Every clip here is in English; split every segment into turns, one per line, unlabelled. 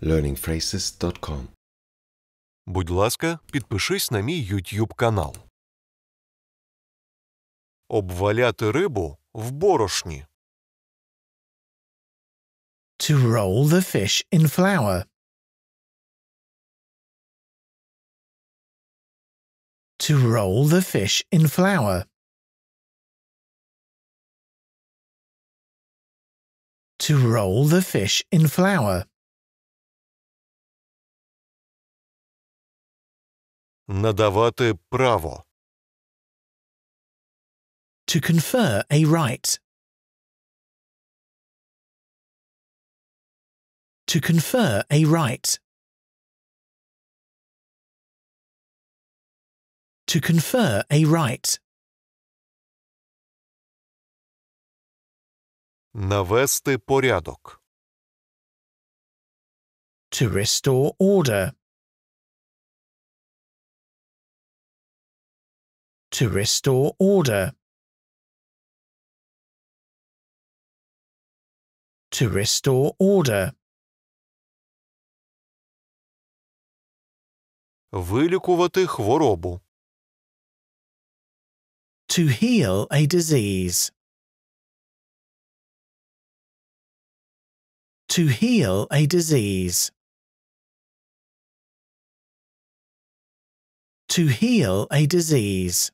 learningphrases.com. Будь ласка, підпишись на мій YouTube канал. Обваляти рибу в борошні. To roll the fish in flour. To roll the fish in flour. To roll the fish in flour. надавати право. To confer a right. To confer a right. To confer a right. Навести порядок. To restore order. to restore order. To restore order. Вилікувати хворобу. To heal a disease. To heal a disease. To heal a disease.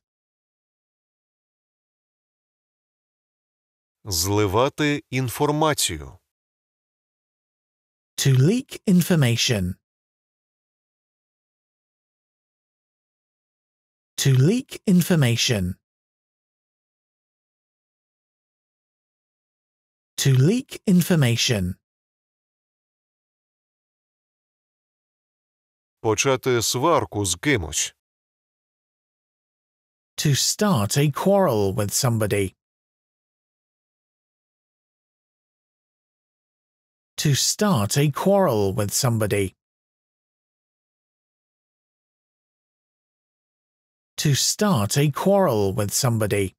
Зливати інформацію. To leak information. To leak information. To leak information. Почати сварку з кимось. To start a quarrel with somebody. to start a quarrel with somebody. To start a quarrel with somebody.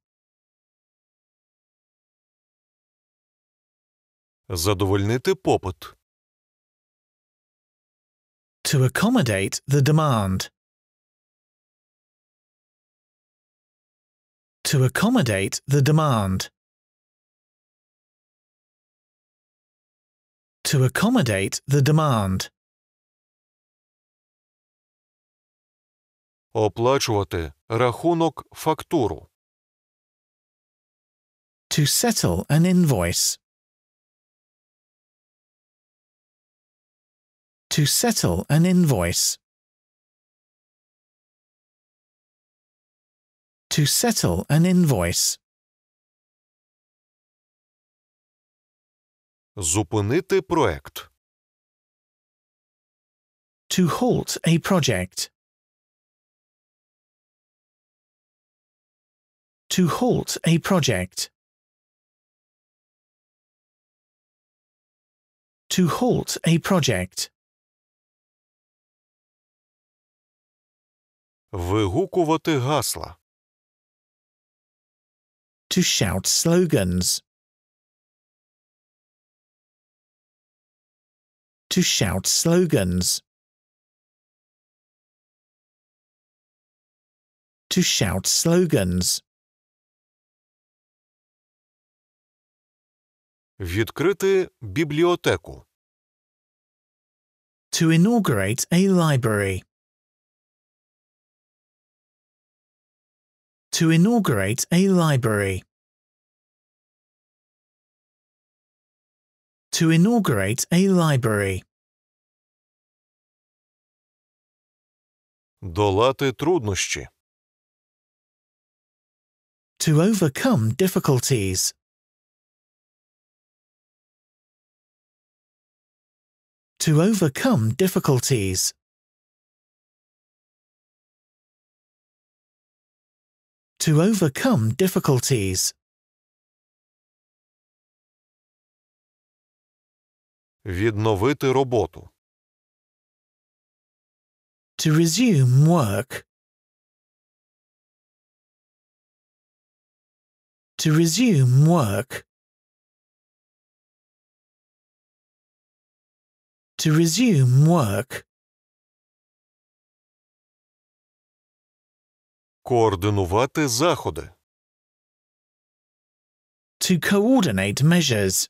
Задовольнити попит. To accommodate the demand. To accommodate the demand. to accommodate the demand. Оплачувати рахунок фактуру. To settle an invoice. To settle an invoice. To settle an invoice. Зупинити проект. To halt a project. To halt a project. To halt a project. Вигукувати гасла. To shout slogans. to shout slogans. To shout slogans. Відкрити бібліотеку. To inaugurate a library. To inaugurate a library. To inaugurate a library. Долати труднощі. To overcome difficulties. To overcome difficulties. To overcome difficulties. Відновити роботу. to resume work. To resume work. To resume work. Координувати заходи. To coordinate measures.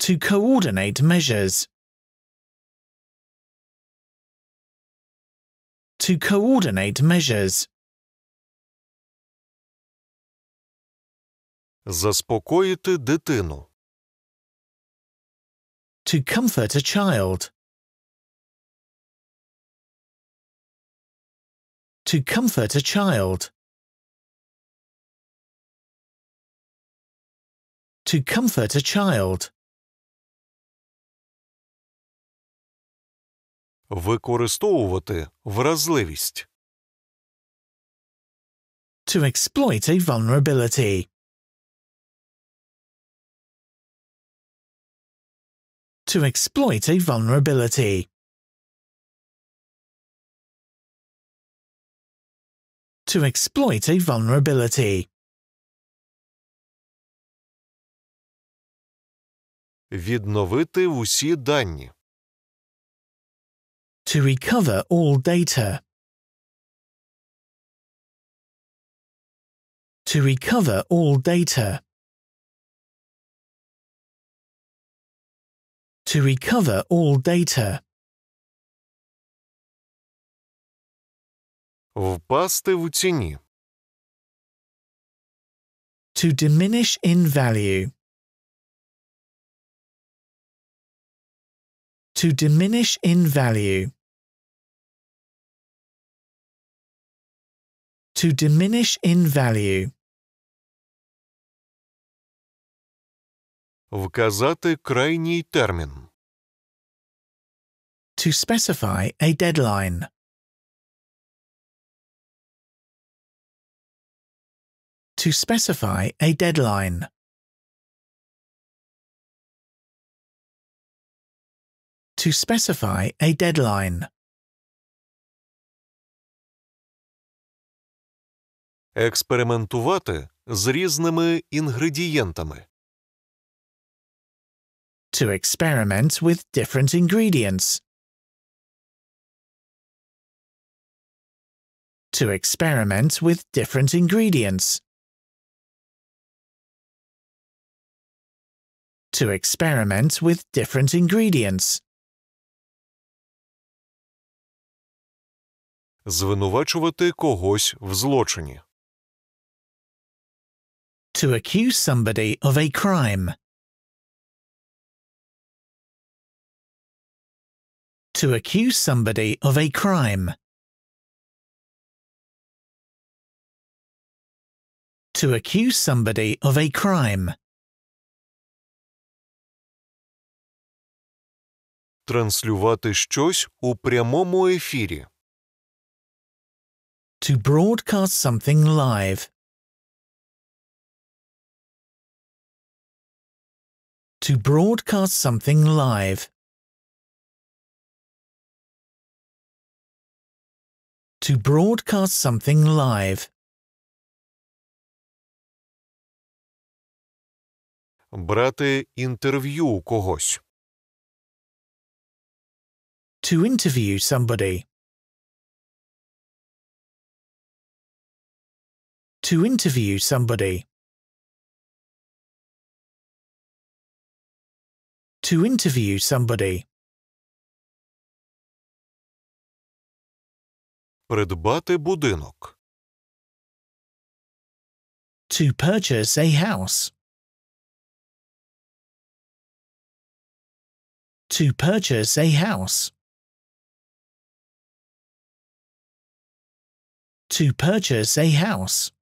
To coordinate measures. to coordinate measures. Заспокоїти дитину. To comfort a child. To comfort a child. To comfort a child. Використовувати вразливість. To exploit a vulnerability. To exploit a vulnerability. To exploit a vulnerability. Відновити усі дані. to recover all data. To recover all data. To recover all data. Впасти в ціні. To diminish in value. To diminish in value. to diminish in value. Вказати крайній термін. To specify a deadline. To specify a deadline. To specify a deadline. Експериментувати з різними інгредієнтами. To experiment with different ingredients. To experiment with different ingredients. To experiment with different ingredients. Звинувачувати когось в злочині. to accuse somebody of a crime. To accuse somebody of a crime. To accuse somebody of a crime. Транслювати щось у прямому ефірі. To broadcast something live. To broadcast something live. To broadcast something live. Брати інтерв'ю у когось. To interview somebody. To interview somebody. to interview somebody. Придбати будинок. To purchase a house. To purchase a house. To purchase a house.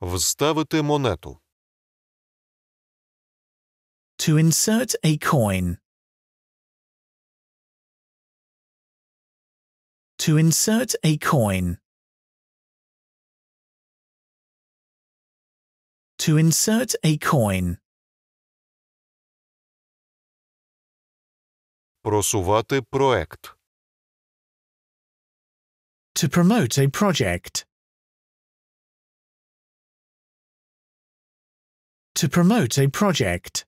Вставити монету. To insert a coin. To insert a coin. To insert a coin. Просувати проект. To promote a project. To promote a project.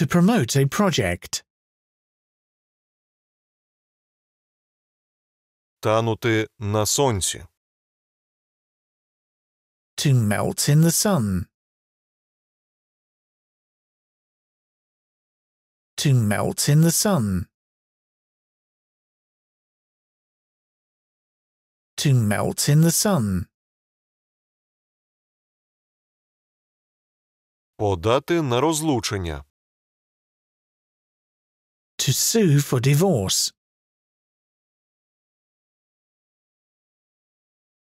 to promote a project. Танути на сонці. To melt in the sun. To melt in the sun. To melt in the sun. Подати на розлучення. to sue for divorce.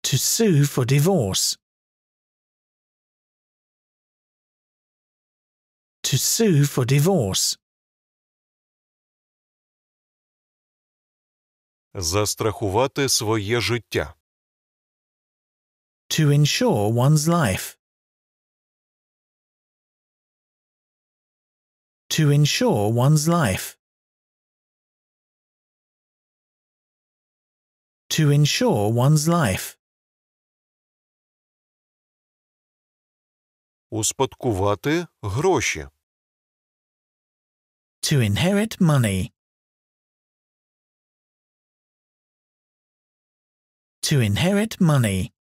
To sue for divorce. To sue for divorce. Застрахувати своє життя. To insure one's life. To insure one's life. to insure one's life. Успадкувати гроші. To inherit money. To inherit money.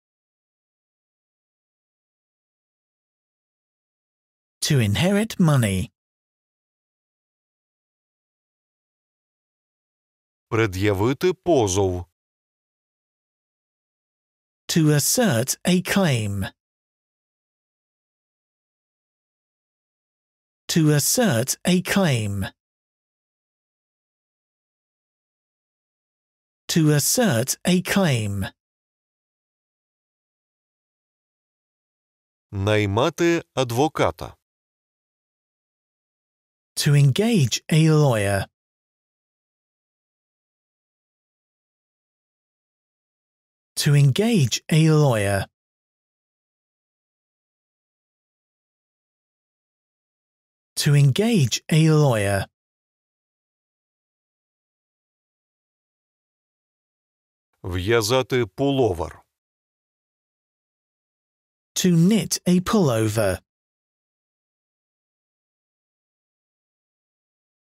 To inherit money. Пред'явити позов. to assert a claim. To assert a claim. To assert a claim. Наймати адвоката. To engage a lawyer. to engage a lawyer. To engage a lawyer. В'язати pullover. To knit a pullover.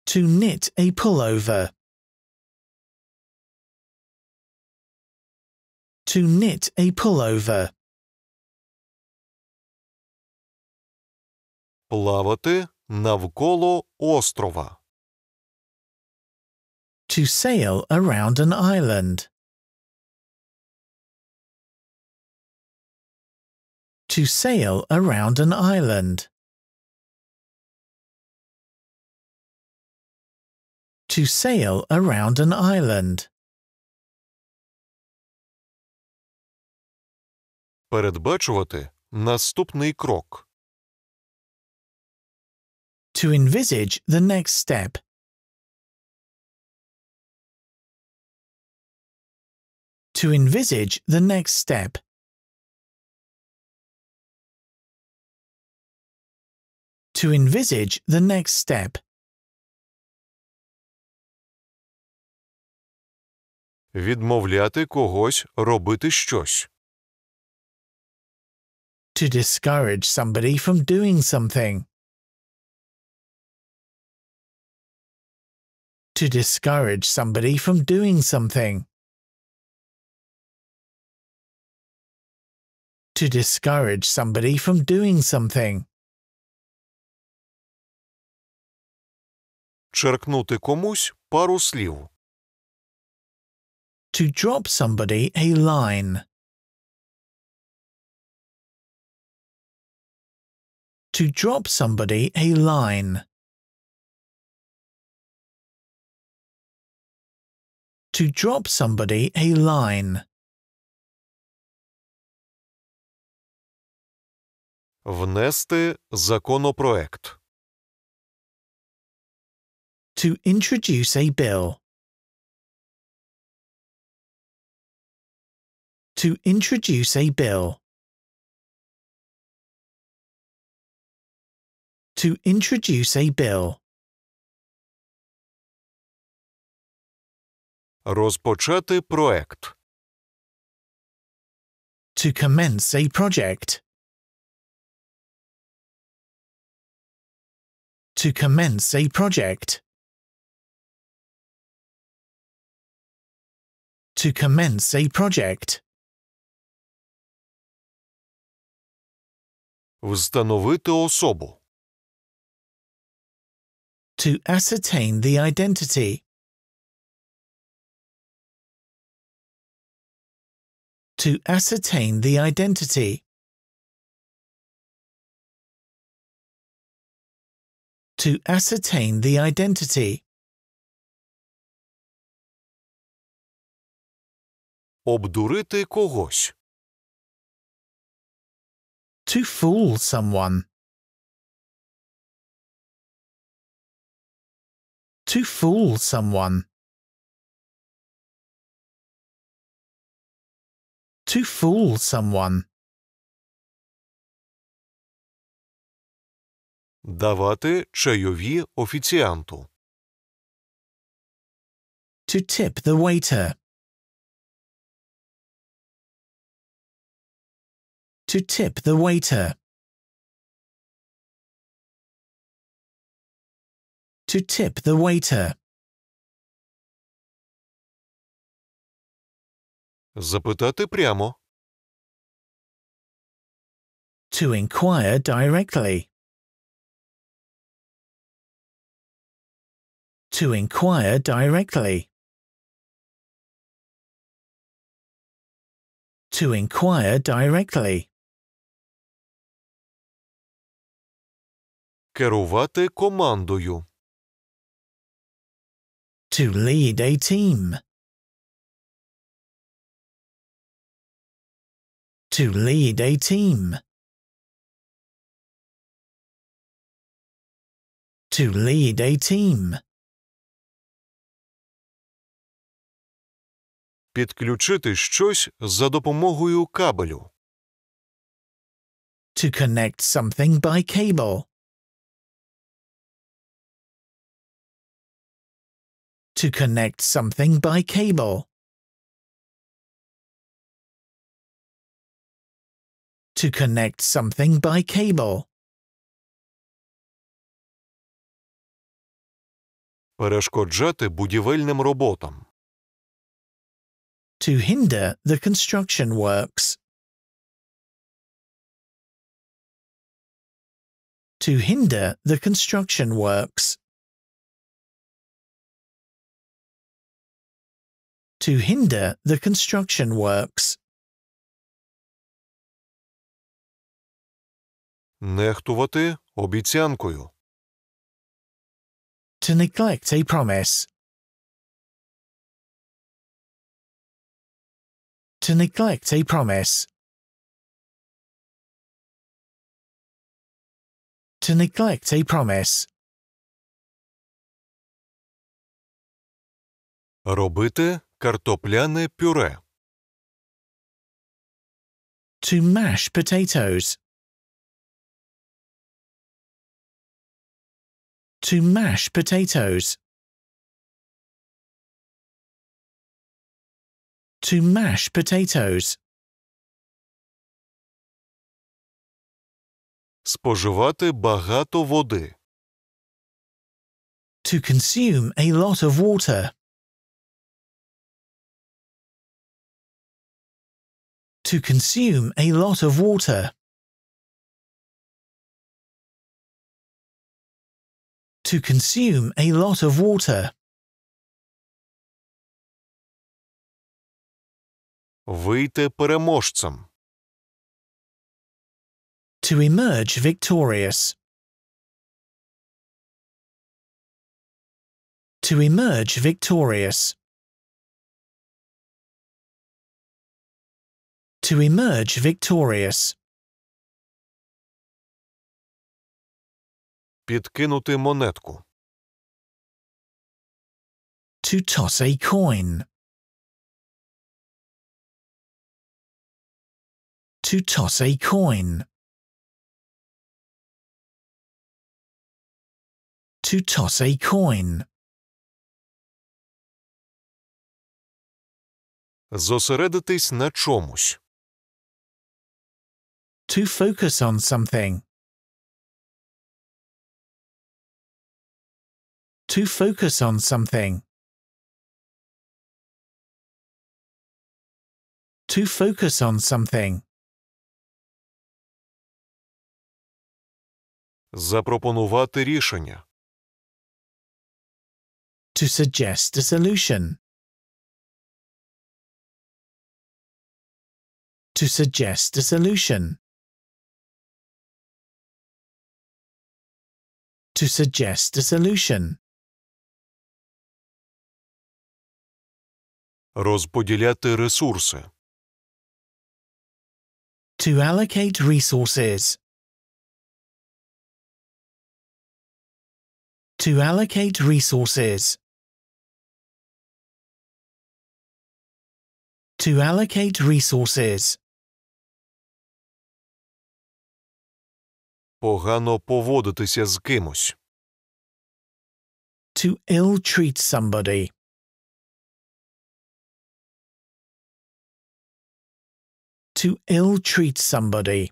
To knit a pullover. to knit a pullover. Плавати навколо острова. To sail around an island. To sail around an island. To sail around an island. Передбачувати наступний крок. To envisage the next step. To envisage the next step. To envisage the next step. Відмовляти когось робити щось. to discourage somebody from doing something. To discourage somebody from doing something. To discourage somebody from doing something. Черкнути комусь пару слів. To drop somebody a line. to drop somebody a line. To drop somebody a line. Внести законопроект. To introduce a bill. To introduce a bill. to introduce a bill. Розпочати проект. To commence a project. To commence a project. To commence a project. Встановити особу to ascertain the identity. To ascertain the identity. To ascertain the identity. Обдурити когось. To fool someone. to fool someone. To fool someone. Давати чайові офіціанту. To tip the waiter. To tip the waiter. to tip the waiter. Запитати прямо. To inquire directly. To inquire directly. To inquire directly. Керувати командою. to lead a team. To lead a team. To lead a team. Підключити щось за допомогою кабелю. To connect something by cable. to connect something by cable. To connect something by cable. Перешкоджати будівельним роботам. To hinder the construction works. To hinder the construction works. to hinder the construction works. Нехтувати обіцянкою. To neglect a promise. To neglect a promise. To neglect a promise. Робити Картопляне пюре. To mash potatoes. To mash potatoes. To mash potatoes. Споживати багато води. To consume a lot of water. to consume a lot of water. To consume a lot of water. Вийти переможцем. To emerge victorious. To emerge victorious. to emerge victorious. Підкинути монетку. To toss a coin. To toss a coin. To toss a coin. Зосередитись на чомусь. to focus on something. To focus on something. To focus on something. Запропонувати рішення. To suggest a solution. To suggest a solution. to suggest a solution. Розподіляти ресурси. To allocate resources. To allocate resources. To allocate resources. Погано поводитися з кимось. To ill treat somebody. To ill treat somebody.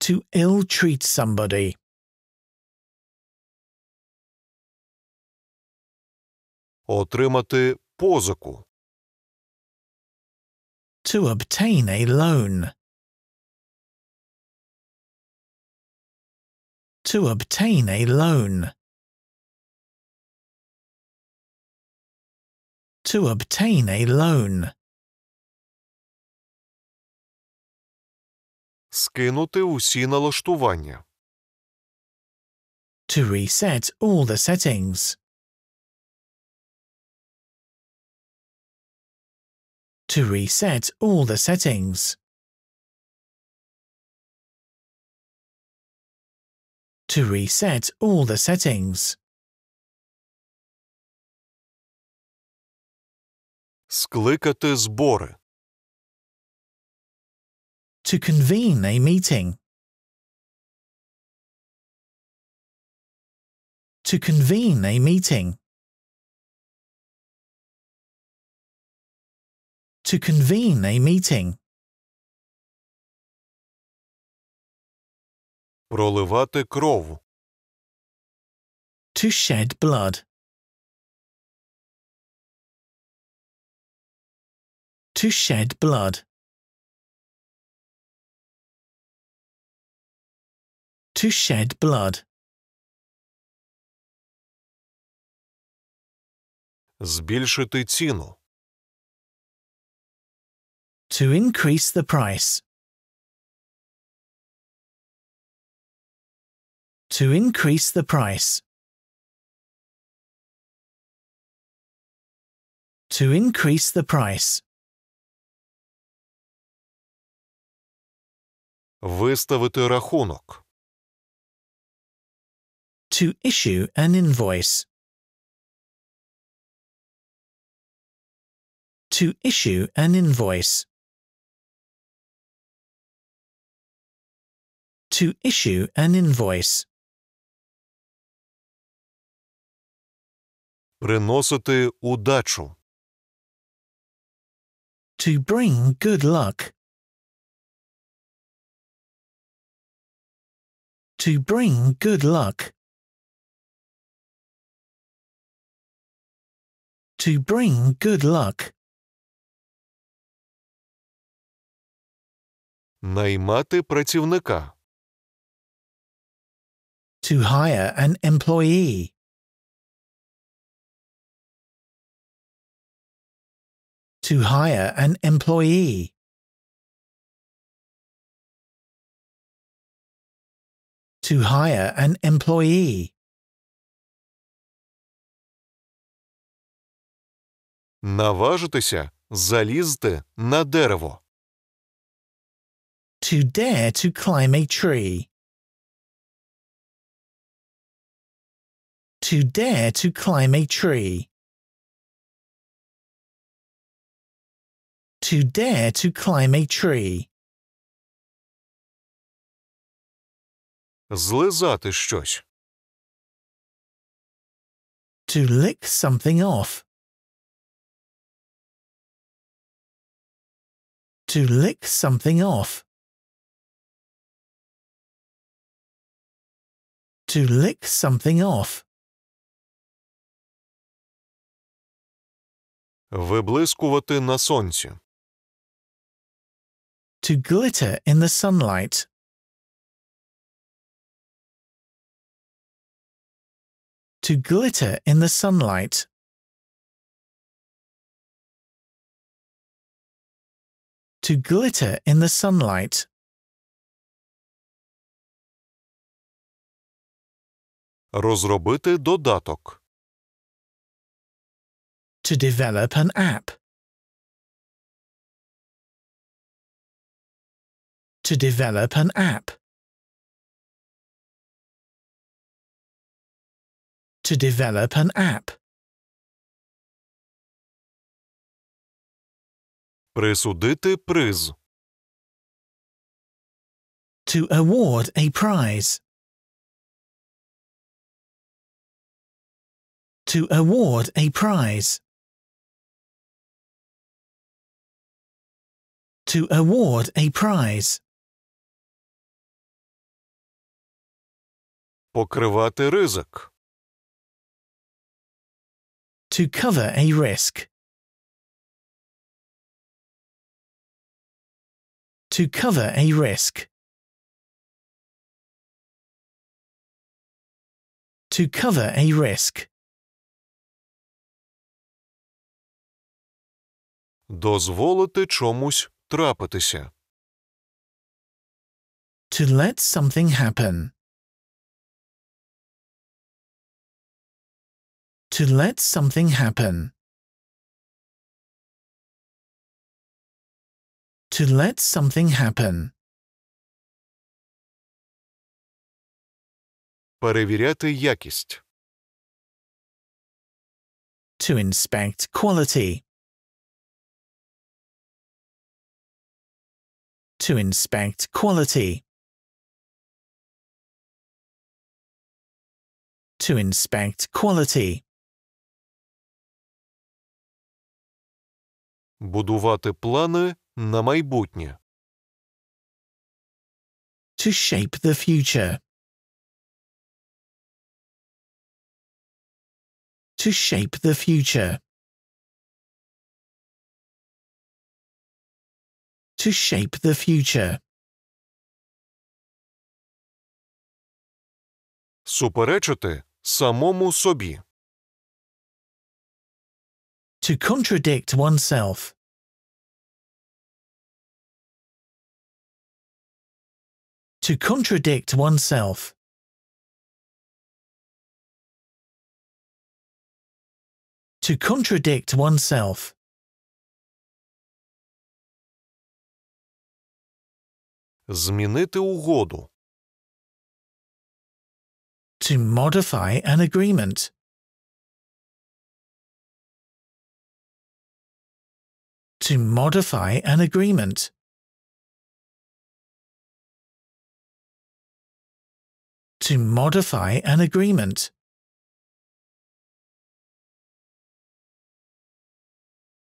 To ill treat somebody. Отримати позику. to obtain a loan. To obtain a loan. To obtain a loan. Скинути усі налаштування. To reset all the settings. to reset all the settings. To reset all the settings. Скликати збори. To convene a meeting. To convene a meeting. to convene a meeting. Проливати кров. To shed blood. To shed blood. To shed blood. Збільшити ціну. to increase the price. To increase the price. To increase the price. Виставити рахунок. To issue an invoice. To issue an invoice. to issue an invoice. Приносити удачу. To bring good luck. To bring good luck. To bring good luck. Наймати працівника to hire an employee. To hire an employee. To hire an employee. Наважитися залізти на дерево. To dare to climb a tree. to dare to climb a tree. To dare to climb a tree. Злизати щось. To lick something off. To lick something off. To lick something off. Виблискувати на сонці. To glitter in the sunlight. To glitter in the sunlight. To glitter in the sunlight. Розробити додаток. to develop an app. To develop an app. To develop an app. Присудити приз. To award a prize. To award a prize. to award a prize. Покривати ризик. To cover a risk. To cover a risk. To cover a risk. Дозволити чомусь Трапитися. To let something happen. To let something happen. To let something happen. Перевіряти якість. To inspect quality. to inspect quality. To inspect quality. Будувати плани на майбутнє. To shape the future. To shape the future. to shape the future. Суперечити самому собі. To contradict oneself. To contradict oneself. To contradict oneself. Змінити угоду. To modify an agreement. To modify an agreement. To modify an agreement.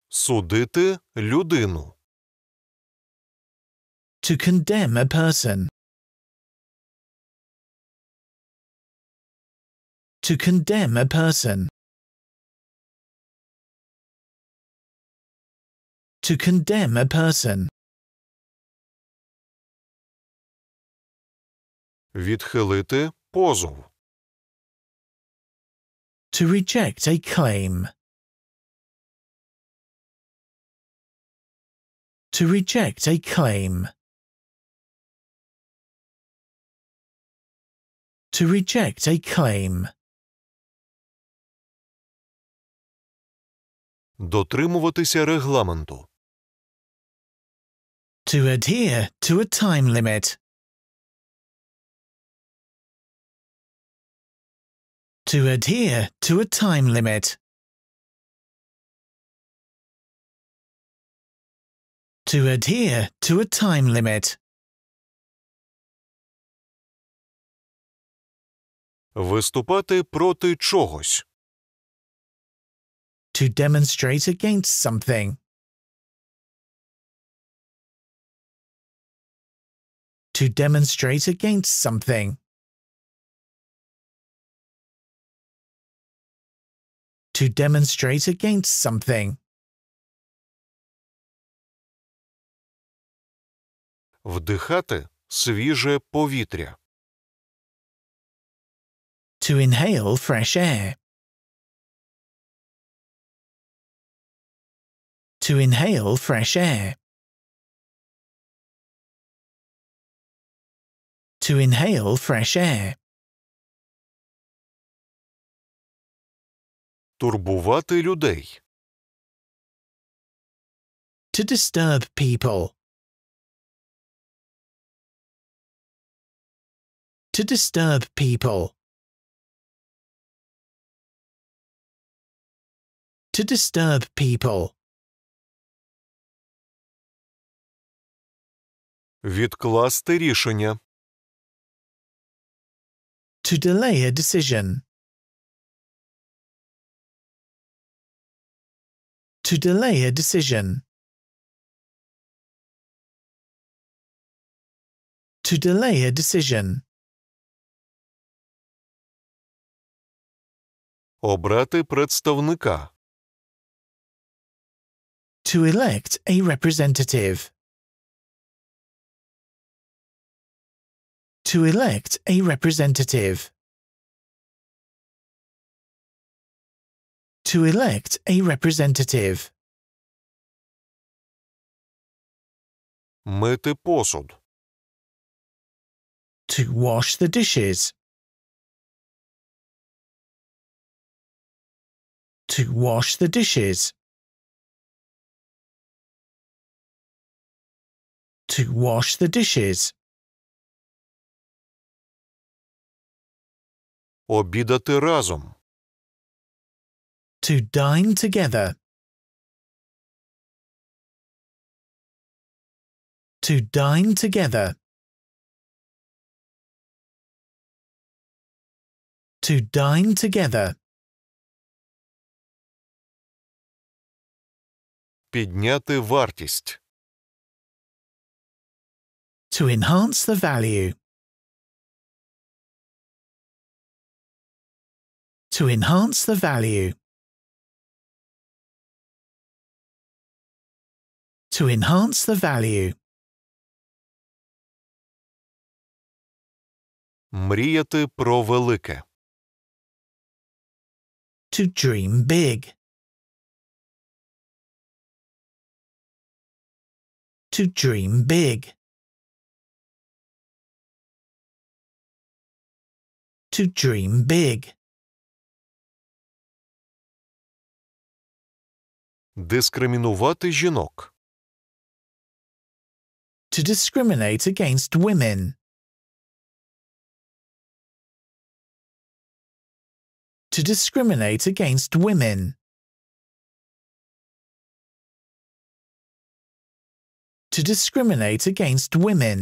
Судити людину. to condemn a person. To condemn a person. To condemn a person. Відхилити позов. To reject a claim. To reject a claim. to reject a claim. Дотримуватися регламенту. To adhere to a time limit. To adhere to a time limit. To adhere to a time limit. Виступати проти чогось. To demonstrate against something. To demonstrate against something. To demonstrate against something. Вдихати свіже повітря. to inhale fresh air. To inhale fresh air. To inhale fresh air. Турбувати людей. To disturb people. To disturb people. to disturb people. Відкласти рішення. To delay a decision. To delay a decision. To delay a decision. Обрати представника to elect a representative. To elect a representative. To elect a representative. Мити посуд. To wash the dishes. To wash the dishes. to wash the dishes. Обідати разом. To dine together. To dine together. To dine together. Підняти вартість to enhance the value. To enhance the value. To enhance the value. Мріяти про велике. To dream big. To dream big. to dream big. Дискримінувати жінок. To discriminate against women. To discriminate against women. To discriminate against women.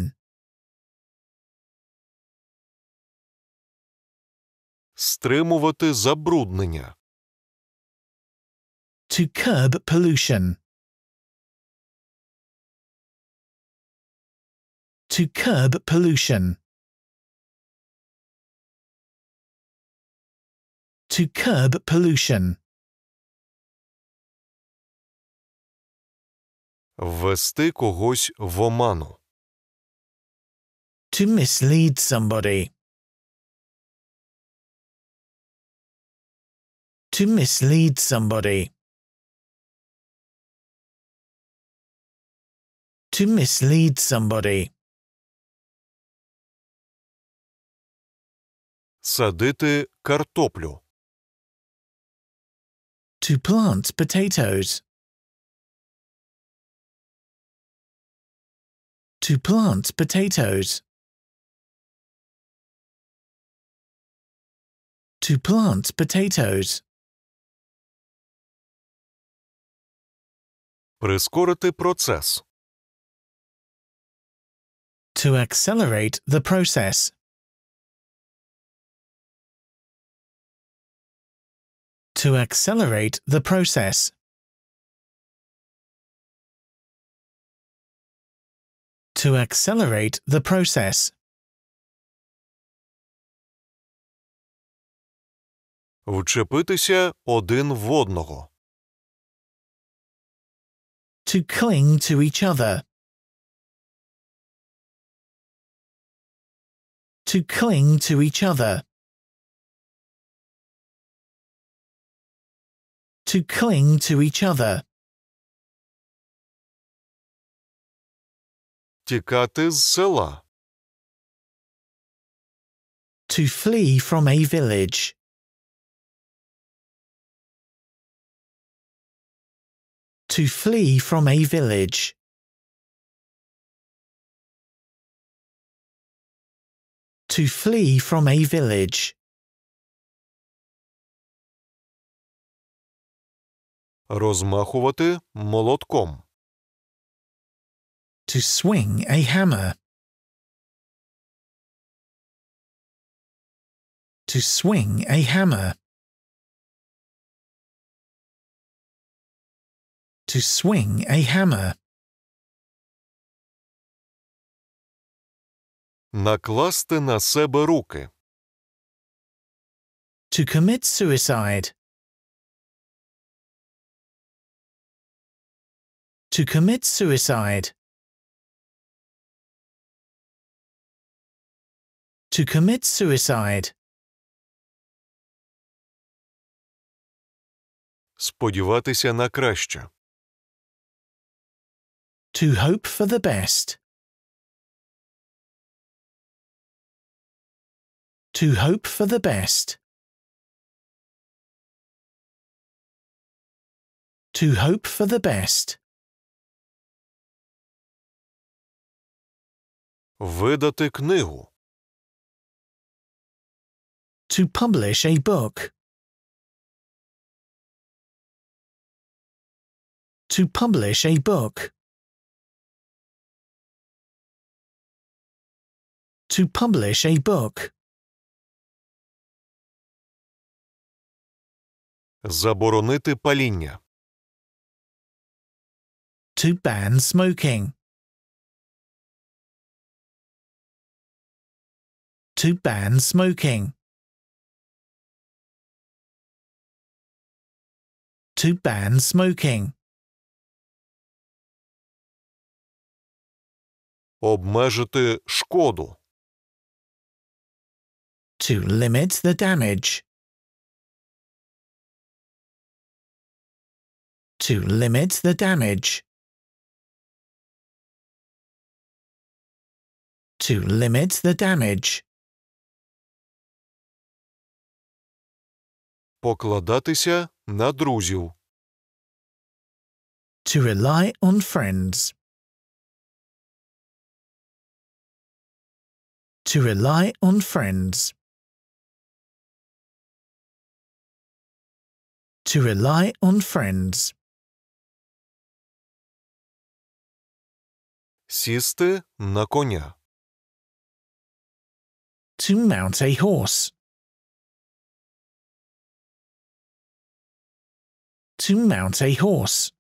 Стримувати забруднення. To curb pollution. To curb pollution. To curb pollution. Ввести когось в оману. To mislead somebody. to mislead somebody. To mislead somebody. Садити картоплю. To plant potatoes. To plant potatoes. To plant potatoes. Прискорити процес. To accelerate the process. To accelerate the process. To accelerate the process. Вчепитися один в одного. to cling to each other. To cling to each other. To cling to each other. Тікати з села. To flee from a village. To flee from a village. To flee from a village. Розмахувати молотком. To swing a hammer. To swing a hammer. to swing a hammer. Накласти на себе руки. To commit suicide. To commit suicide. To commit suicide. Сподіватися на краще. to hope for the best. To hope for the best. To hope for the best. Видати книгу. To publish a book. To publish a book. to publish a book. Заборонити паління. To ban smoking. To ban smoking. To ban smoking. Обмежити шкоду to limit the damage. To limit the damage. To limit the damage. Покладатися на друзів. To rely on friends. To rely on friends. to rely on friends. Сісти на коня. To mount a horse. To mount a horse.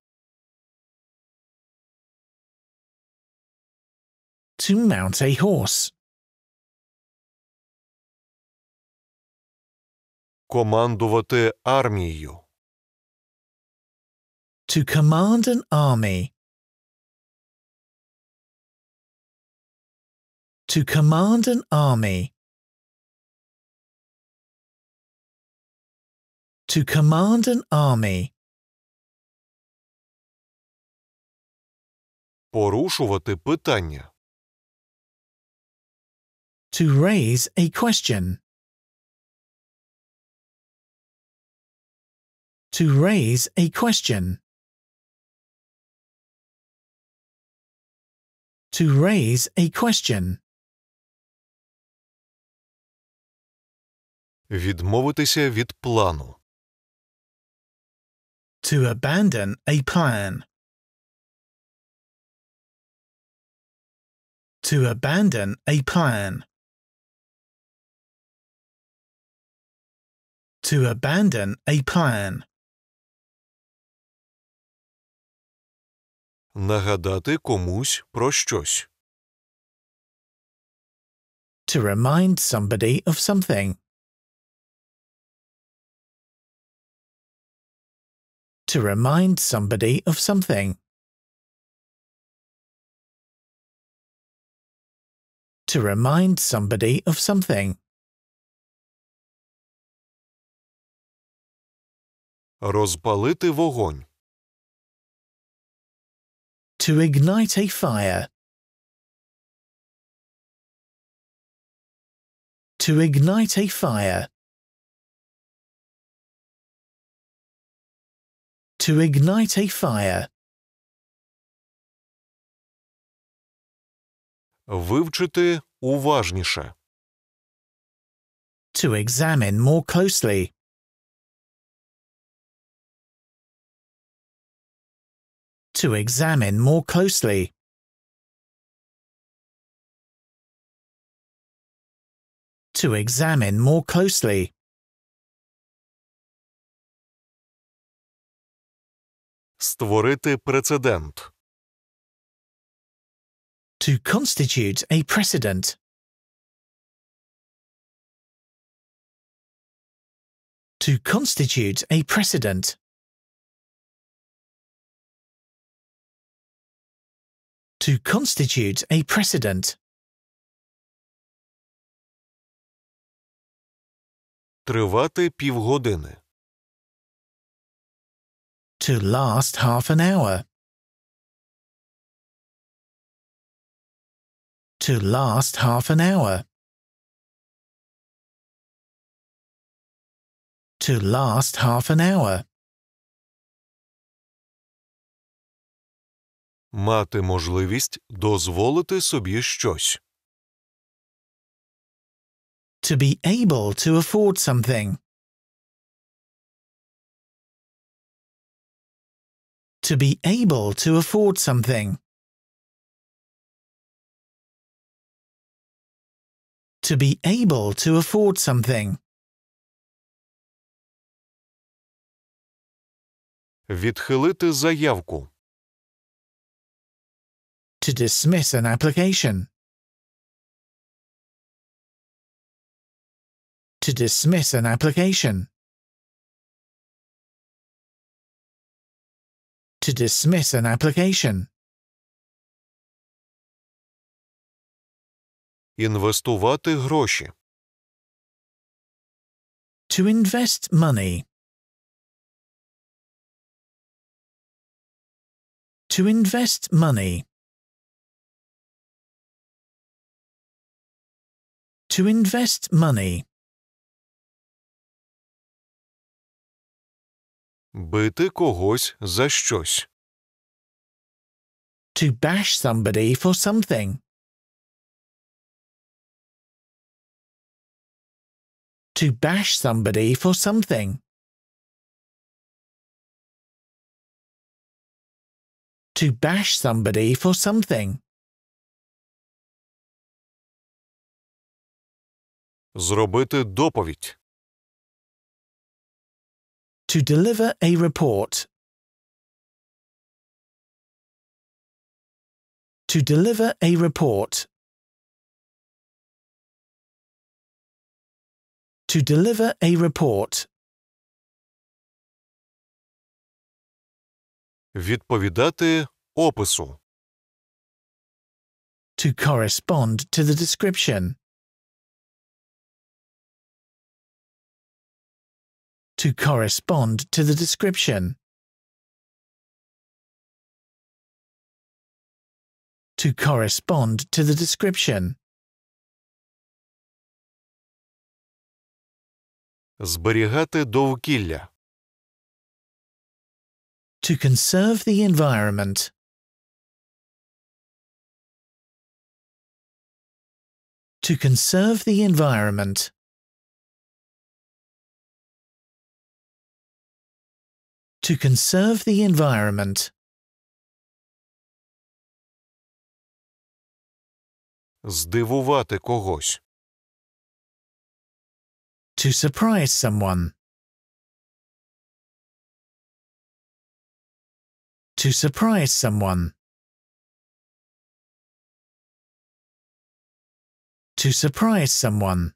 To mount a horse. Командувати армією. To command an army. To command an army. To command an army. Порушувати питання. To raise a question. To raise a question. to raise a question. Відмовитися від плану. To abandon a plan. To abandon a plan. To abandon a plan. Нагадати комусь про щось. To remind somebody of something. To remind somebody of something. To remind somebody of something. Розпалити вогонь. To ignite a fire. To ignite a fire. To ignite a fire. Вивчити уважніше. To examine more closely. to examine more closely. To examine more closely. Створити прецедент. To constitute a precedent. To constitute a precedent. to constitute a precedent. Тривати півгодини. To last half an hour. To last half an hour. To last half an hour. мати можливість дозволити собі щось. To be able to afford something. To be able to afford something. To be able to afford something. Відхилити заявку. to dismiss an application. To dismiss an application. To dismiss an application. Інвестувати гроші. To invest money. To invest money. to invest money. Бити когось за щось. To bash somebody for something. To bash somebody for something. To bash somebody for something. Зробити доповідь. To deliver a report. To deliver a report. To deliver a report. Відповідати опису. To correspond to the description. to correspond to the description. To correspond to the description. Зберігати довкілля. To conserve the environment. To conserve the environment. To conserve the environment. Здивувати когось. To surprise someone. To surprise someone. To surprise someone.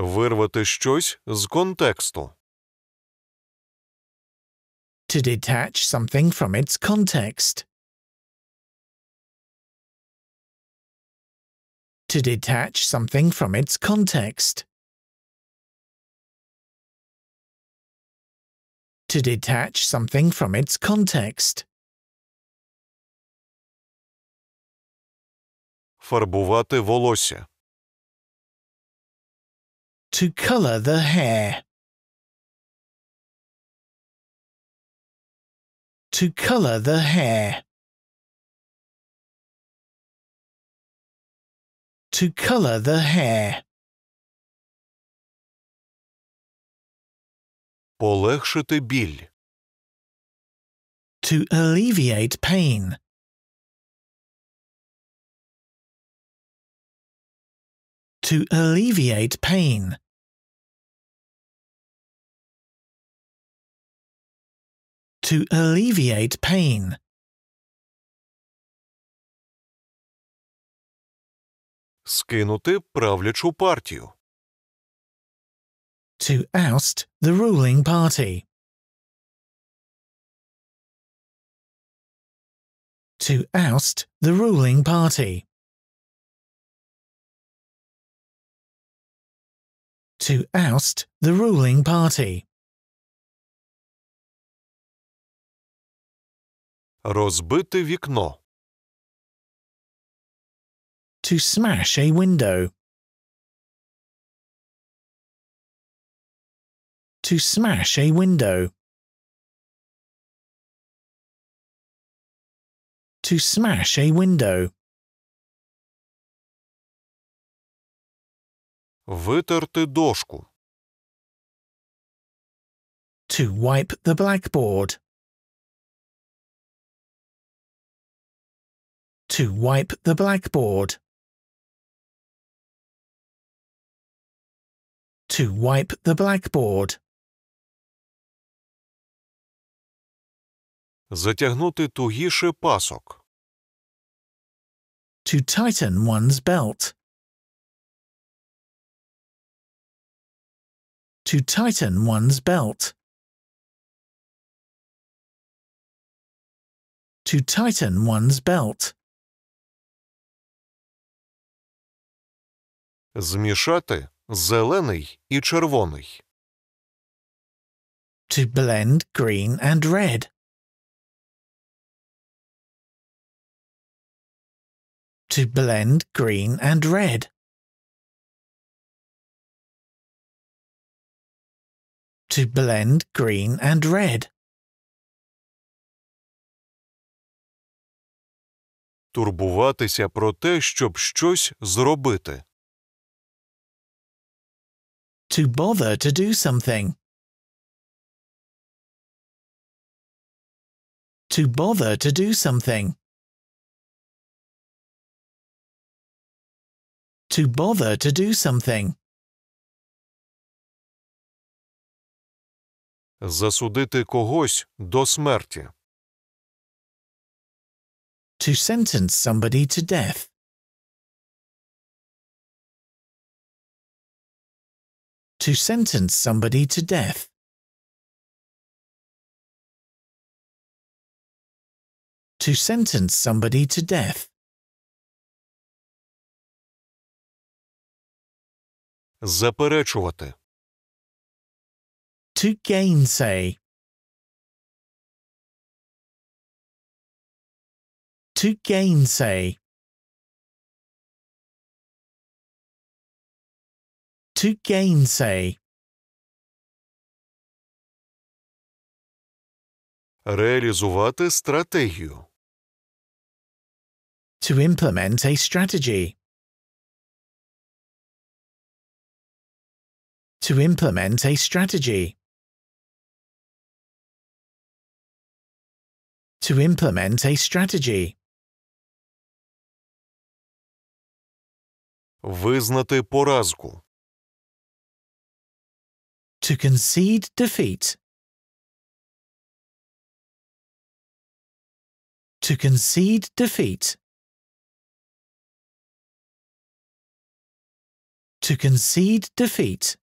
Вирвати щось з контексту. To detach something from its context. To detach something from its context. To detach something from its context. Фарбувати волосся. To colour the hair. To colour the hair. To colour the hair. Полегшити біль. To alleviate pain. to alleviate pain. To alleviate pain. Скинути правлячу партію. To oust the ruling party. To oust the ruling party. to oust the ruling party. Розбити вікно. To smash a window. To smash a window. To smash a window. Витерти дошку. To wipe the blackboard. To wipe the blackboard. To wipe the blackboard. Затягнути тугіше пасок. To tighten one's belt. to tighten one's belt. To tighten one's belt. Змішати зелений і червоний. To blend green and red. To blend green and red. to blend green and red. Турбуватися про те, щоб щось зробити. To bother to do something. To bother to do something. To bother to do something. Засудити когось до смерті. To sentence somebody to death. To sentence somebody to death. To sentence somebody to death. Заперечувати. to gainsay. To gainsay. To gainsay. Реалізувати стратегію. To implement a strategy. To implement a strategy. to implement a strategy. Визнати поразку. To concede defeat. To concede defeat. To concede defeat.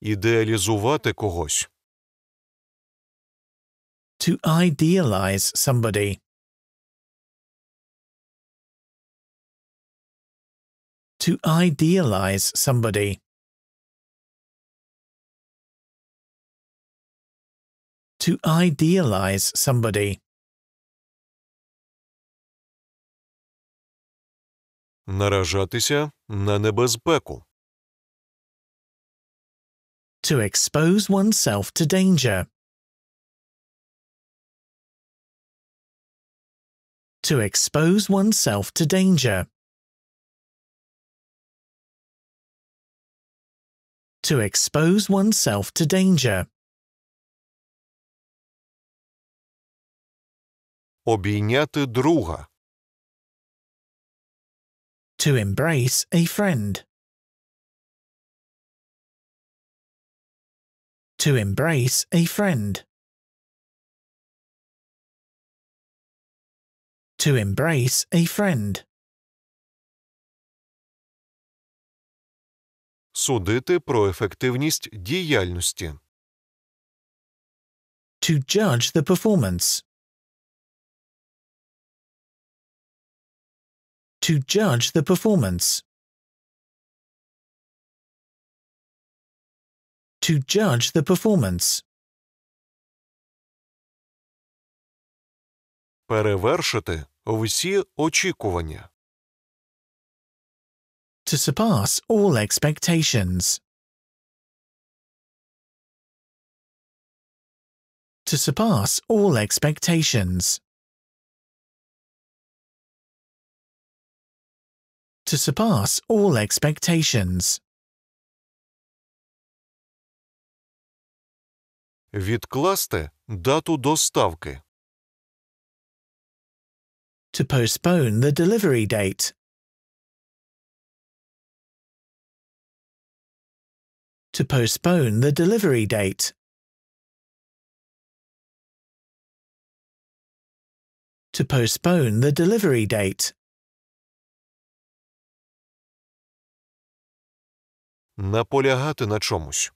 Ідеалізувати когось. to idealize somebody. To idealize somebody. To idealize somebody. Наражатися на небезпеку. To expose oneself to danger. to expose oneself to danger. To expose oneself to danger. Обійняти друга. To embrace a friend. To embrace a friend. to embrace a friend. Судити про ефективність діяльності. To judge the performance. To judge the performance. To judge the performance. Перевершити. Всі очікування. To surpass all expectations. To surpass all expectations. To surpass all expectations. Відкласти дату доставки. to postpone the delivery date. To postpone the delivery date. To postpone the delivery date. Наполягати на чомусь.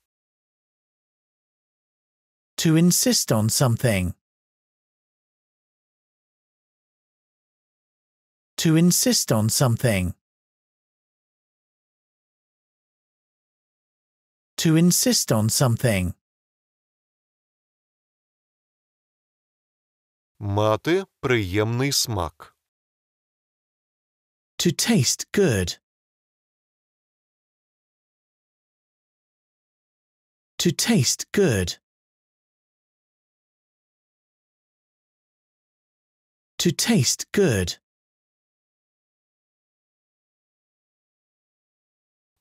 To insist on something. to insist on something. To insist on something. Мати приємний смак. To taste good. To taste good. To taste good.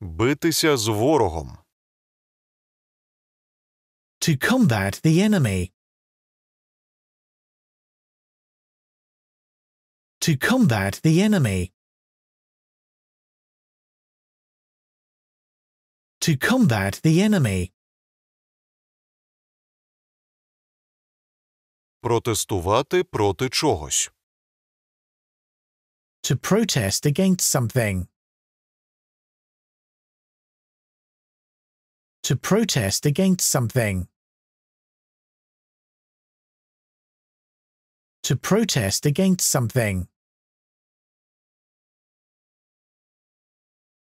Битися з ворогом. To combat the enemy. To combat the enemy. To combat the enemy. Протестувати проти чогось. To protest against something. to protest against something. To protest against something.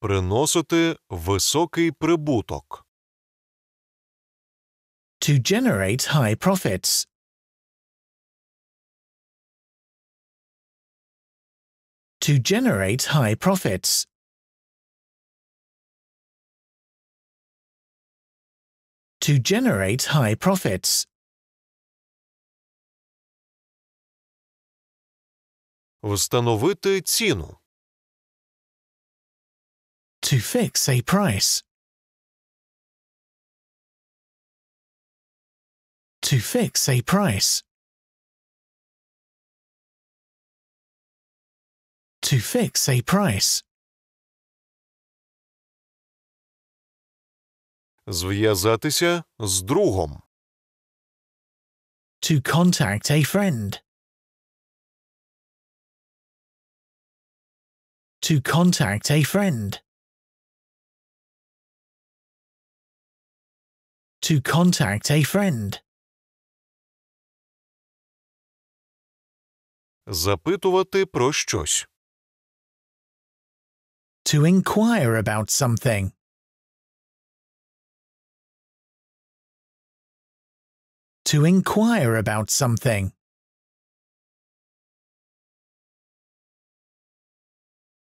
Приносити високий прибуток. To generate high profits. To generate high profits. to generate high profits. Встановити ціну. To fix a price. To fix a price. To fix a price. Зв'язатися з другом. To contact a friend. To contact a friend. To contact a friend. Запитувати про щось. To inquire about something. to inquire about something.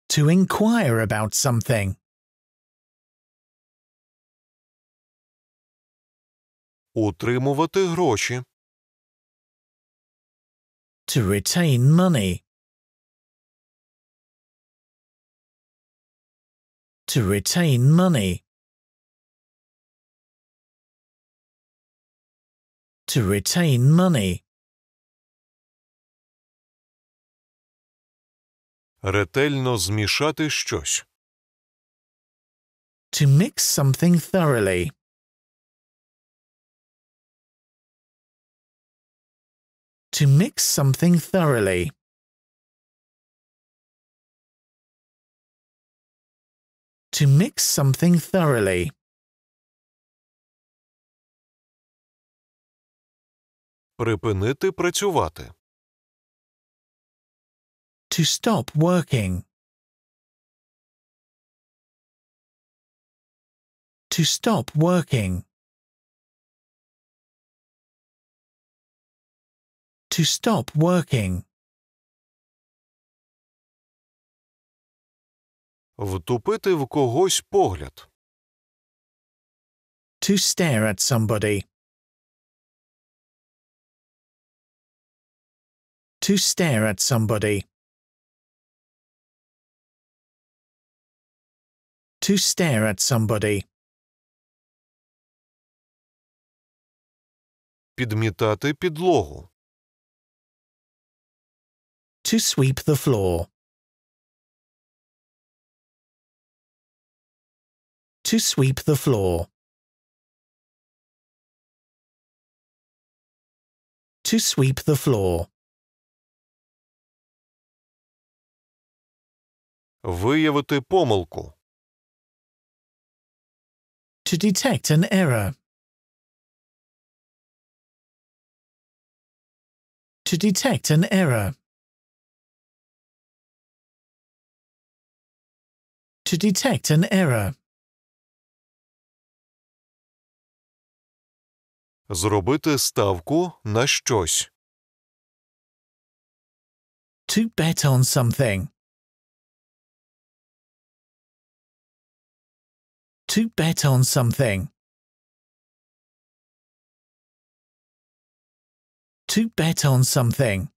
To inquire about something. Утримувати гроші. To retain money. To retain money. to retain money. Ретельно змішати щось. To mix something thoroughly. To mix something thoroughly. To mix something thoroughly. Припинити працювати. To stop working. To stop working. To stop working. Втупити в когось погляд. To stare at somebody. to stare at somebody. To stare at somebody. Підмітати підлогу. To sweep the floor. To sweep the floor. To sweep the floor. Виявити помилку. To detect an error. To detect an error. To detect an error. Зробити ставку на щось. To bet on something. to bet on something. To bet on something.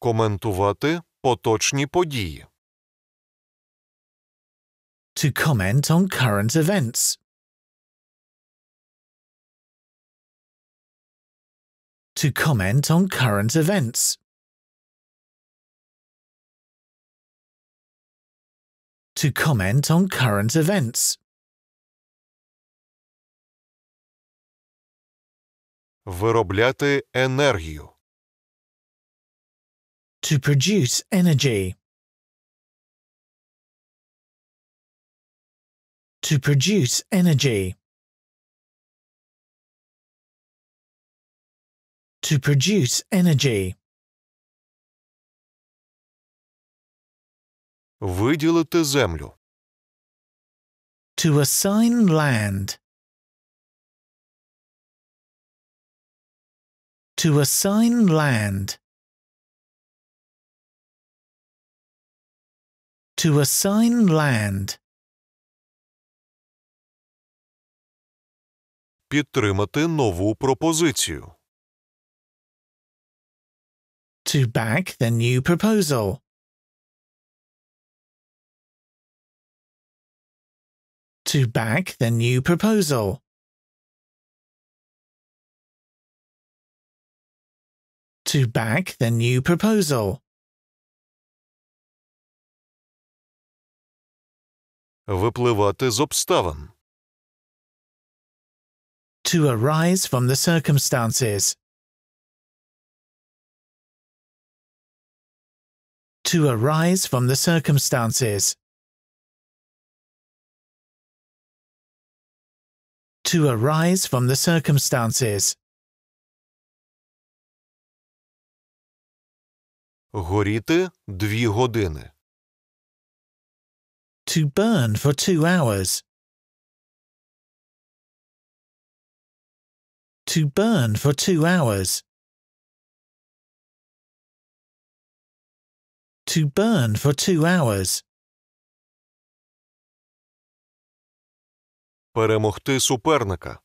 Коментувати поточні події. To comment on current events. To comment on current events. to comment on current events. Виробляти енергію. To produce energy. To produce energy. To produce energy. Виділити землю. To assign land. To assign land. To assign land. Підтримати нову пропозицію. To back the new proposal. to back the new proposal. To back the new proposal. Випливати з обставин. To arise from the circumstances. To arise from the circumstances. to arise from the circumstances. Горіти дві години. To burn for two hours. To burn for two hours. To burn for two hours. Перемогти суперника.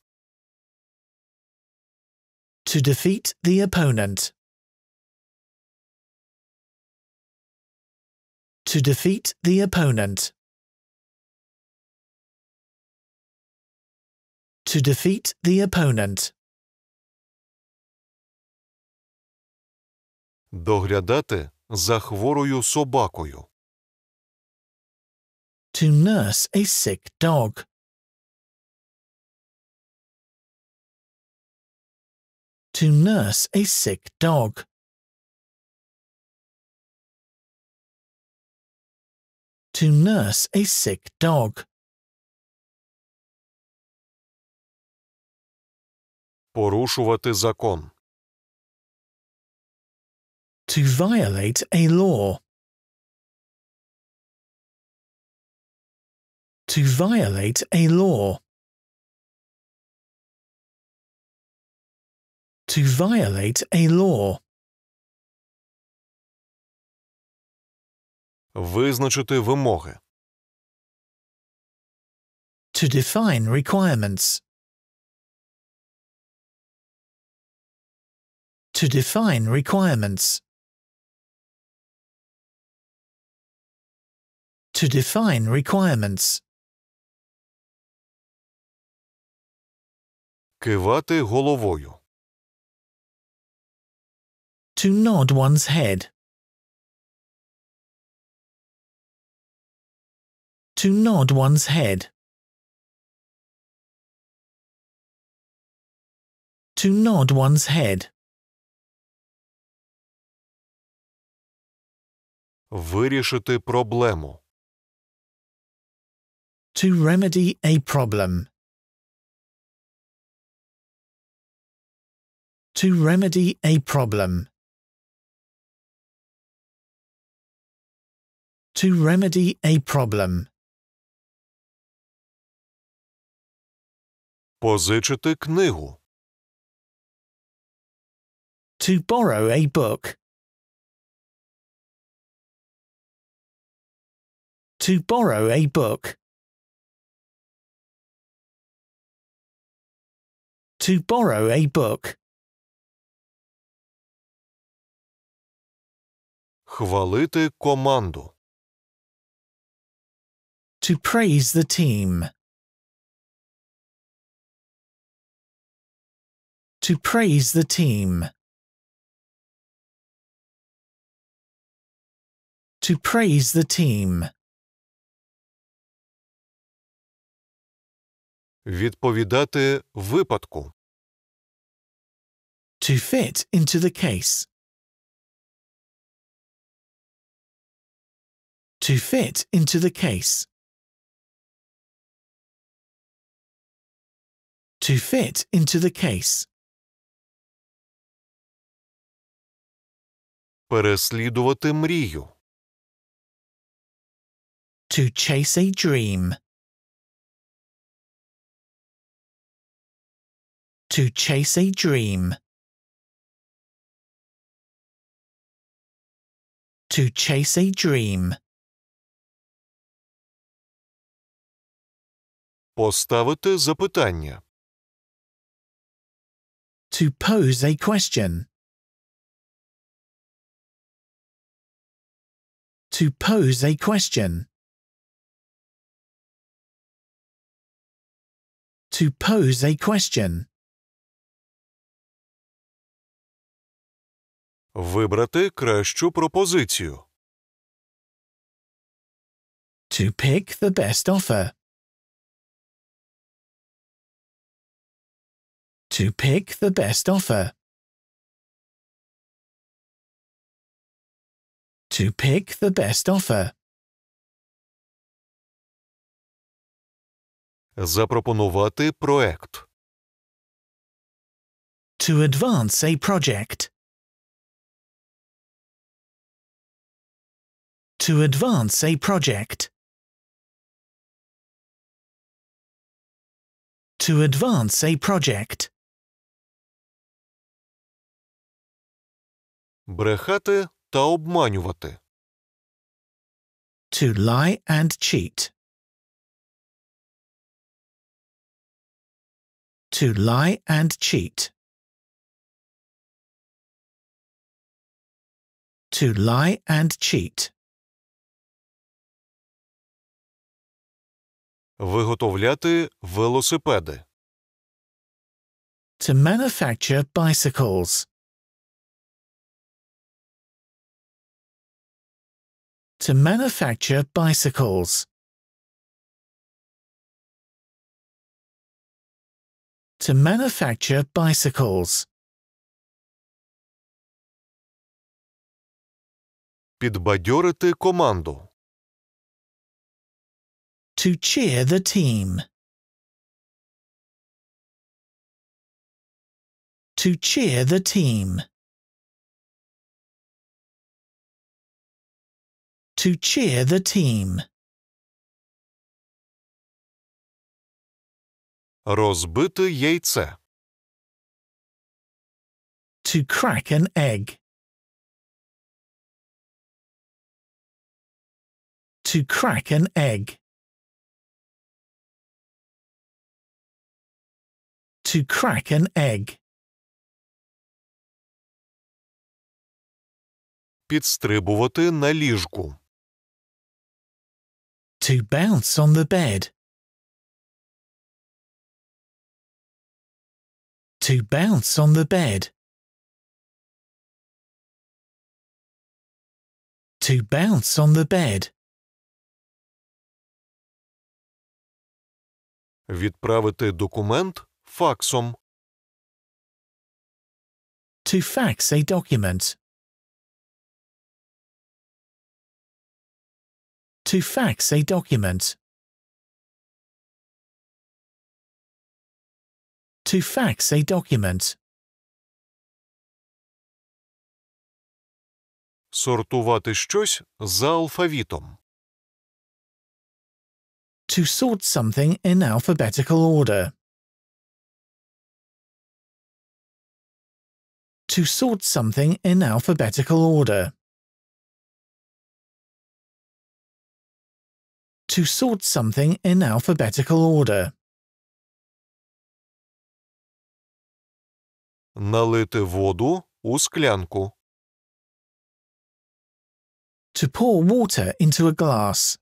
To defeat the opponent. To defeat the opponent. To defeat the opponent. Доглядати за хворою собакою. To nurse a sick dog. to nurse a sick dog. To nurse a sick dog. Порушувати закон. To violate a law. To violate a law. to violate a law. Визначити вимоги. To define requirements. To define requirements. To define requirements. Кивати головою. to nod one's head. To nod one's head. To nod one's head. Вирішити проблему. To remedy a problem. To remedy a problem. to remedy a problem. Позичити книгу. To borrow a book. To borrow a book. To borrow a book. Хвалити команду. to praise the team. To praise the team. To praise the team. Відповідати випадку. To fit into the case. To fit into the case. to fit into the case. Переслідувати мрію. To chase a dream. To chase a dream. To chase a dream. Поставити запитання to pose a question. To pose a question. To pose a question. Вибрати кращу пропозицію. To pick the best offer. to pick the best offer. To pick the best offer. Запропонувати проект. To advance a project. To advance a project. To advance a project. Брехати та обманювати. To lie and cheat. To lie and cheat. To lie and cheat. Виготовляти велосипеди. To manufacture bicycles. to manufacture bicycles. To manufacture bicycles. Підбадьорити команду. To cheer the team. To cheer the team. to cheer the team. Розбите яйце. To crack an egg. To crack an egg. To crack an egg. Підстрибувати на ліжку. to bounce on the bed. To bounce on the bed. To bounce on the bed. Відправити документ факсом. To fax a document. to fax a document. To fax a document. Сортувати щось за алфавітом. To sort something in alphabetical order. To sort something in alphabetical order. to sort something in alphabetical order. Налити воду у склянку. To pour water into a glass.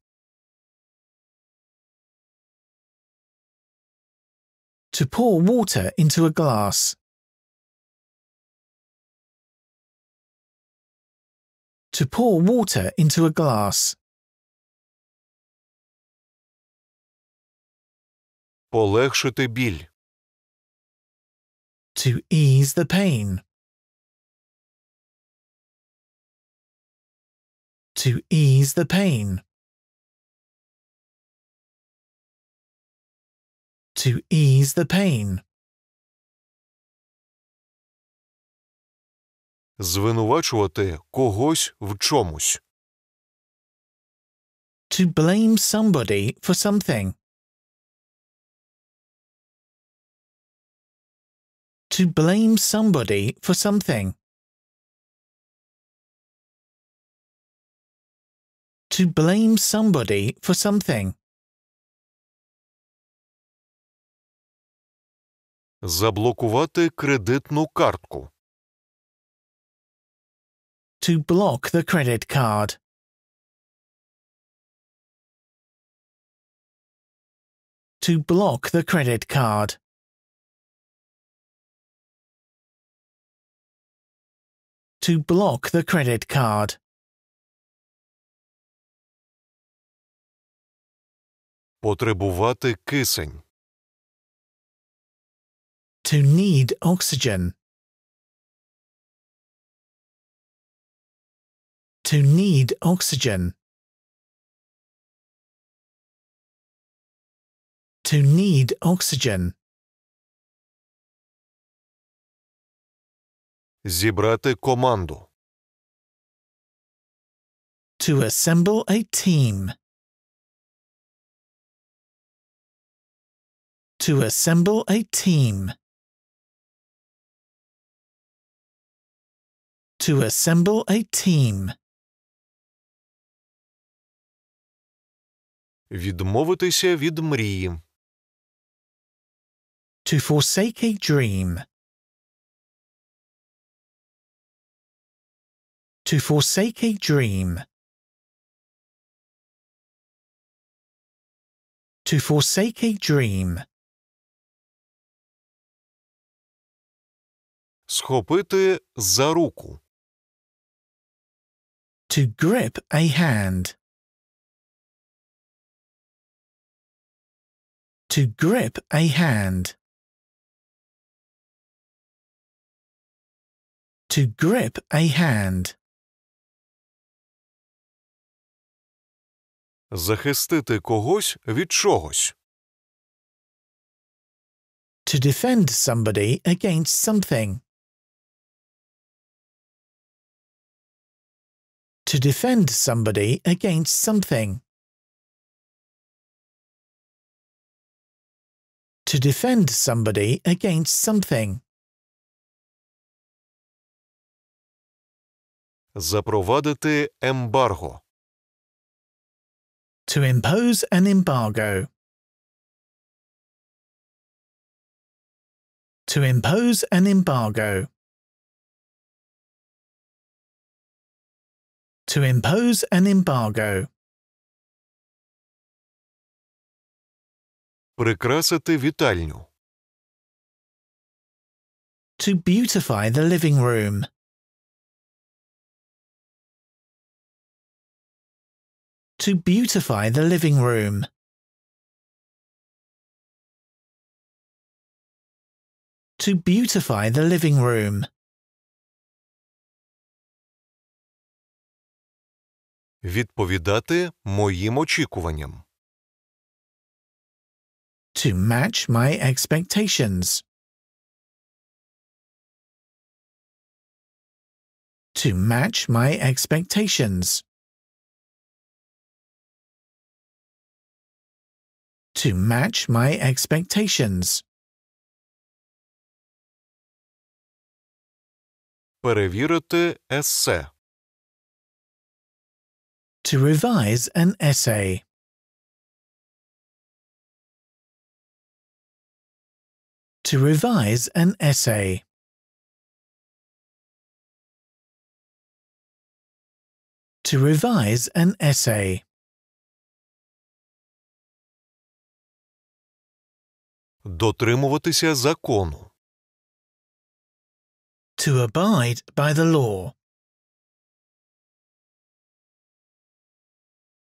To pour water into a glass. To pour water into a glass. полегшити біль. To ease the pain. To ease the pain. To ease the pain. Звинувачувати когось в чомусь. To blame somebody for something. to blame somebody for something. To blame somebody for something. Заблокувати кредитну картку. To block the credit card. To block the credit card. to block the credit card. Потребувати кисень. To need oxygen. To need oxygen. To need oxygen. Зібрати команду. To assemble a team. To assemble a team. To assemble a team. Відмовитися від мрії. To forsake a dream. To forsake a dream. To forsake a dream. Схопити за руку. To grip a hand. To grip a hand. To grip a hand. Захистити когось від чогось. To defend somebody against something. To defend somebody against something. To defend somebody against something. Запровадити ембарго. to impose an embargo. To impose an embargo. To impose an embargo. Прикрасити вітальню. To beautify the living room. to beautify the living room. To beautify the living room. Відповідати моїм очікуванням. To match my expectations. To match my expectations. to match my expectations. Перевірити есе. To revise an essay. To revise an essay. To revise an essay. Дотримуватися закону. To abide by the law.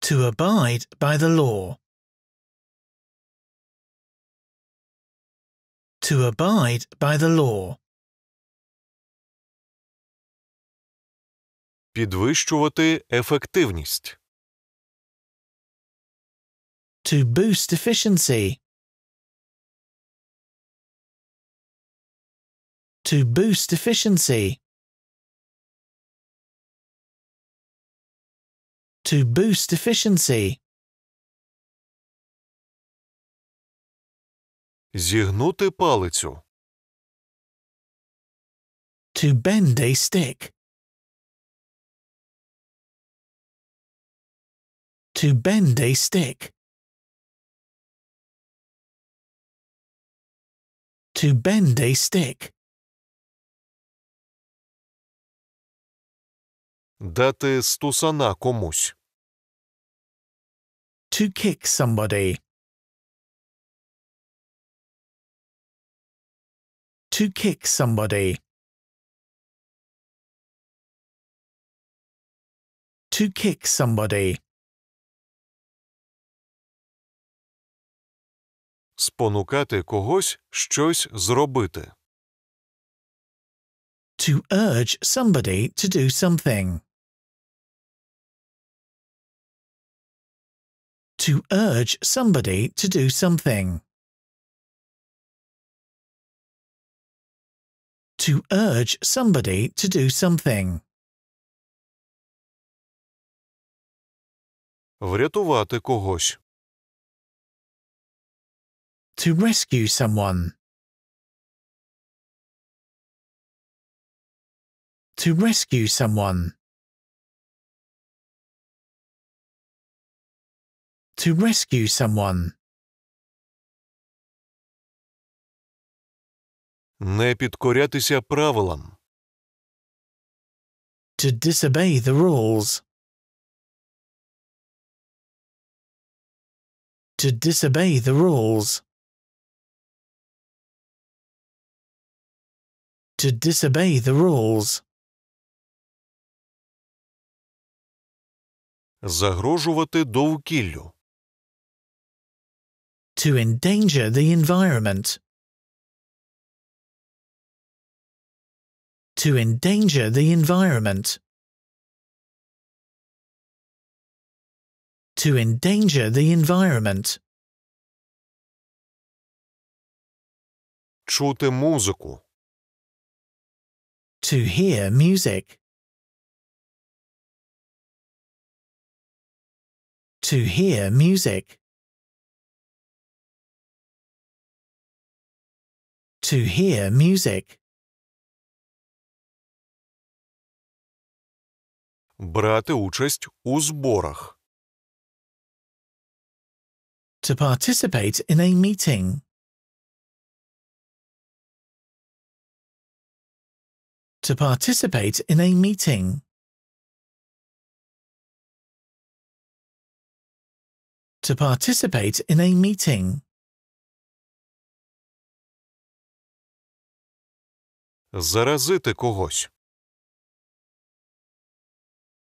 To abide by the law. To abide by the law. Підвищувати ефективність. To boost efficiency. to boost efficiency. To boost efficiency. Зігнути палицю. To bend a stick. To bend a stick. To bend a stick. Дати стусана комусь. To kick somebody. To kick somebody. To kick somebody. Спонукати когось щось зробити. To urge somebody to do something. to urge somebody to do something. To urge somebody to do something. Врятувати когось. To rescue someone. To rescue someone. to rescue someone. Не підкорятися правилам. To disobey the rules. To disobey the rules. To disobey the rules. Загрожувати довкіллю. to endanger the environment. To endanger the environment. To endanger the environment. Чути музику. To hear music. To hear music. to hear music. Брати участь у зборах. To participate in a meeting. To participate in a meeting. To participate in a meeting. Заразити когось.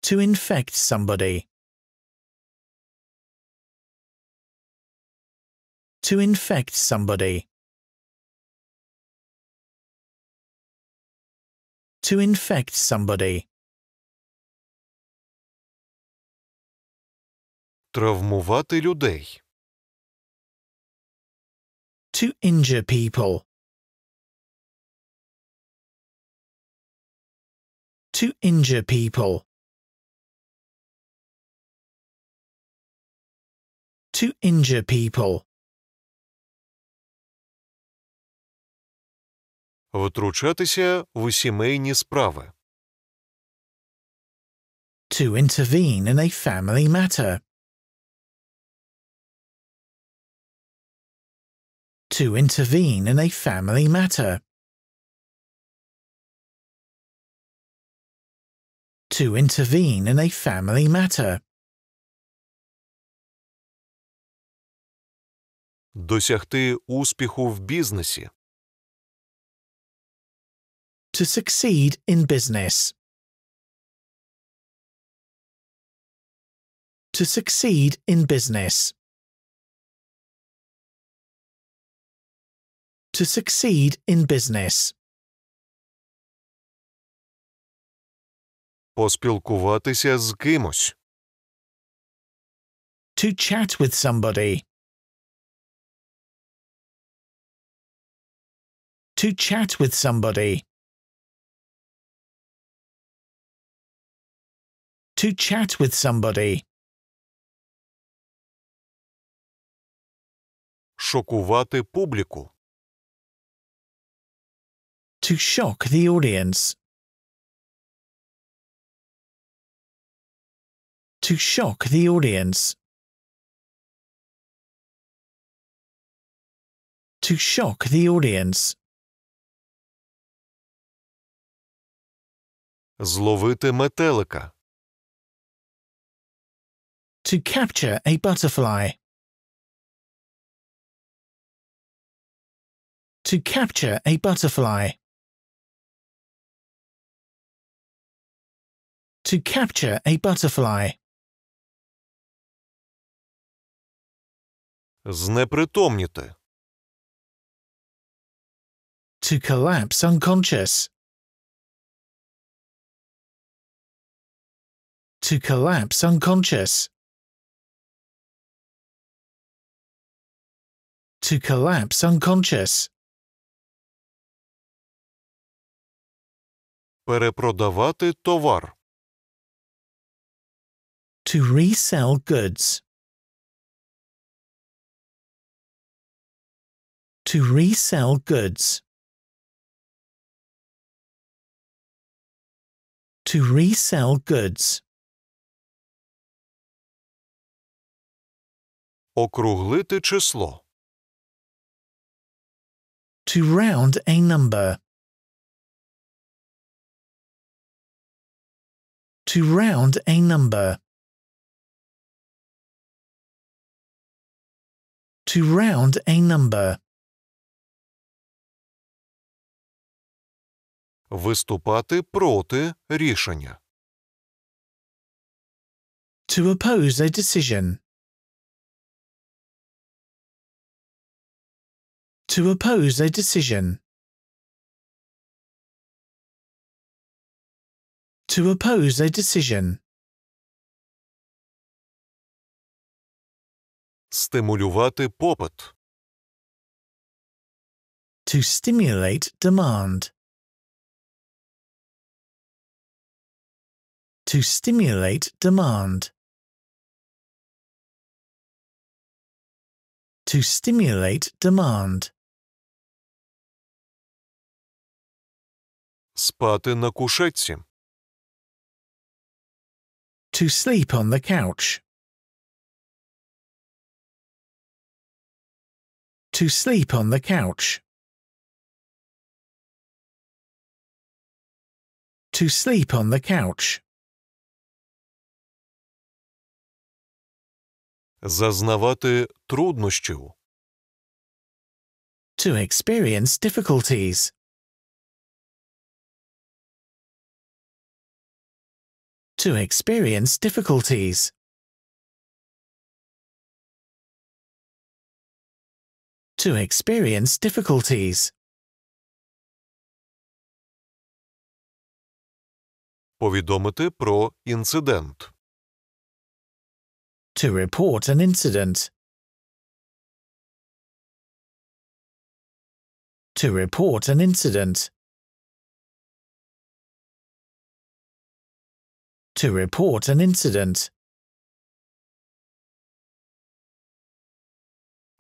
To infect somebody. To infect somebody. To infect somebody. Травмувати людей. To injure people. to injure people. To injure people. Втручатися в сімейні справи. To intervene in a family matter. To intervene in a family matter. to intervene in a family matter. Досягти успіху в бізнесі. To succeed in business. To succeed in business. To succeed in business. Поспілкуватися з кимось. To chat with somebody. To chat with somebody. To chat with somebody. Шокувати публіку. To shock the audience. to shock the audience. To shock the audience. Зловити метелика. To capture a butterfly. To capture a butterfly. To capture a butterfly. Знепритомніти. To collapse unconscious. To collapse unconscious. To collapse unconscious. Перепродавати товар. To resell goods. to resell goods. To resell goods. Округлити число. To round a number. To round a number. To round a number. Виступати проти рішення. To oppose a decision. To oppose a decision. To oppose a decision. Стимулювати попит. To stimulate demand. to stimulate demand. To stimulate demand. Спати на кушетці. To sleep on the couch. To sleep on the couch. To sleep on the couch. Зазнавати труднощів. To experience difficulties. To experience difficulties. To experience difficulties. Повідомити про інцидент. to report an incident. To report an incident. To report an incident.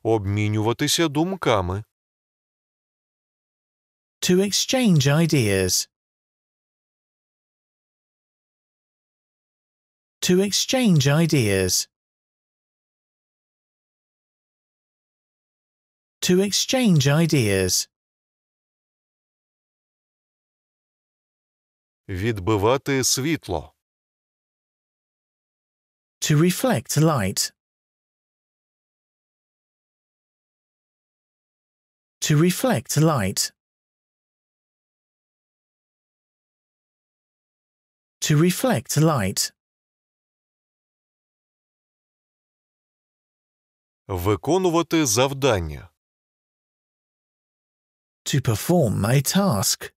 Обмінюватися думками. To exchange ideas. To exchange ideas. to exchange ideas. Відбивати світло. To reflect light. To reflect light. To reflect light. Виконувати завдання to perform my task.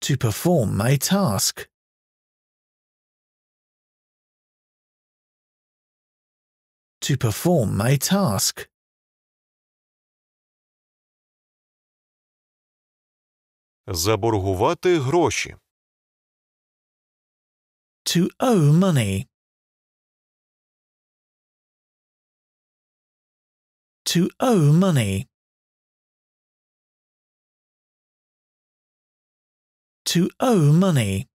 To perform my task. To perform my task. Заборгувати гроші. To owe money. to owe money. To owe money.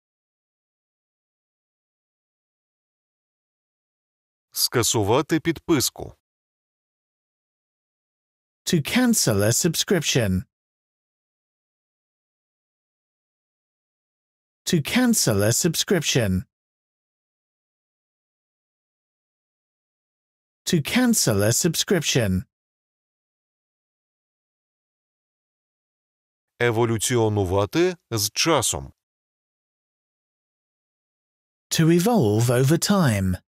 Скасувати підписку. To cancel a subscription. To cancel a subscription. To cancel a subscription. еволюціонувати з часом. To evolve over time.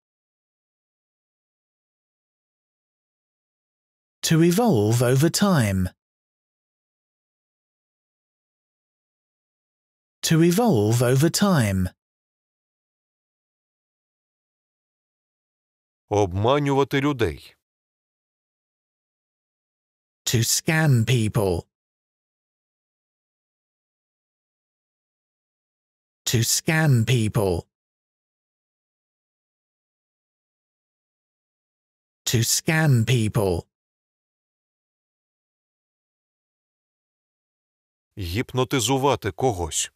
To evolve over time. To evolve over time. Обманювати людей. To scam people. to scam people. To scam people. Гіпнотизувати когось.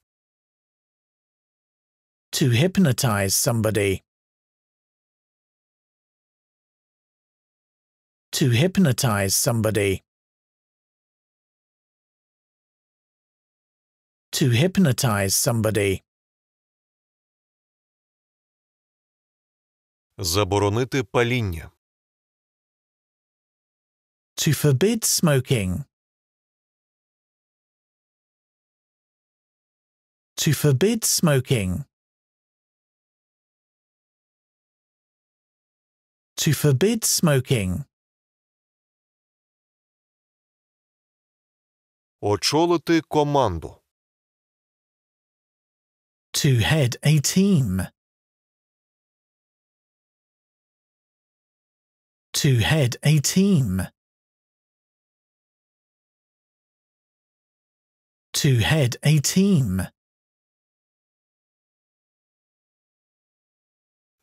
To hypnotize somebody. To hypnotize somebody. To hypnotize somebody. Заборонити паління. To forbid smoking. To forbid smoking. To forbid smoking. Очолити команду. To head a team. to head a team. To head a team.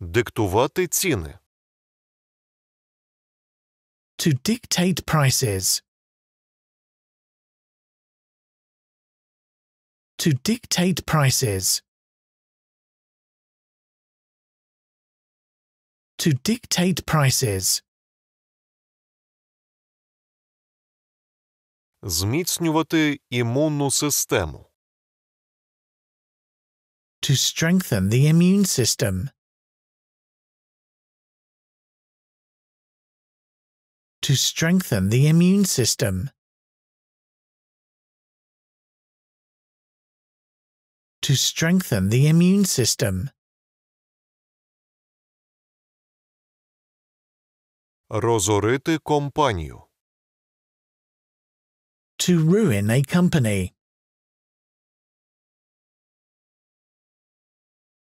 Диктувати ціни. To dictate prices. To dictate prices. To dictate prices. Зміцнювати імунну систему. To strengthen the immune system. To strengthen the immune system. To strengthen the immune system. Розорити компанію. to ruin a company.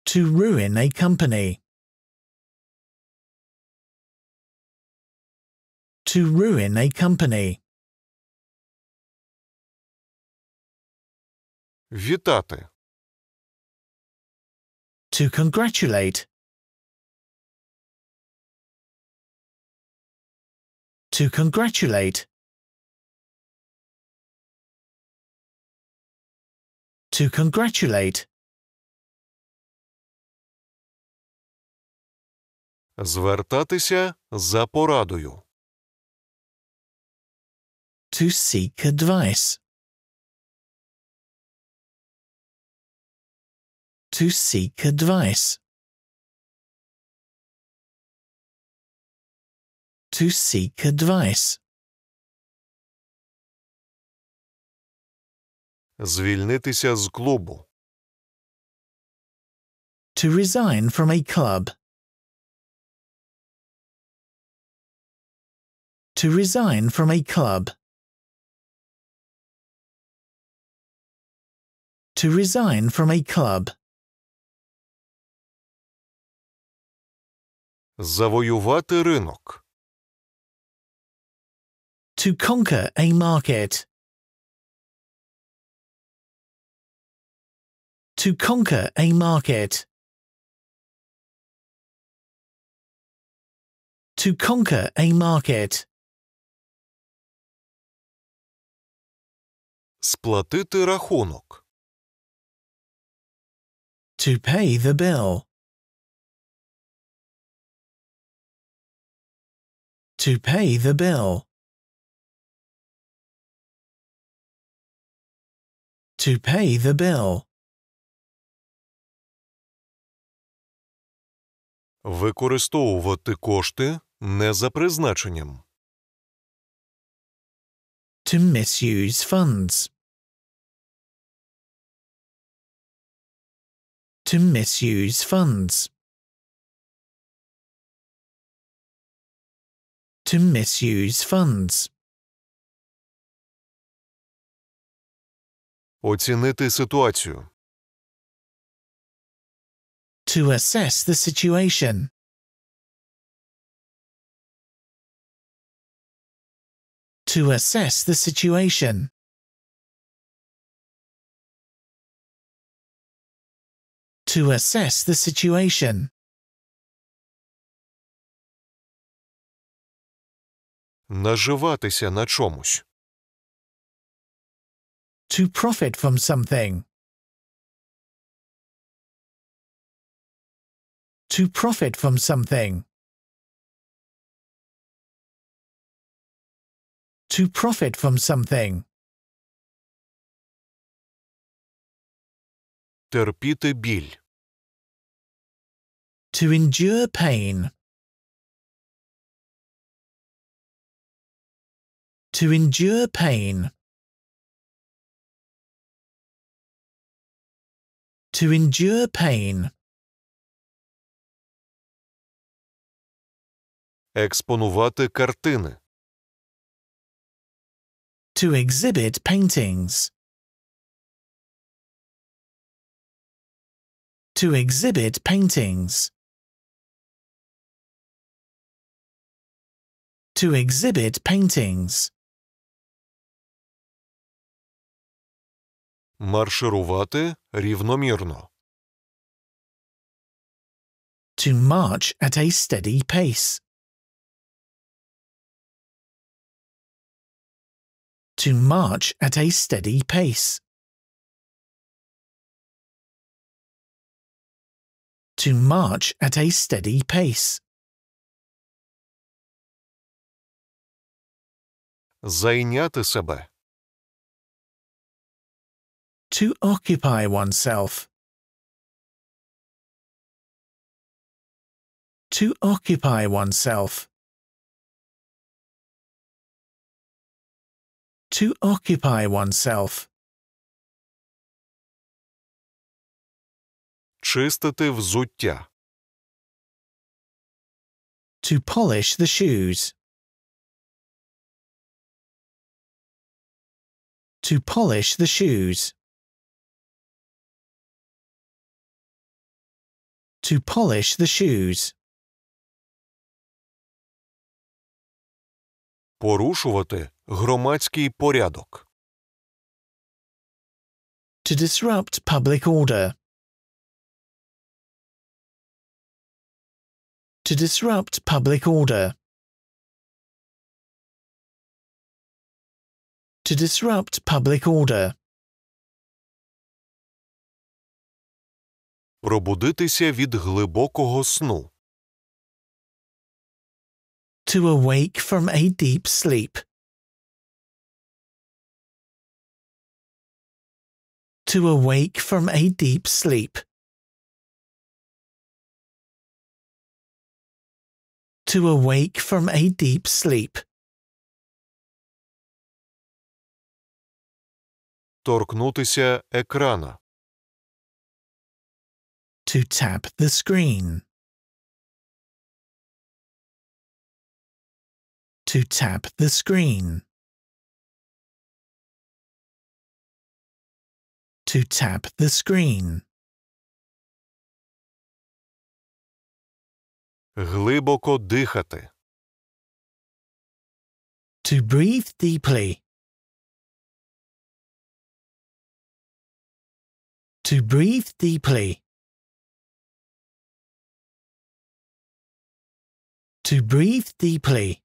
To ruin a company. To ruin a company. Вітати. To congratulate. To congratulate. to congratulate. Звертатися за порадою. To seek advice. To seek advice. To seek advice. Звільнитися з клубу. To resign from a club. To resign from a club. To resign from a club. Завоювати ринок. To conquer a market. to conquer a market. To conquer a market. Сплатити рахунок. To pay the bill. To pay the bill. To pay the bill. Використовувати кошти не за призначенням. To misuse funds. To misuse funds. To misuse funds. Оцінити ситуацію. to assess the situation. To assess the situation. To assess the situation. Наживатися на чомусь. To profit from something. to profit from something. To profit from something. Терпіти біль. To endure pain. To endure pain. To endure pain. Експонувати картини. To exhibit paintings. To exhibit paintings. To exhibit paintings. Марширувати рівномірно. To march at a steady pace. to march at a steady pace. To march at a steady pace. Зайняти себе. To occupy oneself. To occupy oneself. to occupy oneself. Чистити взуття. To polish the shoes. To polish the shoes. To polish the shoes. порушувати громадський порядок. To disrupt public order. To disrupt public order. To disrupt public order. Пробудитися від глибокого сну. to awake from a deep sleep. To awake from a deep sleep. To awake from a deep sleep. Торкнутися екрана. To tap the screen. to tap the screen. To tap the screen. Глибоко дихати. To breathe deeply. To breathe deeply. To breathe deeply.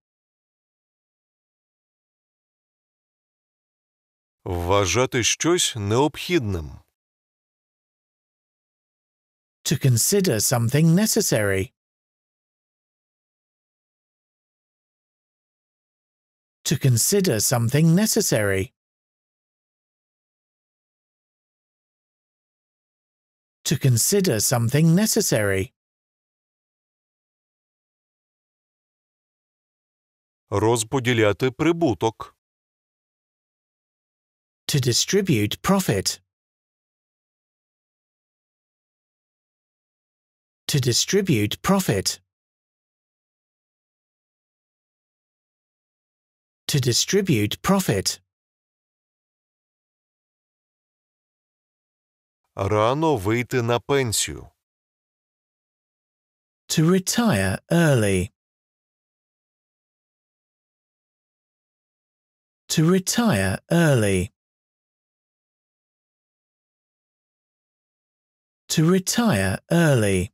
Вважати щось необхідним. To consider something necessary. To consider something necessary. To consider something necessary. Розподіляти прибуток. to distribute profit. To distribute profit. To distribute profit. Рано вийти на пенсію. To retire early. To retire early. to retire early.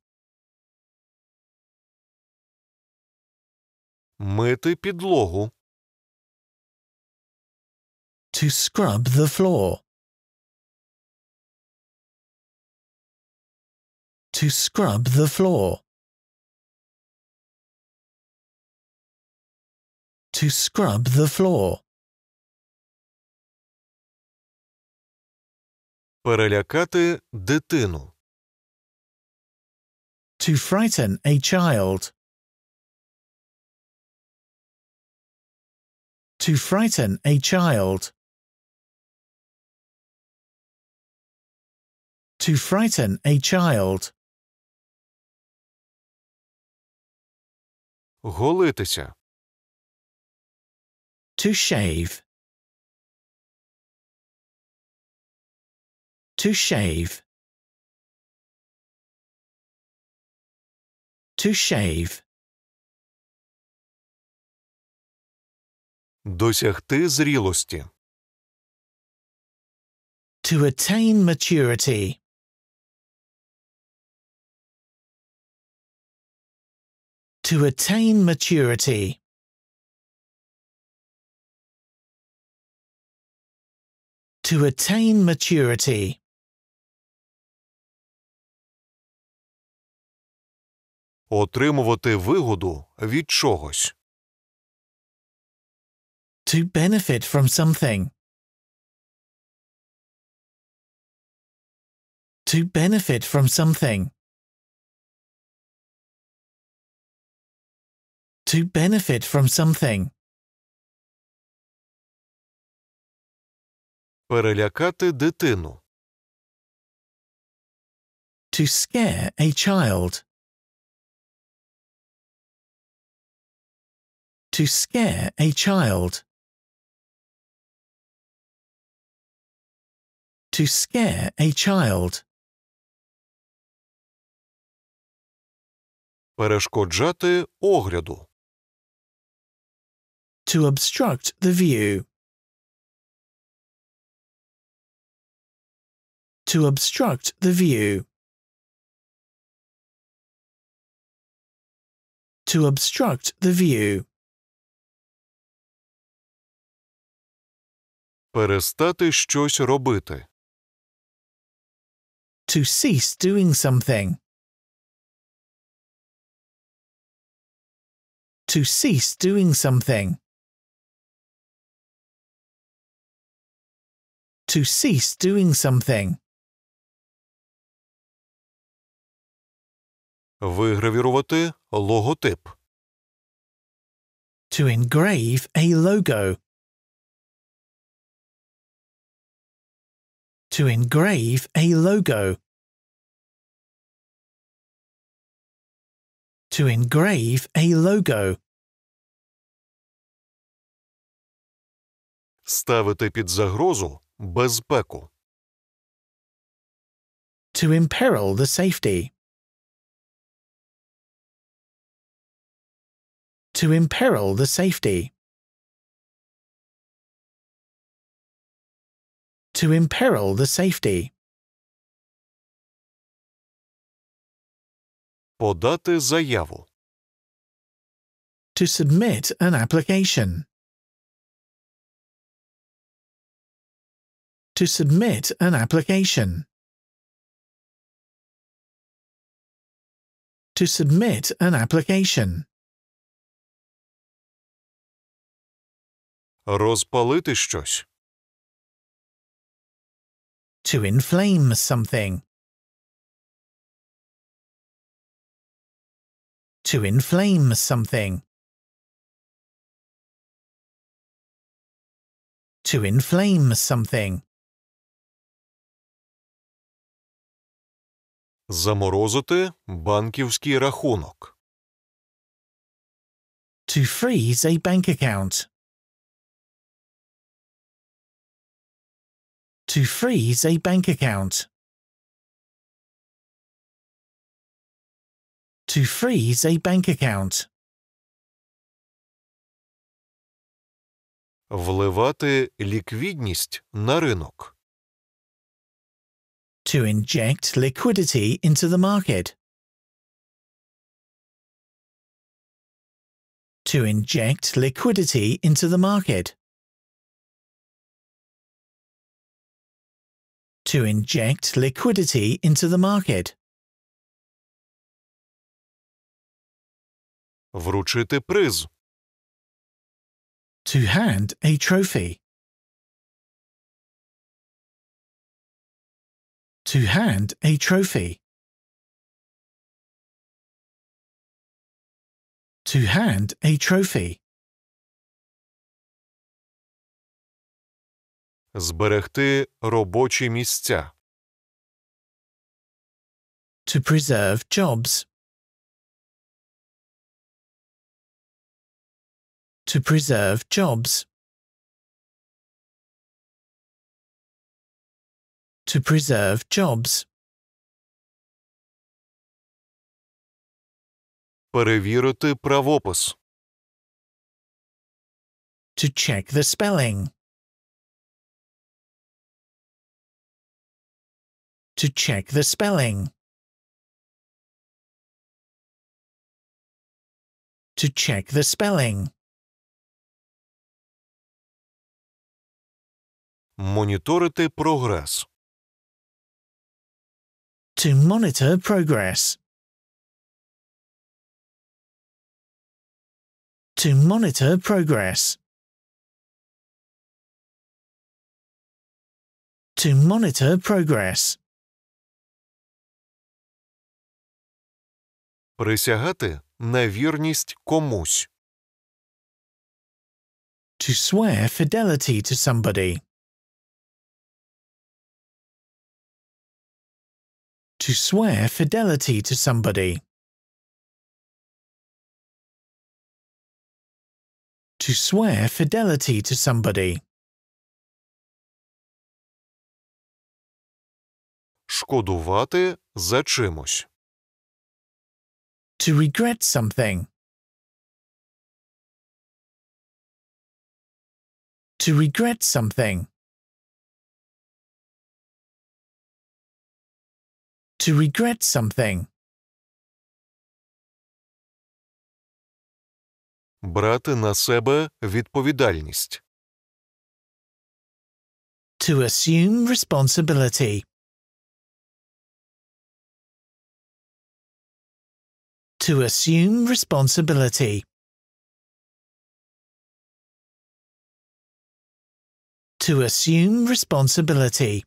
Мити підлогу. To scrub the floor. To scrub the floor. To scrub the floor. Перелякати дитину. To frighten a child. To frighten a child. To frighten a child. Голитися. To shave. To shave. to shave. Досягти зрілості. To attain maturity. To attain maturity. To attain maturity. Отримувати вигоду від чогось. To benefit from something. To benefit from something. To benefit from something. Перелякати дитину. To scare a child. to scare a child. To scare a child. Перешкоджати огляду. To obstruct the view. To obstruct the view. To obstruct the view. Перестати щось робити. To cease doing something. To cease doing something. To cease doing something. Вигравірувати логотип. To engrave a logo. to engrave a logo. To engrave a logo. Ставити під загрозу безпеку. To imperil the safety. To imperil the safety. to imperil the safety. Подати заяву. To submit an application. To submit an application. To submit an application. Розпалити щось to inflame something. To inflame something. To inflame something. Заморозити банківський рахунок. To freeze a bank account. to freeze a bank account. To freeze a bank account. Вливати ліквідність на ринок. To inject liquidity into the market. To inject liquidity into the market. to inject liquidity into the market. Вручити приз. To hand a trophy. To hand a trophy. To hand a trophy. Зберегти робочі місця. To preserve jobs. To preserve jobs. To preserve jobs. Перевірити правопис. To check the spelling. to check the spelling. To check the spelling. Моніторити прогрес. To monitor progress. To monitor progress. To monitor progress. Присягати на вірність комусь. To swear fidelity to somebody. To swear fidelity to somebody. To swear fidelity to somebody. Шкодувати за чимось. to regret something. To regret something. To regret something. Брати на себе відповідальність. To assume responsibility. to assume responsibility. To assume responsibility.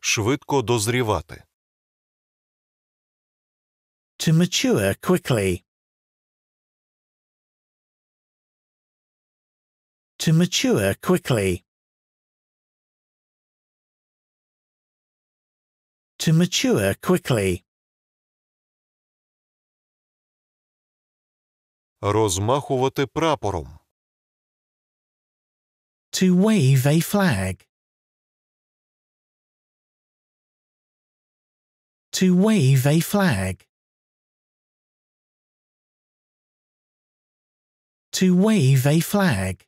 Швидко дозрівати. To mature quickly. To mature quickly. to mature quickly. Розмахувати прапором. To wave a flag. To wave a flag. To wave a flag.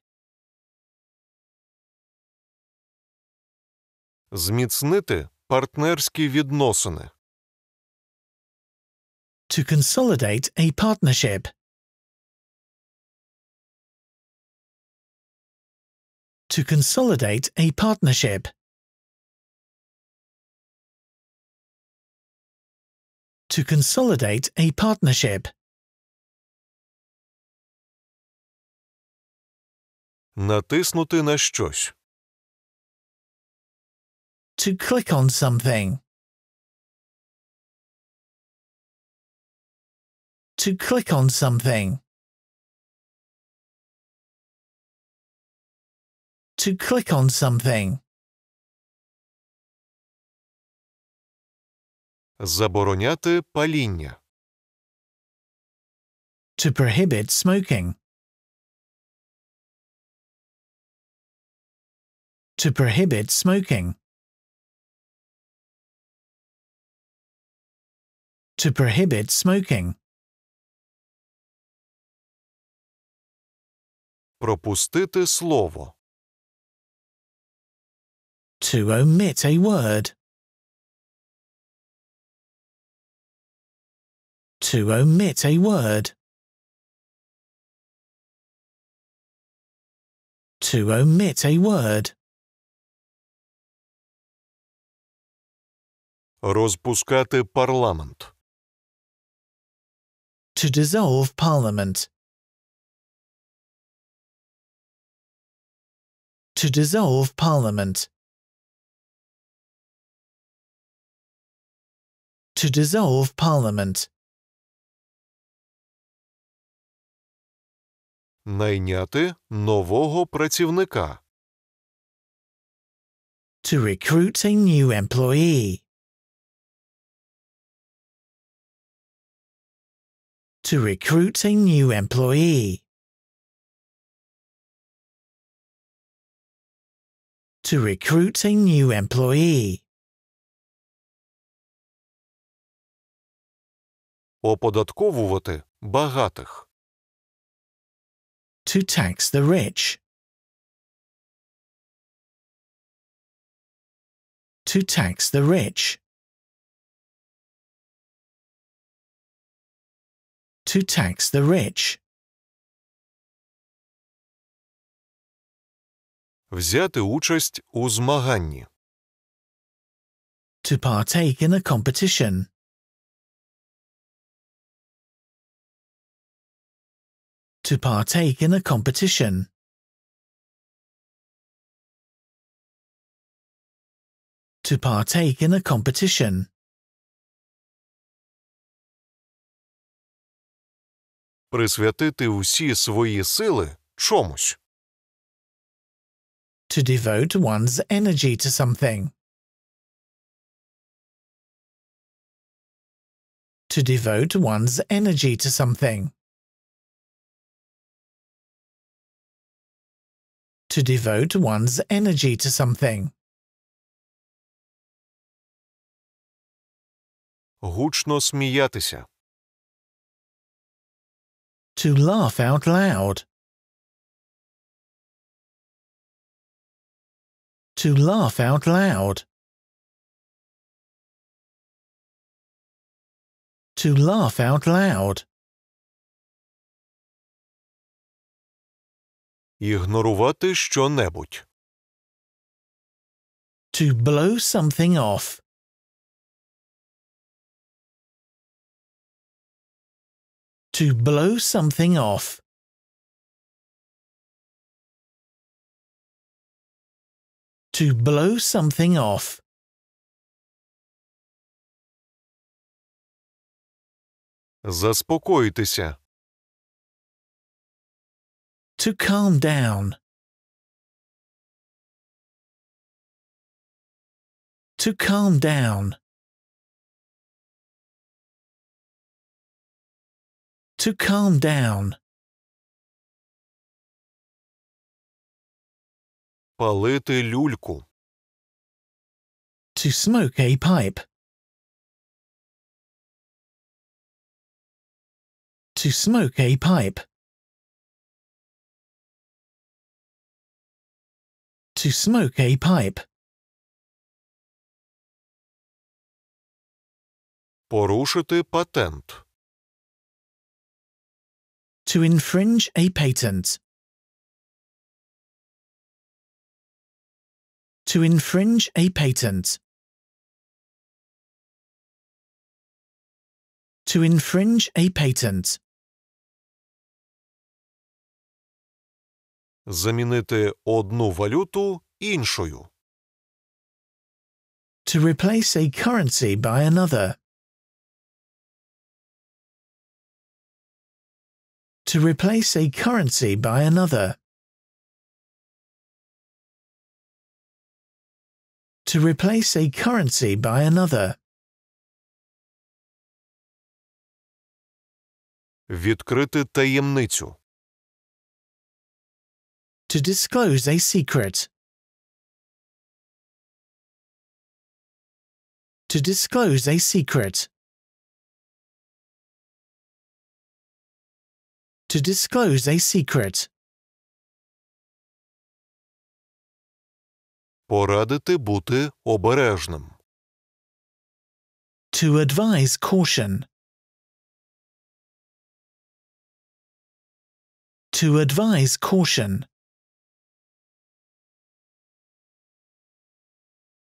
Зміцнити Партнерські відносини. To consolidate a partnership. To consolidate a partnership. To consolidate a partnership. Натиснути на щось. to click on something. To click on something. To click on something. Забороняти паління. To prohibit smoking. To prohibit smoking. to prohibit smoking. Пропустити слово. To omit a word. To omit a word. To omit a word. Розпускати парламент to dissolve Parliament. To dissolve Parliament. To dissolve Parliament. Найняти нового працівника. To recruit a new employee. to recruit a new employee. To recruit a new employee. Оподатковувати багатих. To tax the rich. To tax the rich. to tax the rich. Взяти участь у змаганні. To partake in a competition. To partake in a competition. To partake in a competition. Присвятити усі свої сили чомусь. To devote one's energy to something. To devote one's energy to something. To devote one's energy to something. Гучно сміятися. To laugh out loud. To laugh out loud. To laugh out loud. Ігнорувати щонебудь. To blow something off. to blow something off. To blow something off. Заспокойтеся. To calm down. To calm down. to calm down. Палити люльку. To smoke a pipe. To smoke a pipe. To smoke a pipe. Порушити патент to infringe a patent. To infringe a patent. To infringe a patent. Замінити одну валюту іншою. To replace a currency by another. to replace a currency by another. To replace a currency by another. Відкрити таємницю. To disclose a secret. To disclose a secret. to disclose a secret. Порадити бути обережним. To advise caution. To advise caution.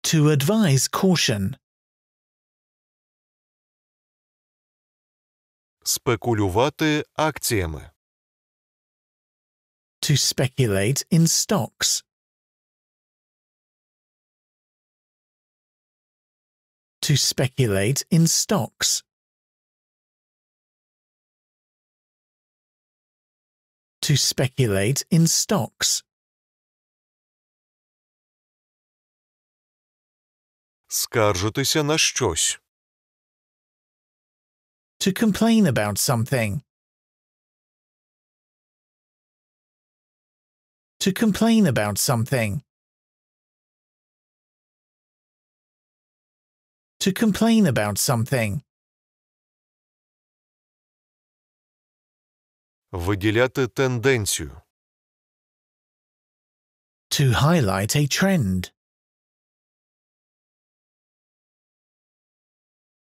To advise caution. Спекулювати акціями to speculate in stocks. To speculate in stocks. To speculate in stocks. Скаржитися на щось. To complain about something. to complain about something. To complain about something. Виділяти тенденцію. To highlight a trend.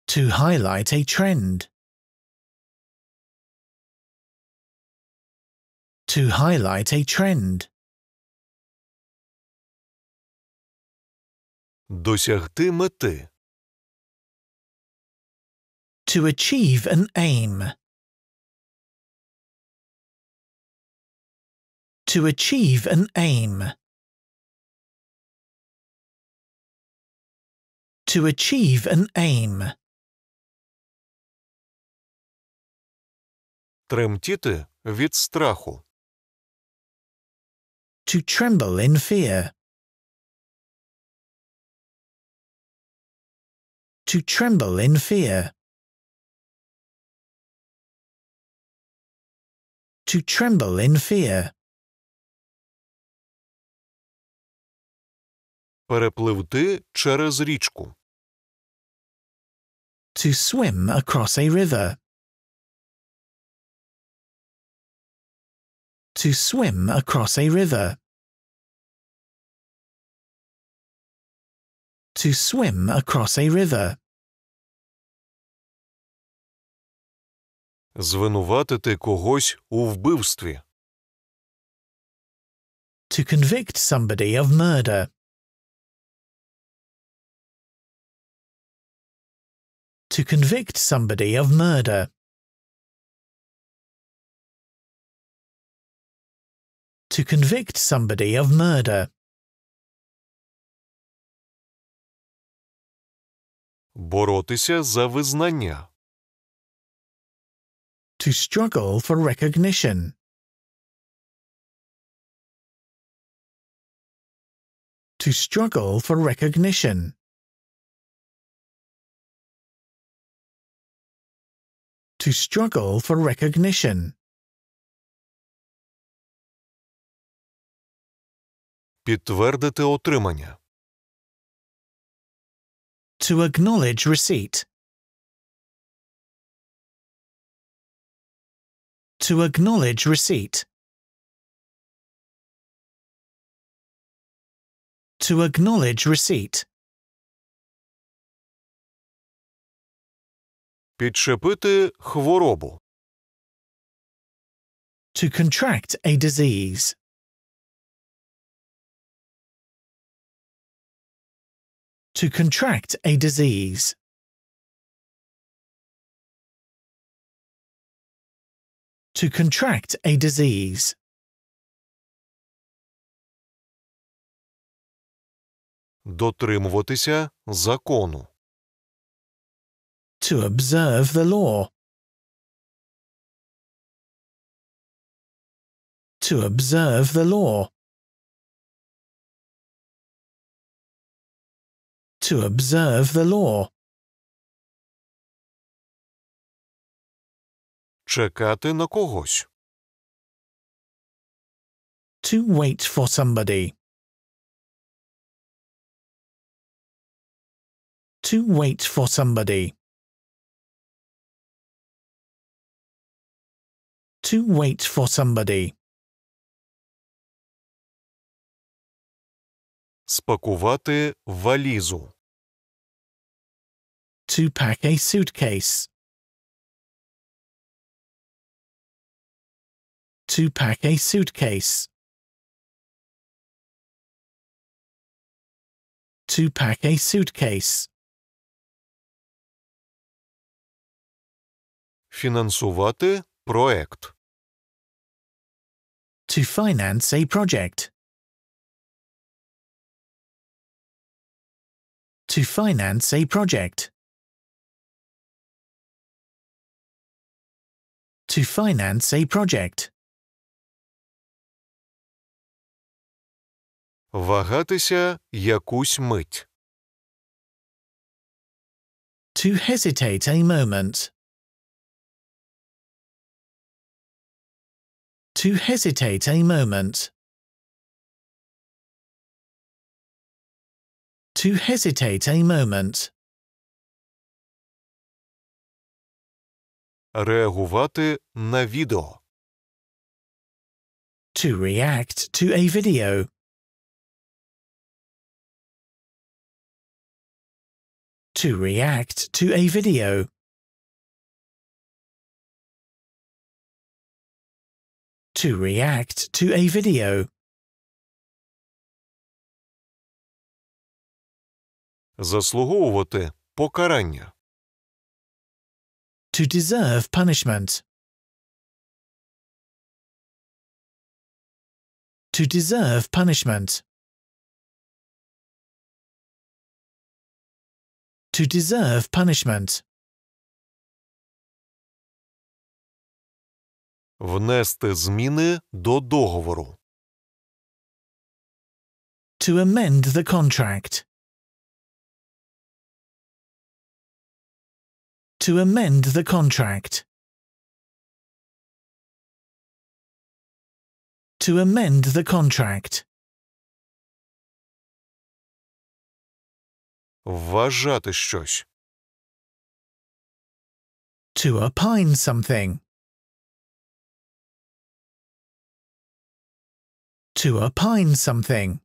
To highlight a trend. To highlight a trend. Досягти мети. To achieve an aim. To achieve an aim. To achieve an aim. Тремтіти від страху. To tremble in fear. to tremble in fear. To tremble in fear. Перепливти через річку. To swim across a river. To swim across a river. To swim across a river. Звинуватити когось у вбивстві. To convict somebody of murder. To convict somebody of murder. To convict somebody of murder. Боротися за визнання. to struggle for recognition. To struggle for recognition. To struggle for recognition. Підтвердити отримання. To acknowledge receipt. to acknowledge receipt. To acknowledge receipt. Підшепити хворобу. To contract a disease. To contract a disease. to contract a disease. Дотримуватися закону. To observe the law. To observe the law. To observe the law. Чекати на когось. To wait for somebody. To wait for somebody. To wait for somebody. Спакувати валізу. To pack a suitcase. to pack a suitcase. To pack a suitcase. Фінансувати проект. To finance a project. To finance a project. To finance a project. Вагатися якусь мить. To hesitate a moment. To hesitate a moment. To hesitate a moment. Реагувати на відео. To react to a video. to react to a video. To react to a video. Заслуговувати покарання. To deserve punishment. To deserve punishment. to deserve punishment. Внести зміни до договору. To amend the contract. To amend the contract. To amend the contract. Вважати щось. To opine something. To opine something.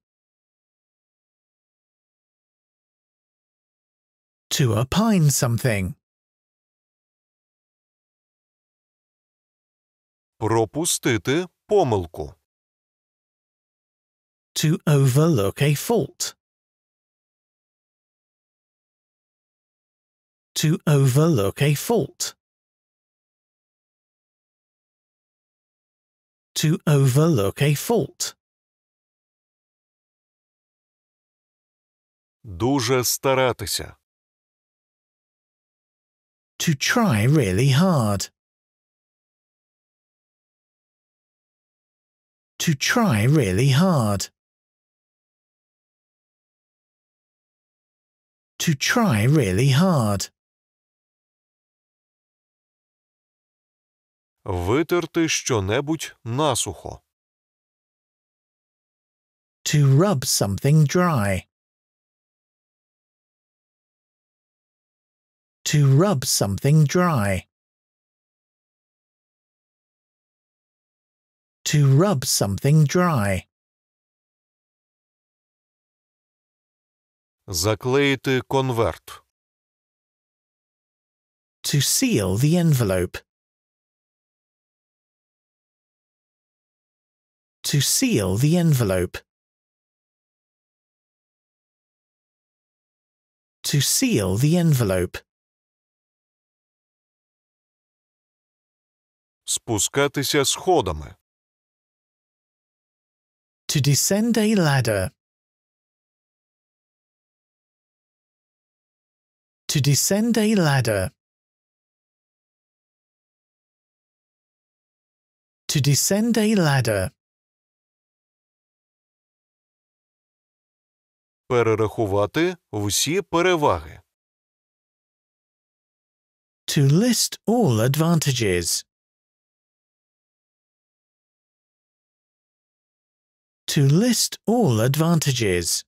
To opine something. Пропустити помилку. To overlook a fault. to overlook a fault. To overlook a fault. Дуже старатися. To try really hard. To try really hard. To try really hard. Витерти щонебудь насухо. To rub something dry. To rub something dry. To rub something dry. Заклеїти конверт. To seal the envelope. to seal the envelope. To seal the envelope. Спускатися сходами. To descend a ladder. To descend a ladder. To descend a ladder. Перерахувати всі переваги. To list all advantages. To list all advantages.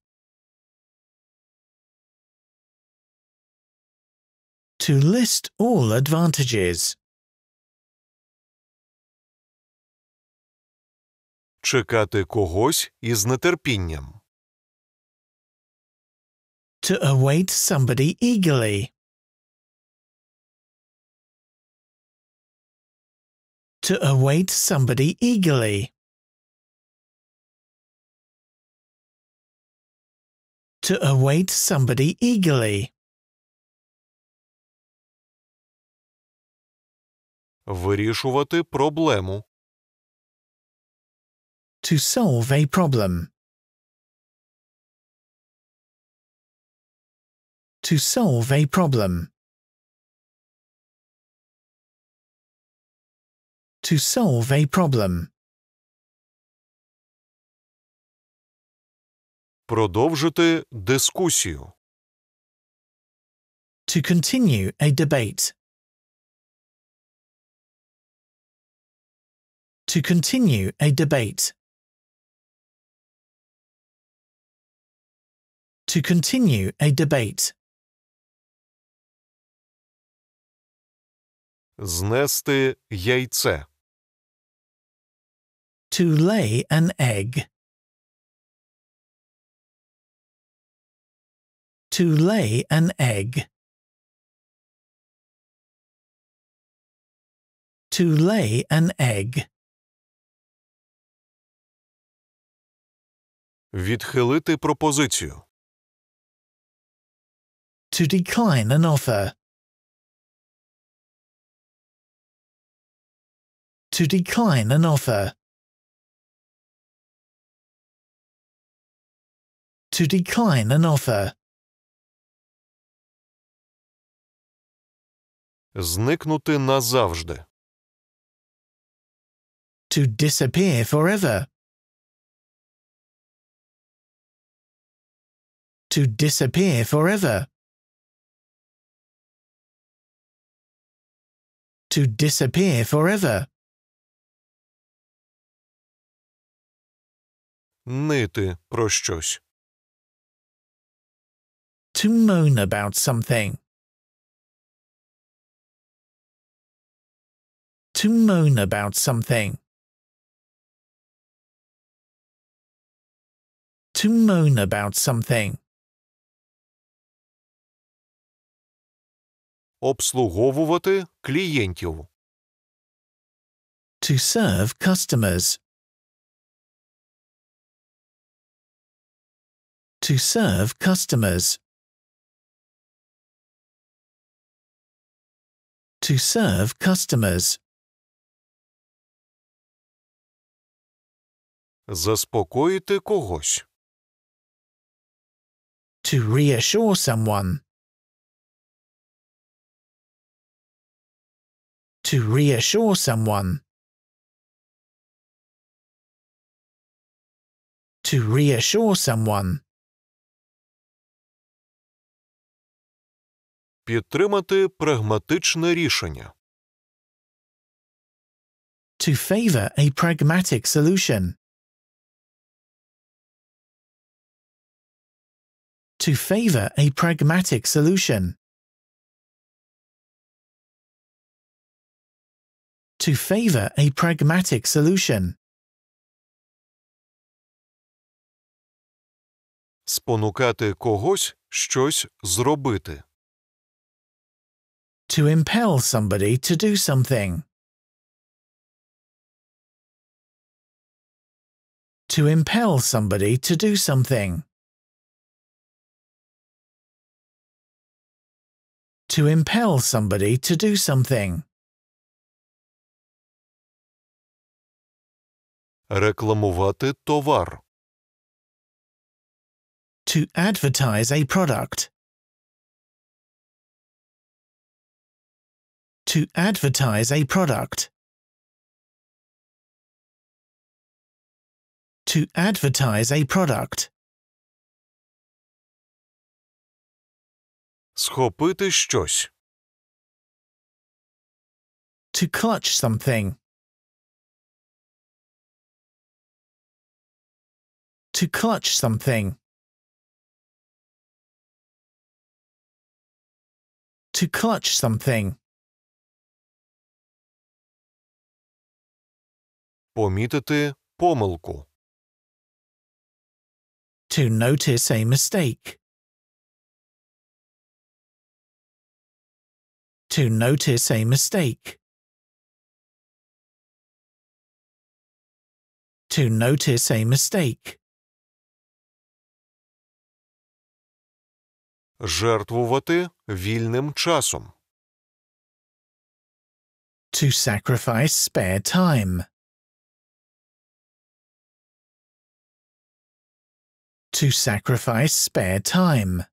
To list all advantages. Чекати когось із нетерпінням. to await somebody eagerly. To await somebody eagerly. To await somebody eagerly. Вирішувати проблему. To solve a problem. to solve a problem. To solve a problem. Продовжити дискусію. To continue a debate. To continue a debate. To continue a debate. Знести яйце. To lay an egg. To lay an egg. To lay an egg. Відхилити пропозицію. To decline an offer. to decline an offer. To decline an offer. Зникнути назавжди. To disappear forever. To disappear forever. To disappear forever. Нити про щось. To moan about something. To moan about something. To moan about something. Обслуговувати клієнтів. To serve customers. to serve customers. To serve customers. Заспокоїти когось. To reassure someone. To reassure someone. To reassure someone. Підтримати прагматичне рішення. To favor a pragmatic solution. To favor a pragmatic solution. To favor a pragmatic solution. Спонукати когось щось зробити. to impel somebody to do something. To impel somebody to do something. To impel somebody to do something. Рекламувати товар. To advertise a product. to advertise a product. To advertise a product. Схопити щось. To clutch something. To clutch something. To clutch something. Помітити помилку. To notice a mistake. To notice a mistake. To notice a mistake. Жертвувати вільним часом. To sacrifice spare time. to sacrifice spare time.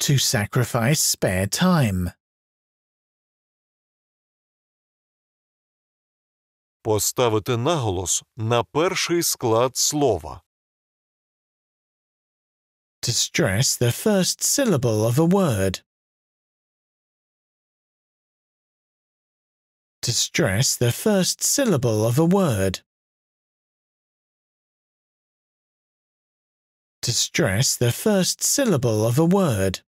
To sacrifice spare time. Поставити наголос на перший склад слова. To stress the first syllable of a word. To stress the first syllable of a word. to stress the first syllable of a word.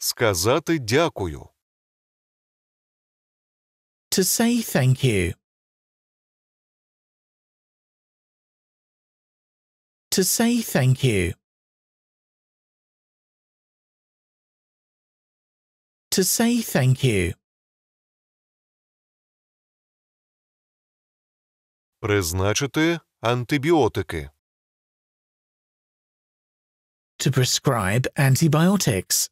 Сказати дякую. To say thank you. To say thank you. To say thank you. Призначити антибіотики. To prescribe antibiotics.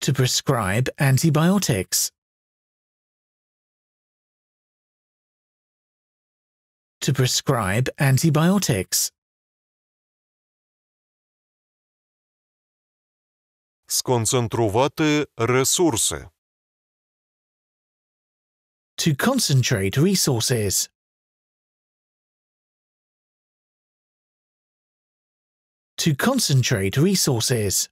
To prescribe antibiotics. To prescribe antibiotics. Сконцентрувати ресурси to concentrate resources. To concentrate resources.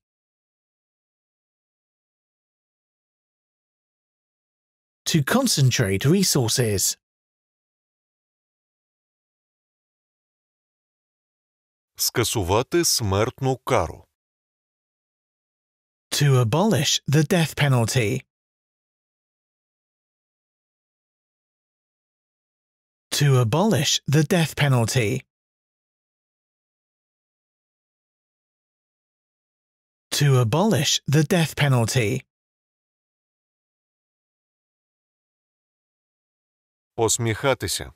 To concentrate resources. Скасувати смертну кару. To abolish the death penalty. to abolish the death penalty. To abolish the death penalty. Посміхатися.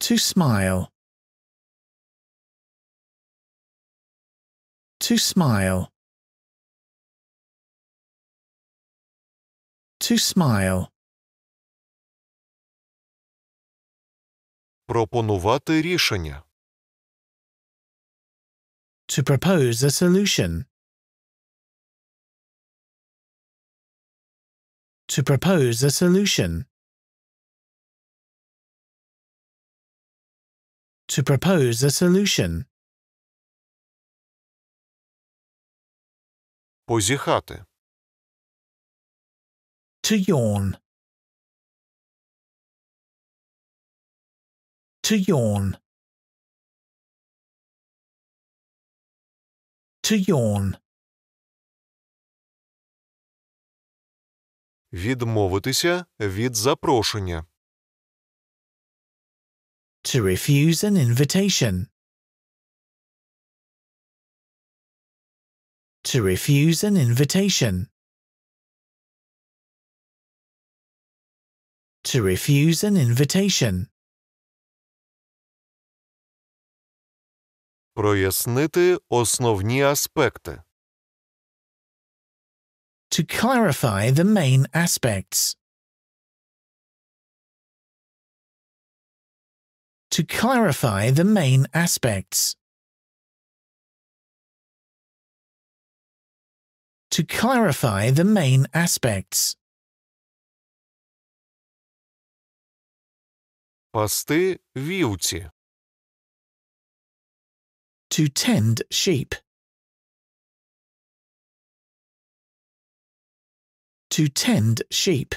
To smile. To smile. To smile. Пропонувати рішення. To propose a solution. To propose a solution. To propose a solution. Позіхати. To yawn. To yawn. To yawn. Відмовитися від запрошення. To refuse an invitation. To refuse an invitation. To refuse an invitation. Прояснити основні аспекти. To clarify the main aspects. To clarify the main aspects. To clarify the main aspects. Пасти вівці. to tend sheep. To tend sheep.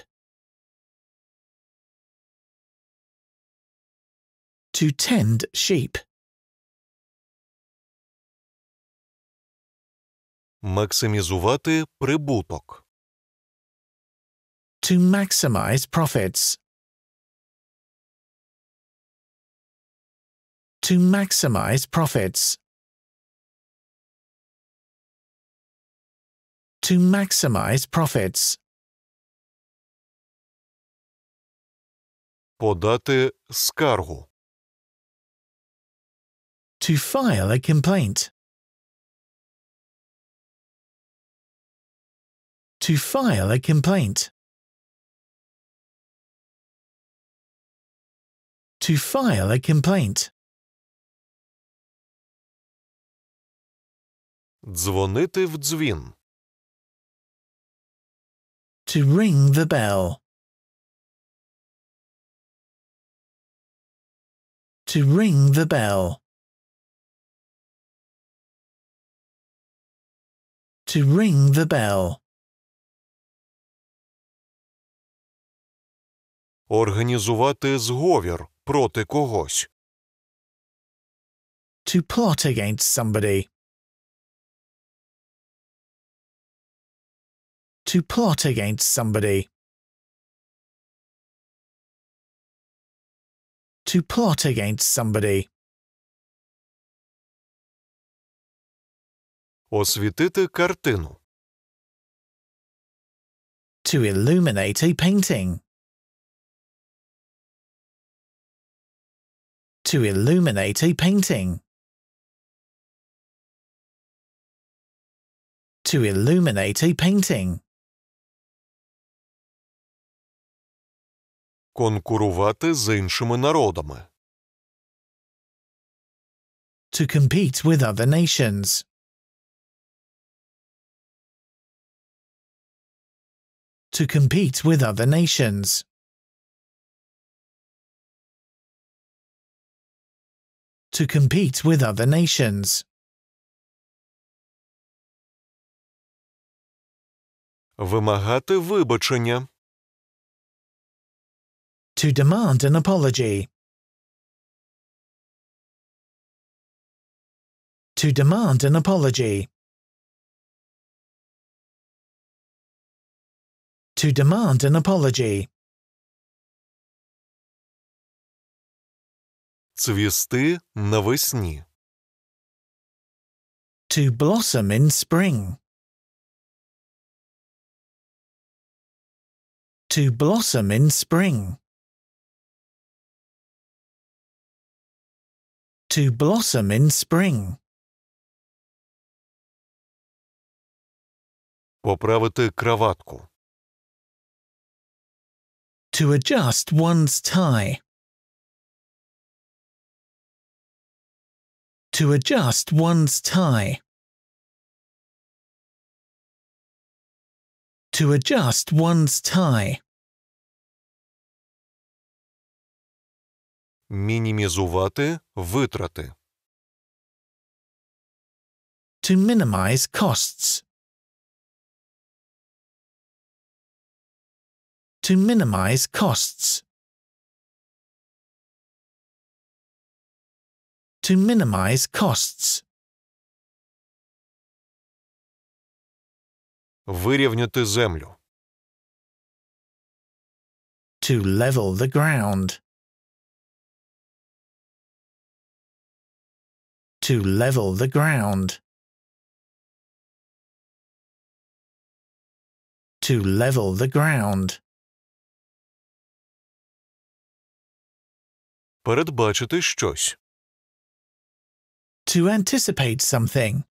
To tend sheep. Максимізувати прибуток. To maximize profits. To maximize profits. to maximize profits. Подати скаргу. To file a complaint. To file a complaint. To file a complaint. Дзвонити в дзвін to ring the bell. To ring the bell. To ring the bell. Організувати зговір проти когось. To plot against somebody. to plot against somebody. To plot against somebody. Освітити картину. To illuminate a painting. To illuminate a painting. To illuminate a painting. конкурувати з іншими народами. To compete with other nations. To compete with other nations. To compete with other nations. Вимагати вибачення. to demand an apology. To demand an apology. To demand an apology. Цвісти навесні. To blossom in spring. To blossom in spring. to blossom in spring. Поправити To adjust one's tie. To adjust one's tie. To adjust one's tie. Мінімізувати витрати. To minimize costs. To minimize costs. To minimize costs. Вирівняти землю. To level the ground. to level the ground. To level the ground. Передбачити щось. To anticipate something.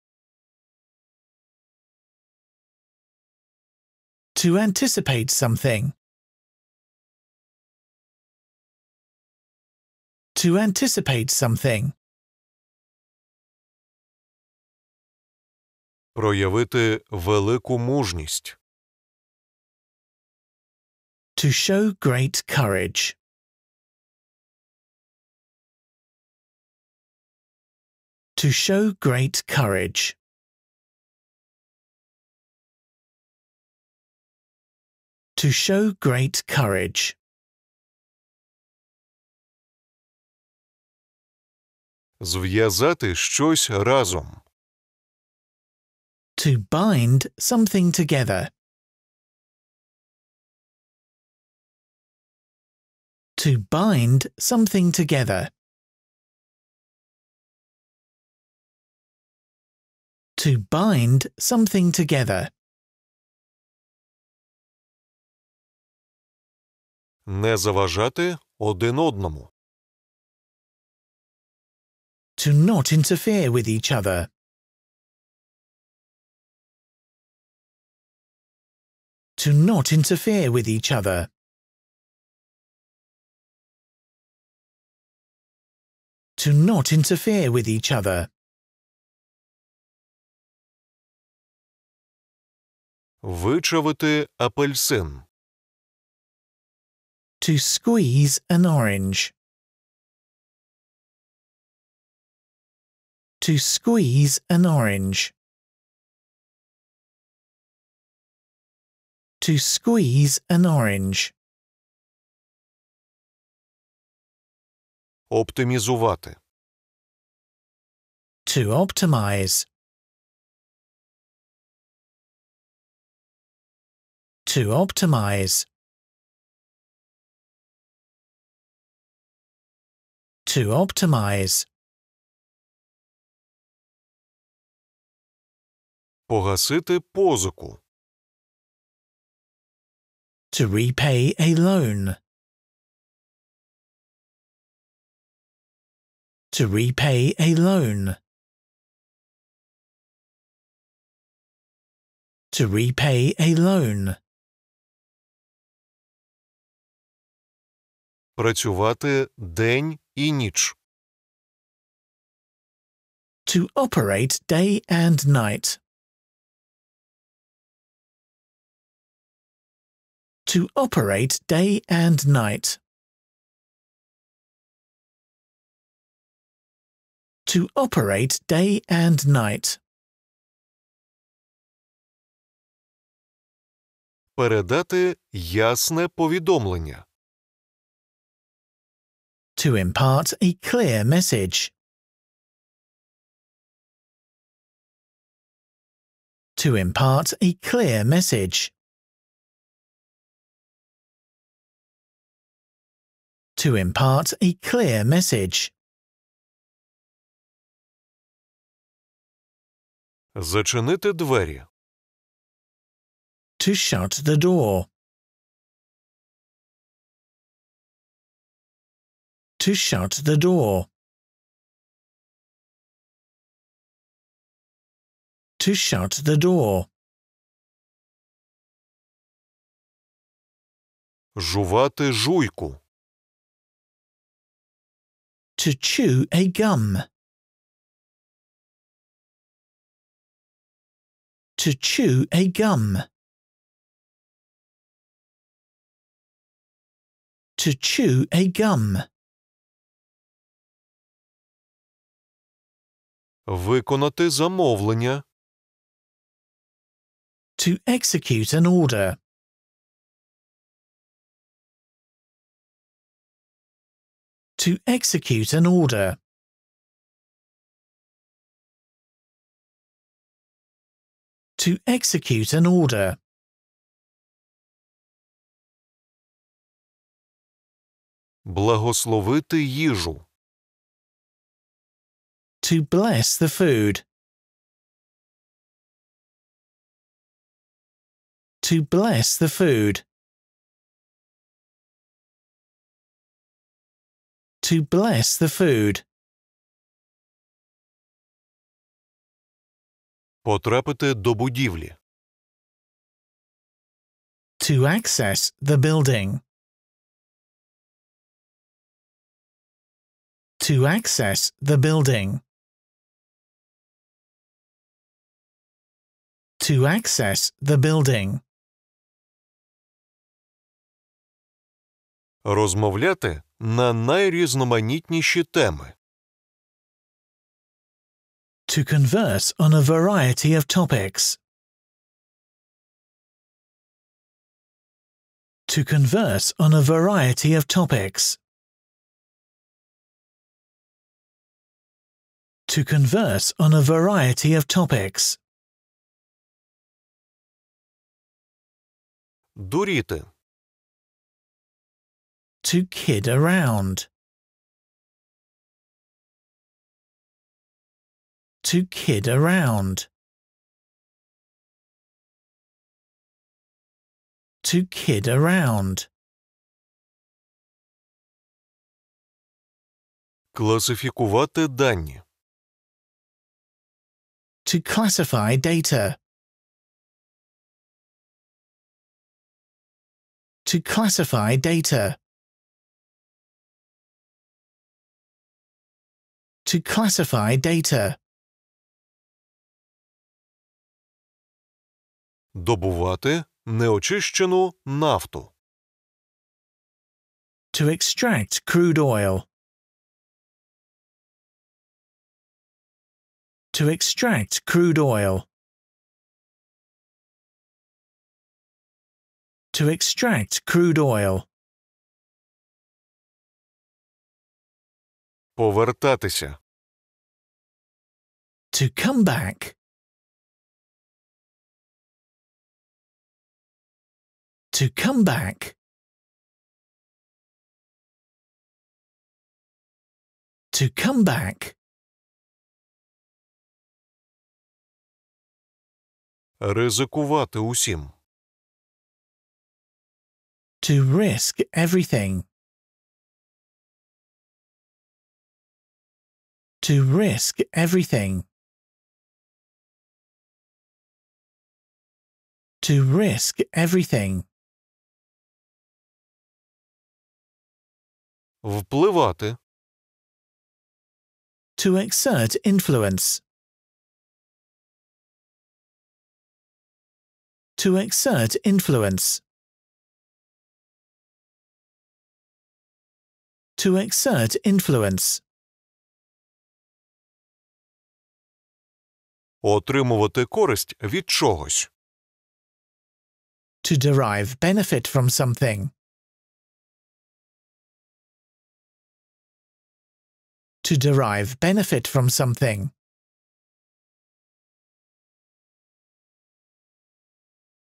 To anticipate something. To anticipate something. проявити велику мужність. To show great courage. To show great courage. To show great courage. Зв'язати щось разом. To bind something together. To bind something together. To bind something together. Не заважати один одному. To not interfere with each other. to not interfere with each other. To not interfere with each other. Вичавити апельсин. To squeeze an orange. To squeeze an orange. to squeeze an orange. Оптимізувати. To optimize. To optimize. To optimize. Погасити позику to repay a loan. To repay a loan. To repay a loan. Працювати день і ніч. To operate day and night. to operate day and night. To operate day and night. Передати ясне повідомлення. To impart a clear message. To impart a clear message. to impart a clear message. Зачинити двері. To shut the door. To shut the door. To shut the door. Жувати жуйку. to chew a gum. To chew a gum. To chew a gum. Виконати замовлення. To execute an order. to execute an order. To execute an order. Благословити їжу. To bless the food. To bless the food. to bless the food. Потрапити до будівлі. To access the building. To access the building. To access the building. розмовляти на найрізноманітніші теми. To converse on a variety of topics. To converse on a variety of topics. To converse on a variety of topics. Дуріти to kid around. To kid around. To kid around. Класифікувати дані. To classify data. To classify data. to classify data. Добувати неочищену нафту. To extract crude oil. To extract crude oil. To extract crude oil. Повертатися. to come back to come back to come back Ризикувати усім. To risk everything. To risk everything. to risk everything. Впливати. To exert influence. To exert influence. To exert influence. Отримувати користь від чогось. to derive benefit from something. To derive benefit from something.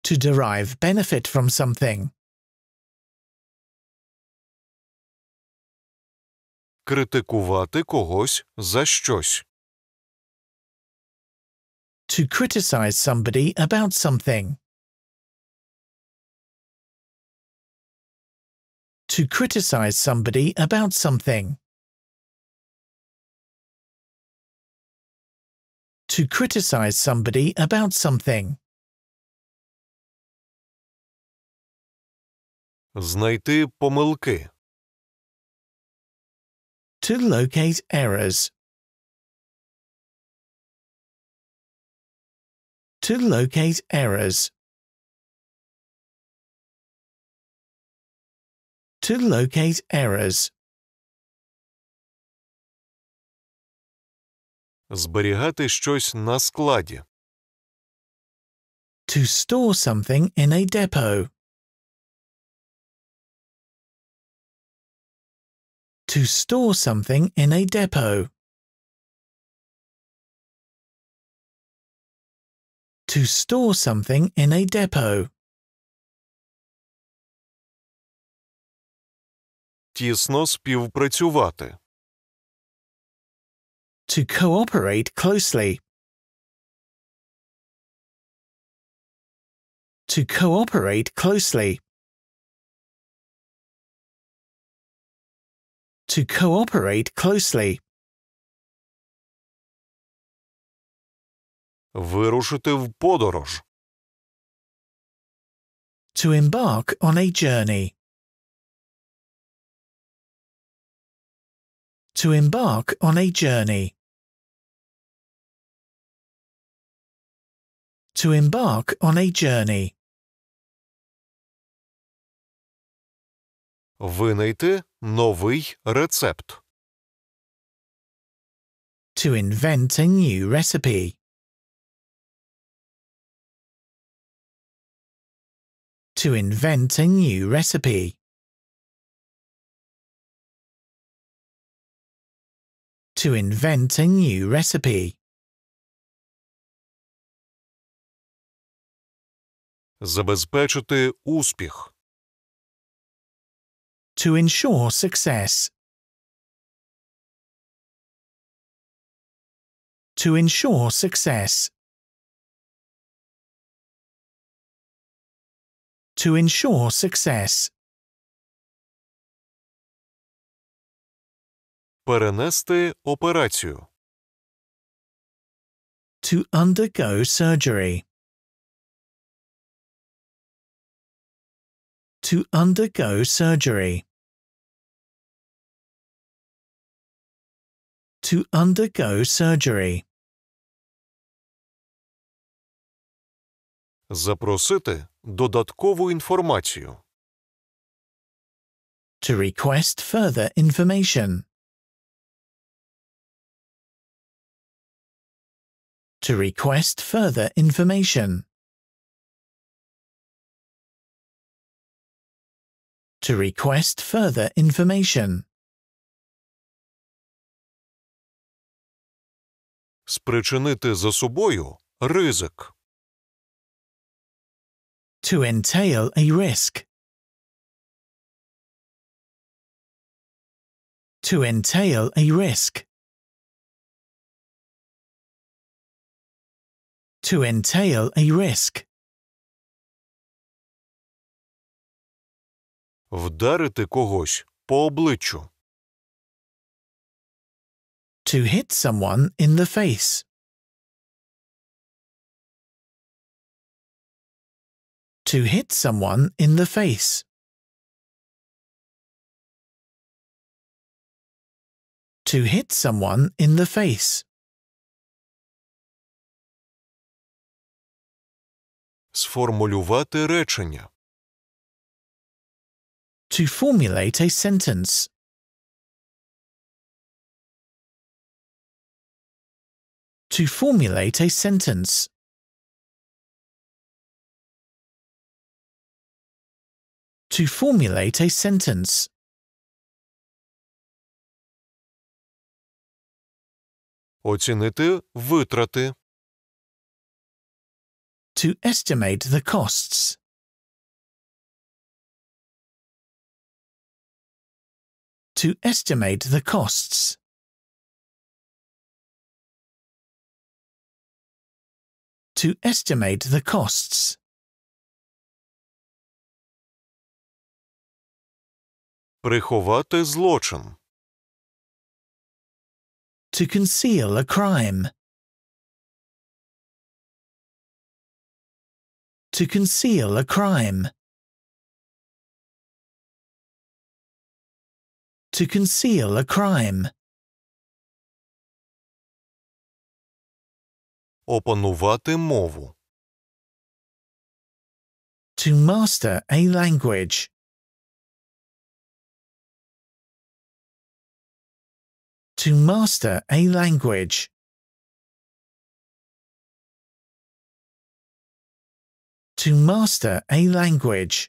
To derive benefit from something. Критикувати когось за щось. To criticize somebody about something. to criticize somebody about something. To criticize somebody about something. Знайти помилки. To locate errors. To locate errors. to locate errors. Зберігати щось на складі. To store something in a depot. To store something in a depot. To store something in a depot. тісно співпрацювати. To cooperate closely. To cooperate closely. To cooperate closely. Вирушити в подорож. To embark on a journey. to embark on a journey. To embark on a journey. Винайти новий рецепт. To invent a new recipe. To invent a new recipe. to invent a new recipe. Забезпечити успіх. To ensure success. To ensure success. To ensure success. Перенести операцію. To undergo surgery. To undergo surgery. To undergo surgery. Запросити додаткову інформацію. To request further information. to request further information. To request further information. Спричинити за собою ризик. To entail a risk. To entail a risk. to entail a risk. Вдарити когось по обличчю. To hit someone in the face. To hit someone in the face. To hit someone in the face. Сформулювати речення. To formulate a sentence. To formulate a sentence. To formulate a sentence. Оцінити витрати. to estimate the costs. To estimate the costs. To estimate the costs. Приховати злочин. To conceal a crime. to conceal a crime. To conceal a crime. Опанувати мову. To master a language. To master a language. to master a language.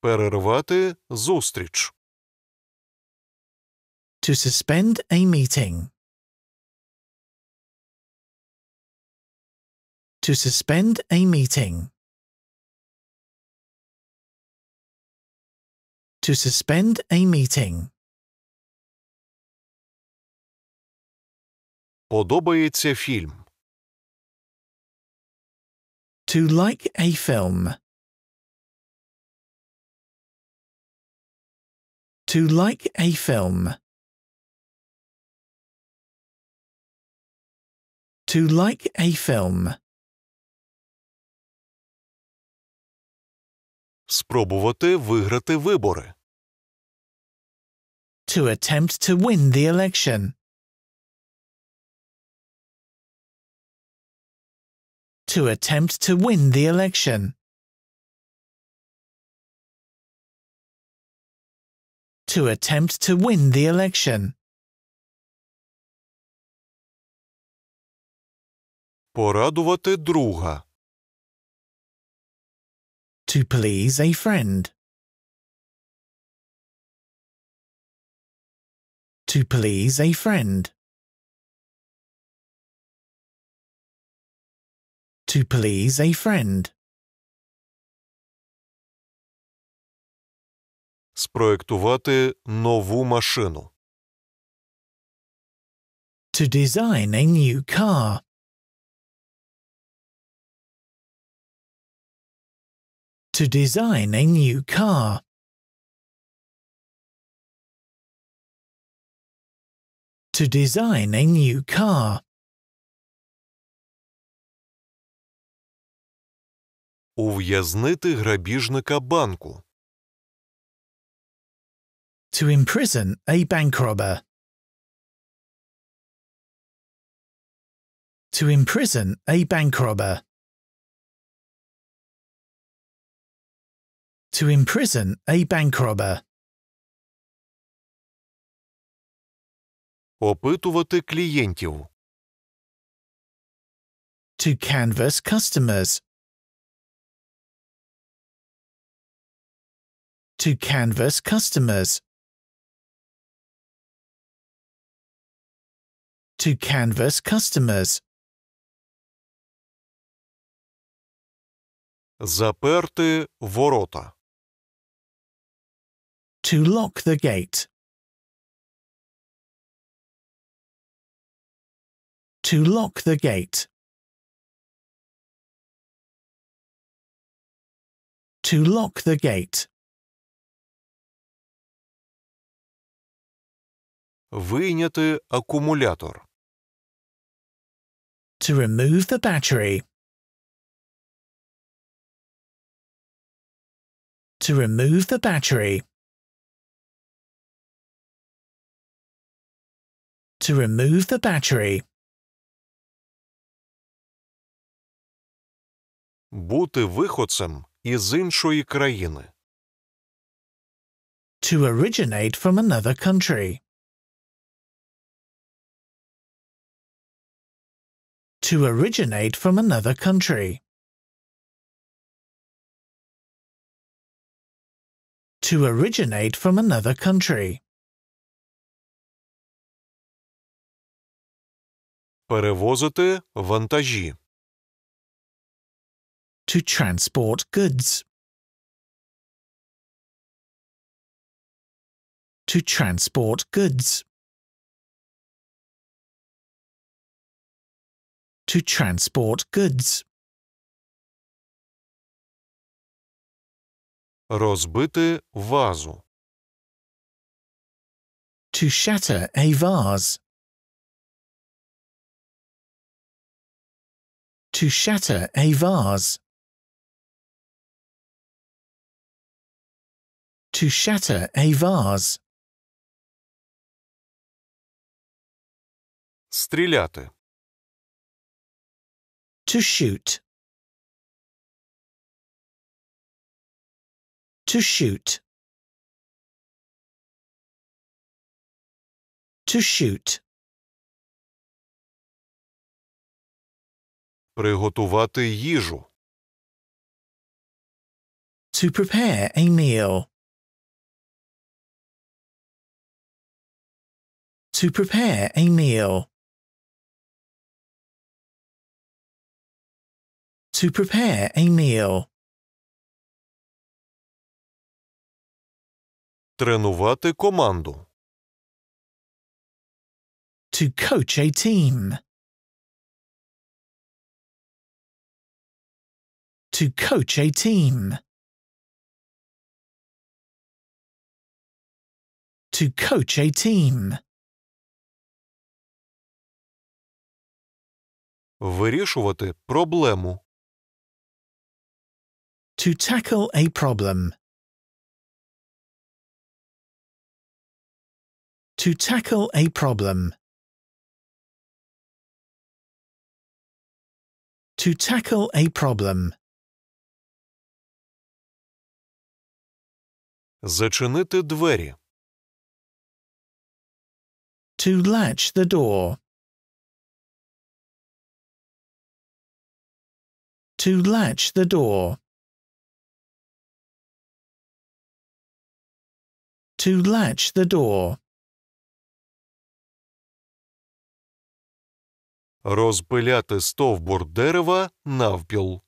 Перервати зустріч. To suspend a meeting. To suspend a meeting. To suspend a meeting. Подобається фільм. To like a film. To like a film. To like a film. Спробувати виграти вибори. To attempt to win the election. to attempt to win the election. To attempt to win the election. Порадувати друга. To please a friend. To please a friend. to please a friend. Спроектувати нову машину. To design a new car. To design a new car. To design a new car. Ув'язнити грабіжника банку. To imprison a bank robber. To imprison a bank robber. To imprison a bank robber. Опитувати клієнтів. To canvass customers. to canvas customers. To canvas customers. Заперти ворота. To lock the gate. To lock the gate. To lock the gate. вийняти акумулятор. To remove the battery. To remove the battery. To remove the battery. Бути виходцем із іншої країни. To originate from another country. to originate from another country. To originate from another country. Перевозити вантажі. To transport goods. To transport goods. to transport goods. Розбити вазу. To shatter a vase. To shatter a vase. To shatter a vase. Стріляти. To shoot. To shoot. To shoot. Приготувати їжу. To prepare a meal. To prepare a meal. to prepare a meal. Тренувати команду. To coach a team. To coach a team. To coach a team. Вирішувати проблему. To tackle a problem. To tackle a problem. To tackle a problem. Зачинити двері. To latch the door. To latch the door. to latch the door. Розпиляти стовбур дерева навпіл.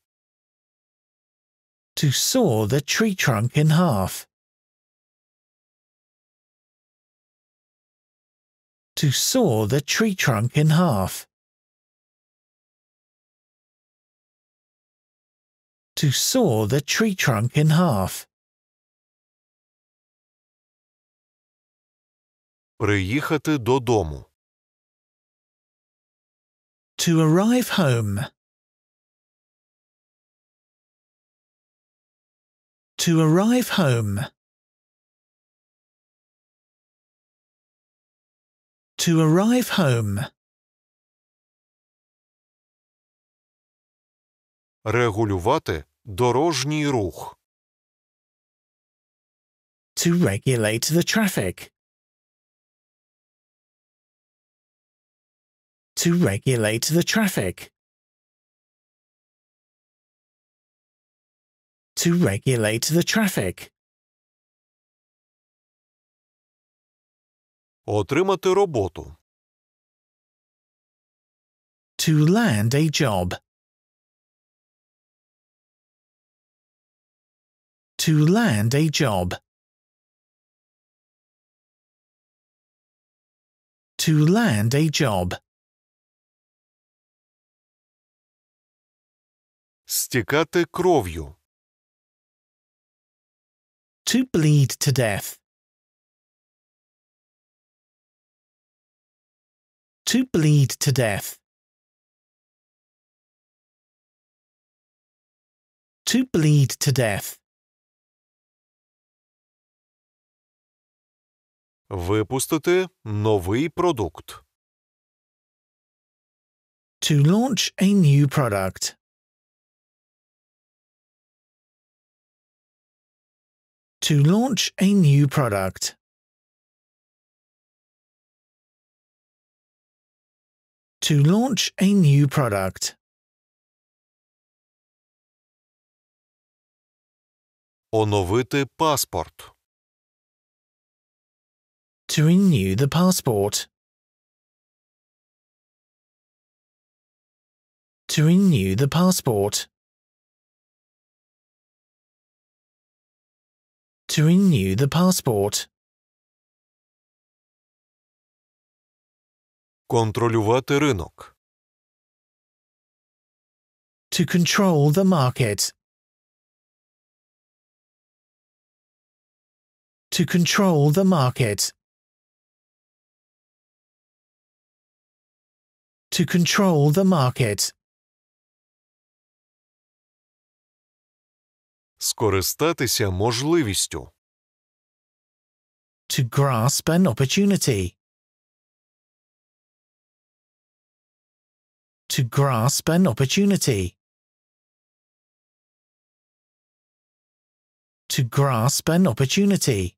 To saw the tree trunk in half. To saw the tree trunk in half. To saw the tree trunk in half. Приїхати додому. To arrive home. To arrive home. To arrive home. Регулювати дорожній рух. To regulate the traffic. to regulate the traffic. To regulate the traffic. Отримати роботу. To land a job. To land a job. To land a job. Стікати кров'ю. To bleed to death. To bleed to death. To bleed to death. Випустити новий продукт. To launch a new product. to launch a new product. To launch a new product. Оновити паспорт. To renew the passport. To renew the passport. to renew the passport. Контролювати ринок. To control the market. To control the market. To control the market. Скористатися можливістю. To grasp an opportunity. To grasp an opportunity. To grasp an opportunity.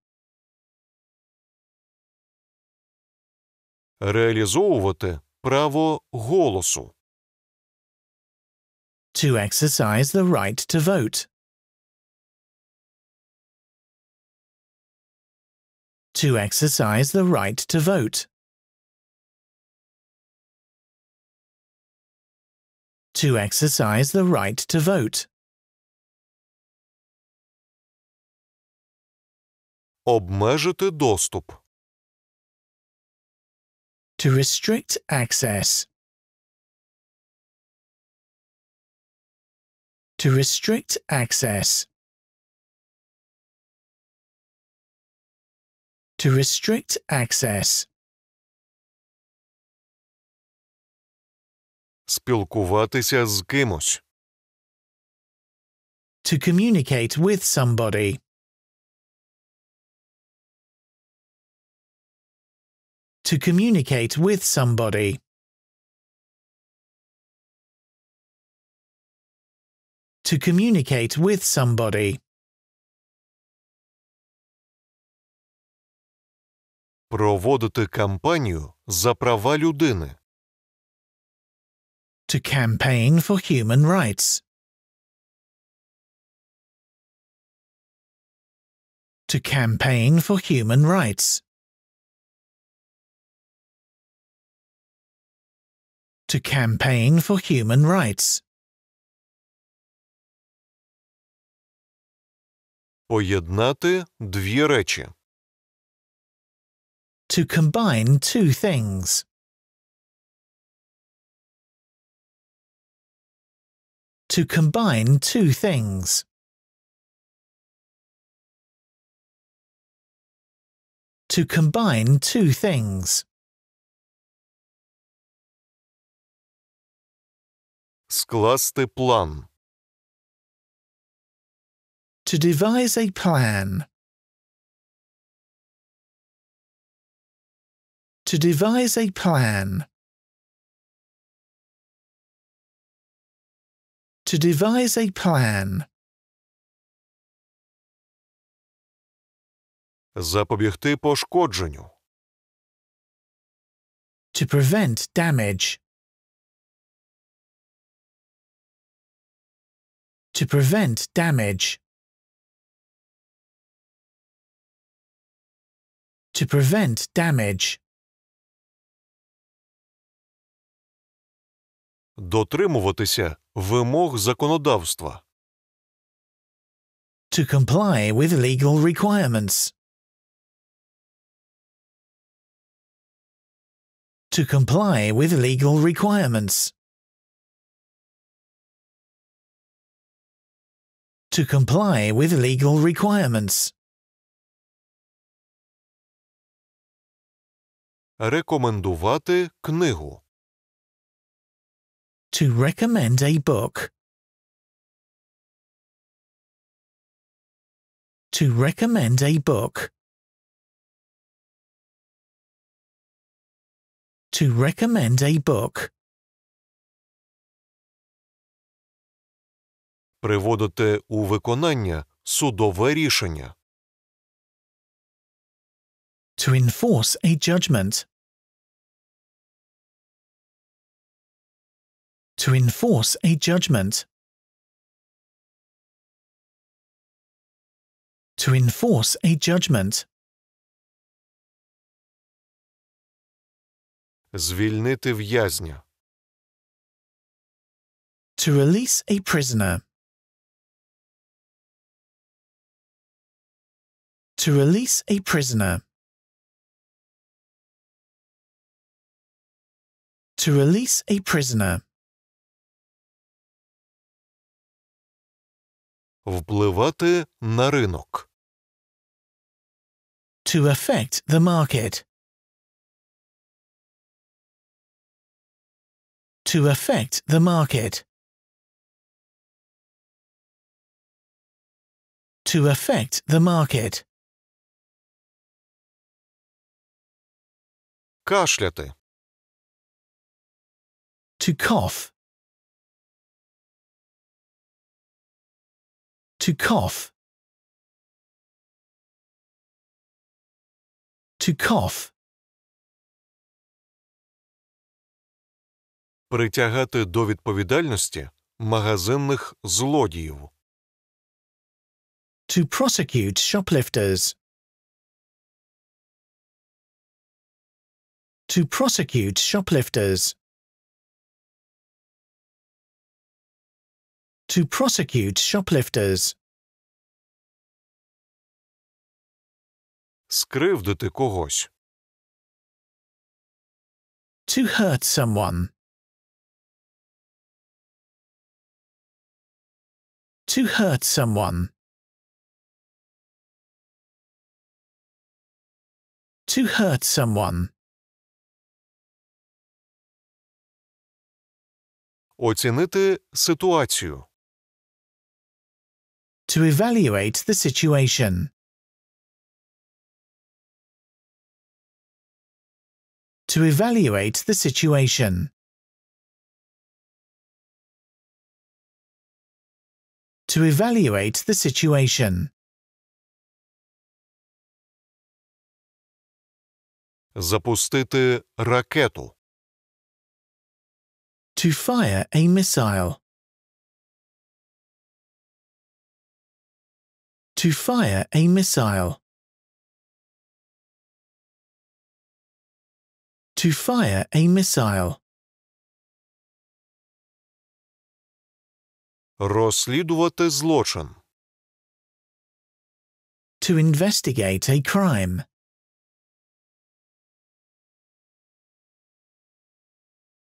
Реалізовувати право голосу. To exercise the right to vote. to exercise the right to vote. To exercise the right to vote. Обмежити доступ. To restrict access. To restrict access. to restrict access. Спілкуватися з кимось. To communicate with somebody. To communicate with somebody. To communicate with somebody. Проводити кампанію за права людини. To campaign for human rights. To campaign for human rights. To campaign for human rights. Поєднати дві речі. to combine two things. To combine two things. To combine two things. Скласти план. To devise a plan. to devise a plan. To devise a plan. Запобігти пошкодженню. To prevent damage. To prevent damage. To prevent damage. дотримуватися вимог законодавства. To comply with legal requirements. To comply with legal requirements. To comply with legal requirements. Рекомендувати книгу. to recommend a book. To recommend a book. To recommend a book. Приводити у виконання судове рішення. To enforce a judgment. to enforce a judgment. To enforce a judgment. Звільнити в'язня. To release a prisoner. To release a prisoner. To release a prisoner. Впливати на ринок. To affect the market. To affect the market. To affect the market. Кашляти. To cough. To cough. To cough. Притягати до відповідальності магазинних злодіїв. To prosecute shoplifters. To prosecute shoplifters. to prosecute shoplifters. Скривдити когось. To hurt someone. To hurt someone. To hurt someone. Оцінити ситуацію. to evaluate the situation. To evaluate the situation. To evaluate the situation. Запустити ракету. To fire a missile. to fire a missile. To fire a missile. Розслідувати злочин. To investigate a crime.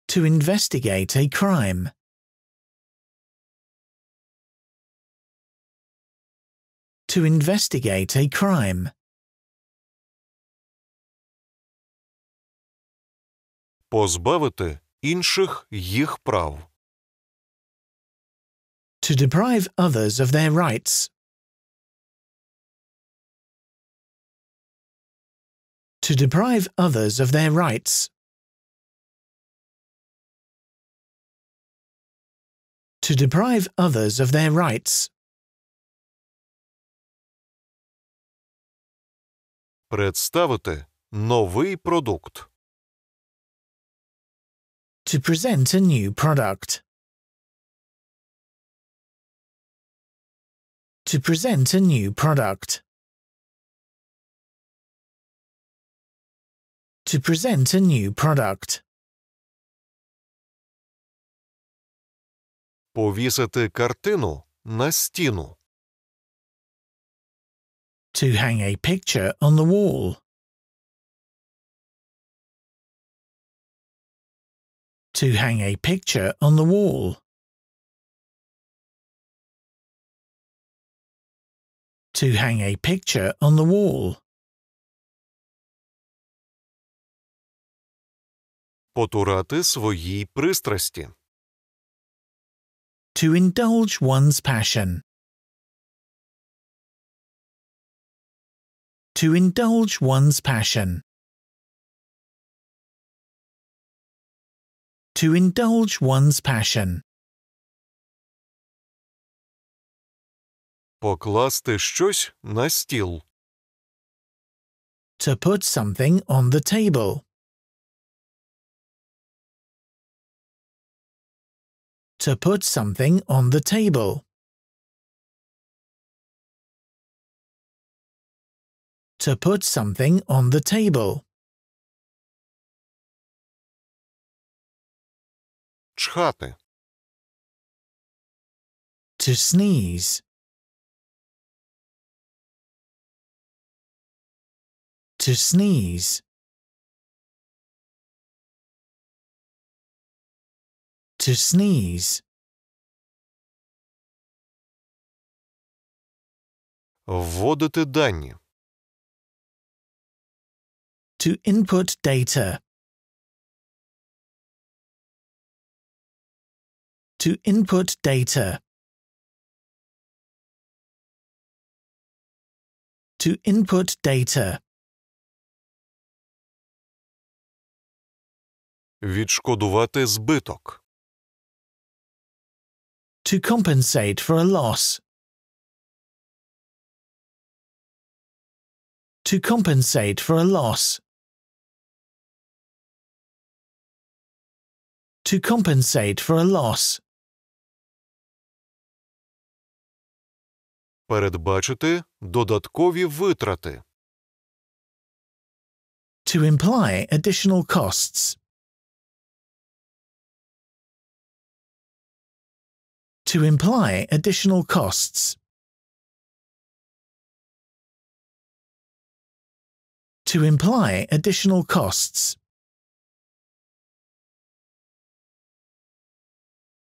To investigate a crime. to investigate a crime. Позбавити інших їх прав. To deprive others of their rights. To deprive others of their rights. To deprive others of their rights. Представити новий продукт. To present a new product. To present a new product. To present a new product. Повісити картину на стіну. to hang a picture on the wall. To hang a picture on the wall. To hang a picture on the wall. Потурати свої пристрасті. To indulge one's passion. to indulge one's passion. To indulge one's passion. Покласти щось на стіл. To put something on the table. To put something on the table. To put something on the table. Чхати. To sneeze. To sneeze. To sneeze. Вводити дані to input data. To input data. To input data. Відшкодувати збиток. To compensate for a loss. To compensate for a loss. to compensate for a loss. Передбачити додаткові витрати. To imply additional costs. To imply additional costs. To imply additional costs.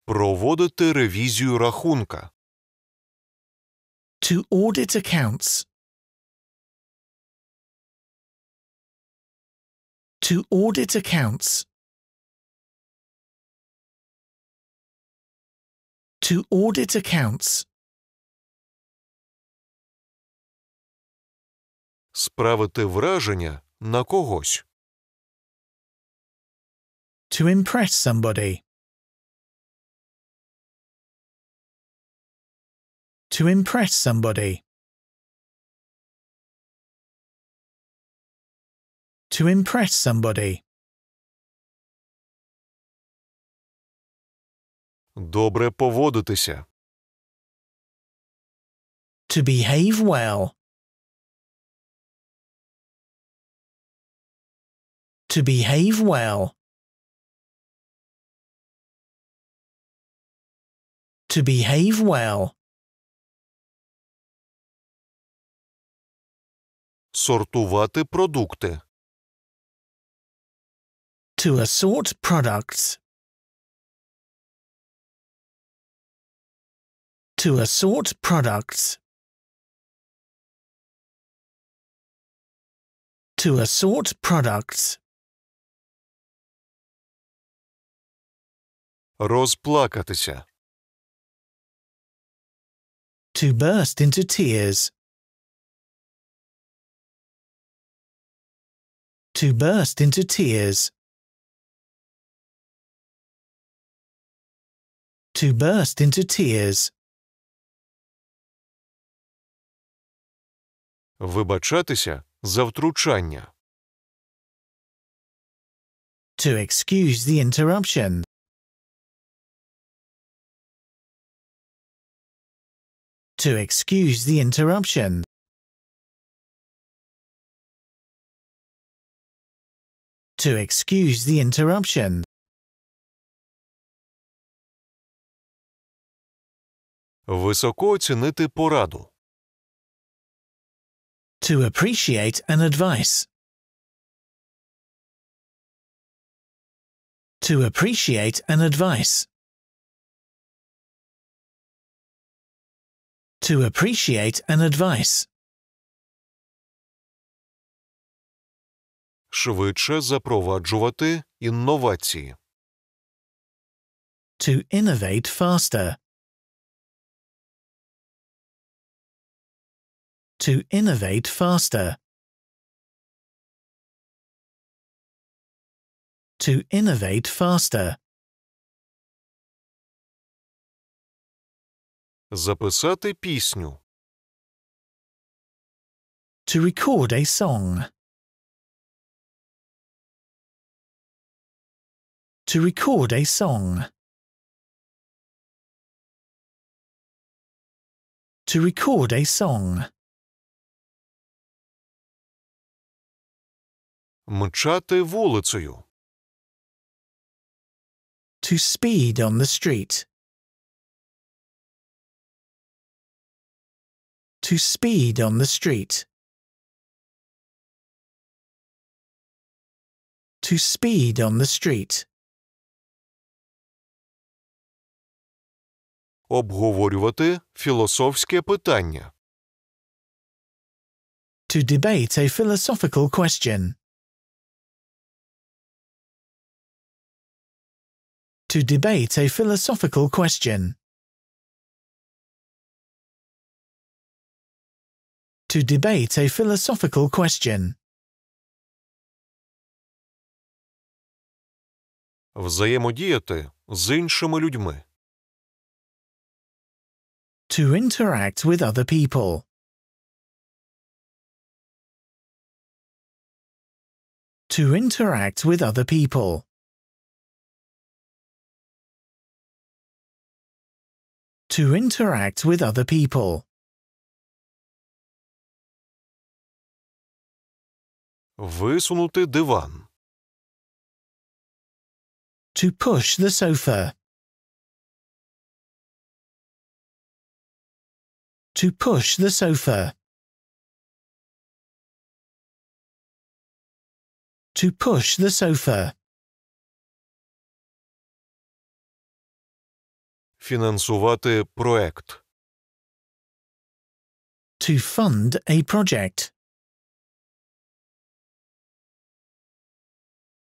Проводити ревізію рахунка. To audit accounts. To audit accounts. To audit accounts. Справити враження на когось. To impress somebody. to impress somebody. To impress somebody. Добре поводитися. To behave well. To behave well. To behave well. Сортувати продукти. To assort products. To assort products. To assort products. Розплакатися. To burst into tears. to burst into tears. To burst into tears. Вибачатися за втручання. To excuse the interruption. To excuse the interruption. to excuse the interruption. Високо оцінити пораду. To appreciate an advice. To appreciate an advice. To appreciate an advice. швидше запроваджувати інновації. To innovate faster. To innovate faster. To innovate faster. Записати пісню. To record a song. to record a song. To record a song. Мчати вулицею. To speed on the street. To speed on the street. To speed on the street. Обговорювати філософське питання. To debate a philosophical question. To debate a philosophical question. To debate a philosophical question. Взаємодіяти з іншими людьми. to interact with other people. To interact with other people. To interact with other people. Висунути диван. To push the sofa. to push the sofa. To push the sofa. Фінансувати проект. To fund a project.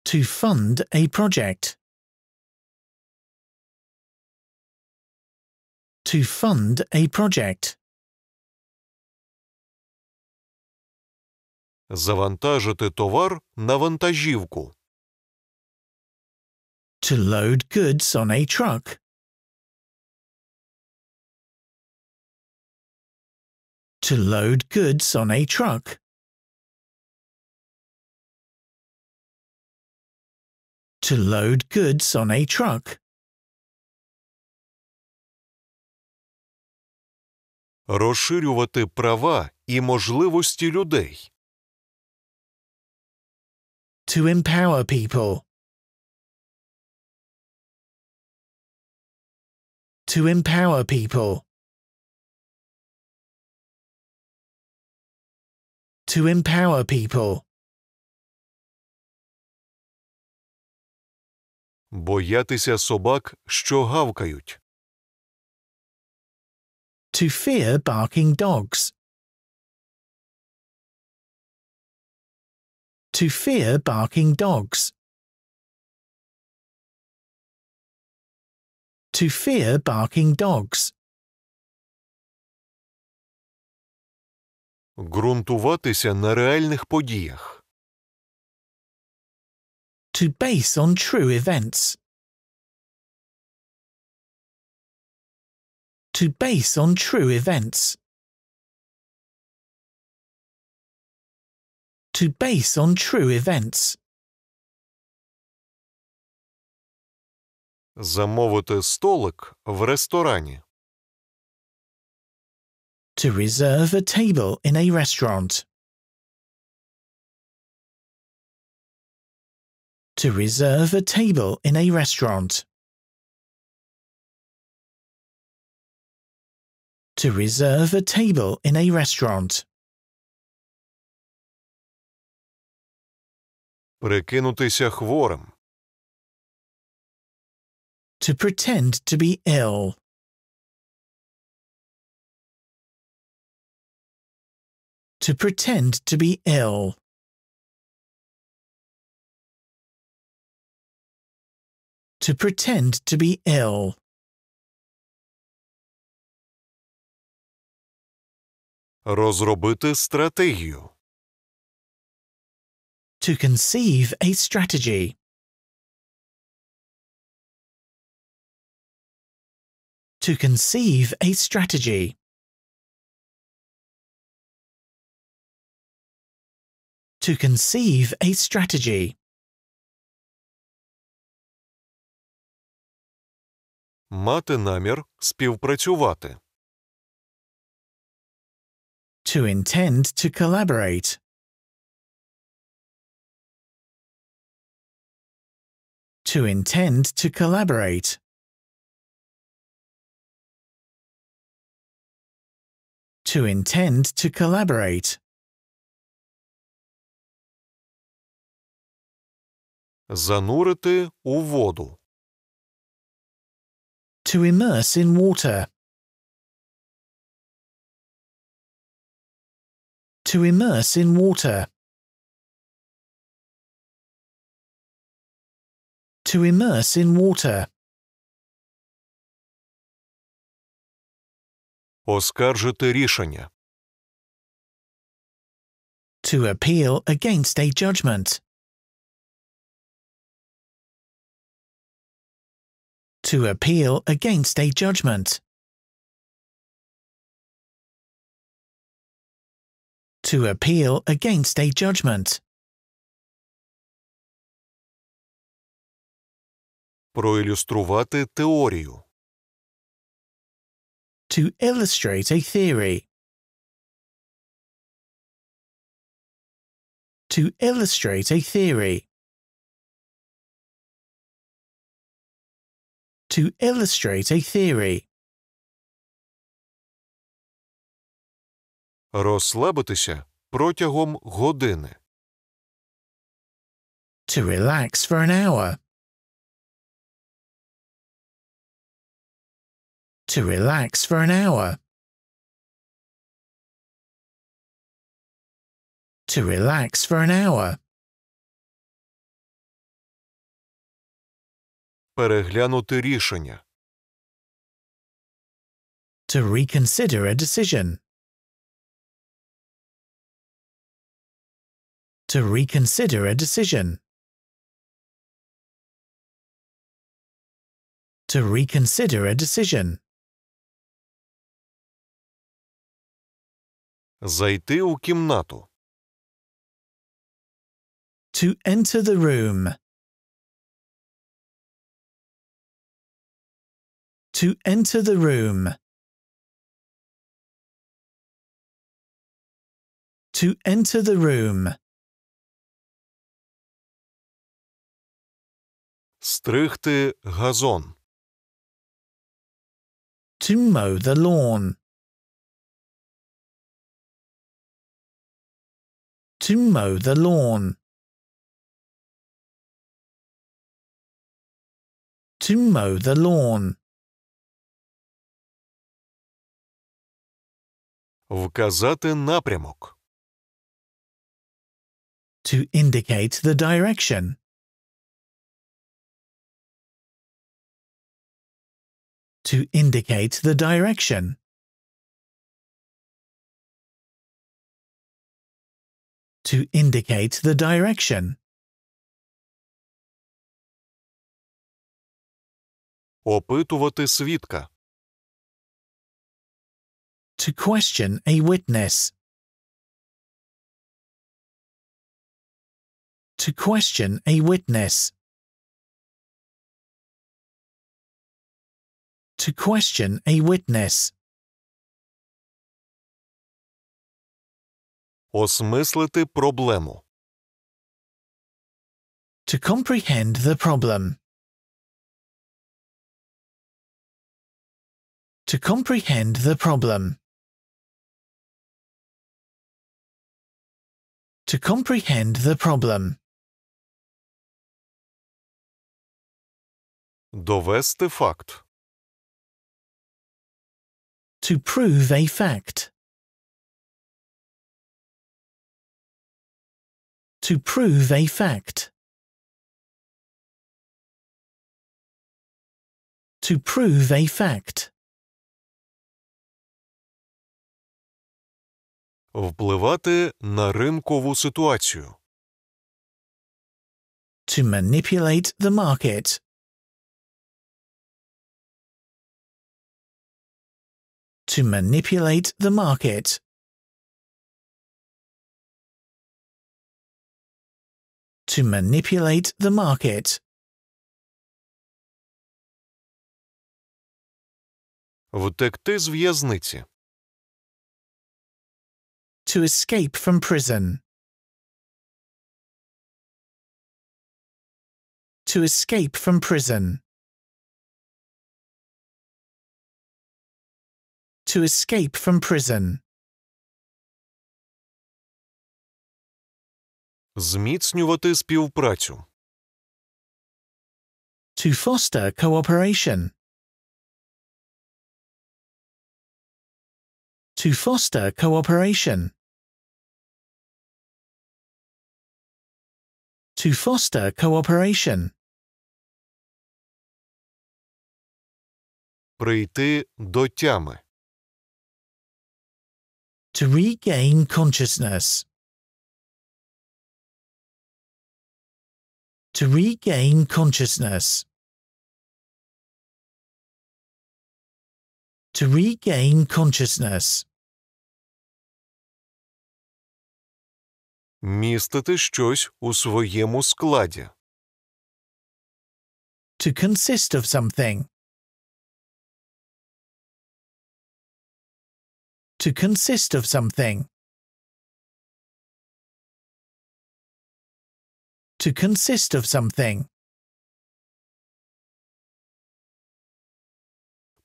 To fund a project. To fund a project. Завантажити товар на вантажівку. To load goods on a truck. To load goods on a truck. To load goods on a truck. Розширювати права і можливості людей. to empower people. To empower people. To empower people. Боятися собак, що гавкають. To fear barking dogs. to fear barking dogs. To fear barking dogs. Ґрунтуватися на реальних подіях. To base on true events. To base on true events. to base on true events. Замовити столик в ресторані. To reserve a table in a restaurant. To reserve a table in a restaurant. To reserve a table in a restaurant. Прикинутися хворим. To pretend to be ill. To pretend to be ill. To pretend to be ill. Розробити стратегію. to conceive a strategy. To conceive a strategy. To conceive a strategy. Мати намір співпрацювати. To intend to collaborate. to intend to collaborate. To intend to collaborate. Занурити у воду. To immerse in water. To immerse in water. to immerse in water. Оскаржити рішення. To appeal against a judgment. To appeal against a judgment. To appeal against a judgment. проілюструвати теорію. To illustrate a theory. To illustrate a theory. To illustrate a theory. Розслабитися протягом години. To relax for an hour. to relax for an hour. To relax for an hour. Переглянути рішення. To reconsider a decision. To reconsider a decision. To reconsider a decision. Зайти у кімнату. To enter the room. To enter the room. To enter the room. Стригти газон. To mow the lawn. to mow the lawn. To mow the lawn. Вказати напрямок. To indicate the direction. To indicate the direction. to indicate the direction. Опитувати свідка. To question a witness. To question a witness. To question a witness. Осмислити проблему. To comprehend the problem. To comprehend the problem. To comprehend the problem. Довести факт. To prove a fact. to prove a fact. To prove a fact. Впливати на ринкову ситуацію. To manipulate the market. To manipulate the market. to manipulate the market. Втекти з в'язниці. To escape from prison. To escape from prison. To escape from prison. Зміцнювати співпрацю. To foster cooperation. To foster cooperation. To foster cooperation. Прийти до тями. To regain consciousness. to regain consciousness. To regain consciousness. Містити щось у своєму складі. To consist of something. To consist of something. to consist of something.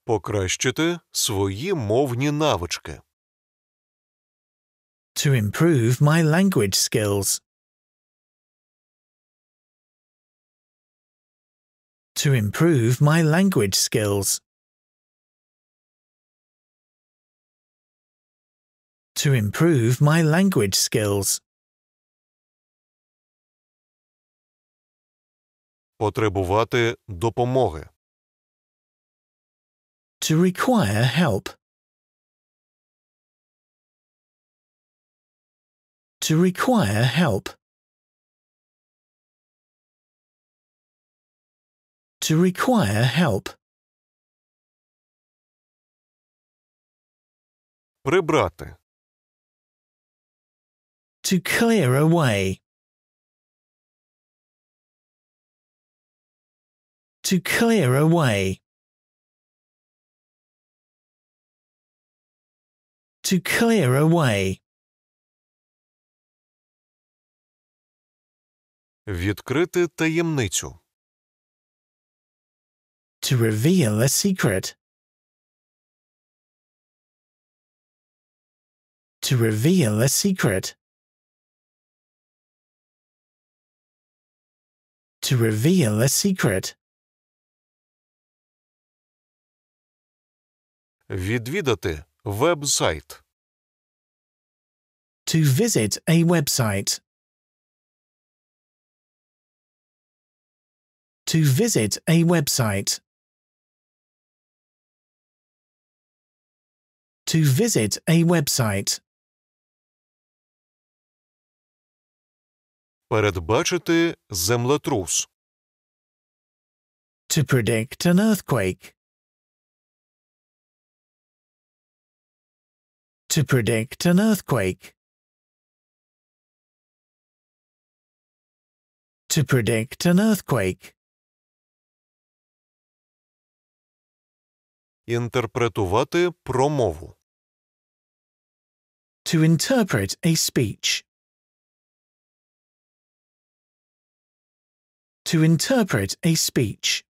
Покращити свої мовні навички. To improve my language skills. To improve my language skills. To improve my language skills. Потребувати допомоги. To require help. To require help. To require help. Прибрати. To clear away. to clear away. To clear away. Відкрити таємницю. To reveal a secret. To reveal a secret. To reveal a secret. Відвідати веб-сайт. To visit a website. To visit a website. To visit a website. Передбачити землетрус. To predict an earthquake. to predict an earthquake. To predict an earthquake. Інтерпретувати промову. To interpret a speech. To interpret a speech.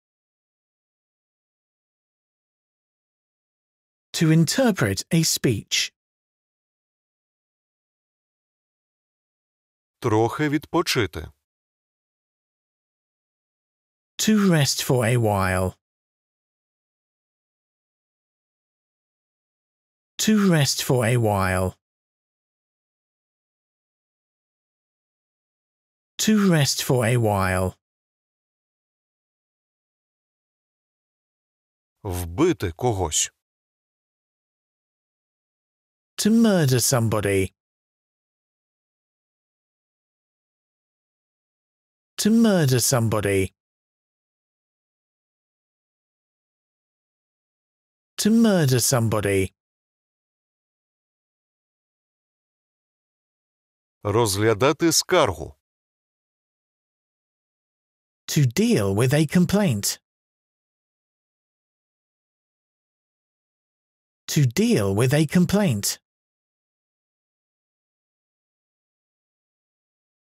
To interpret a speech. Трохи відпочити. To rest for a while. To rest for a while. To rest for a while. Вбити когось. To murder somebody. to murder somebody. To murder somebody. Розглядати скаргу. To deal with a complaint. To deal with a complaint.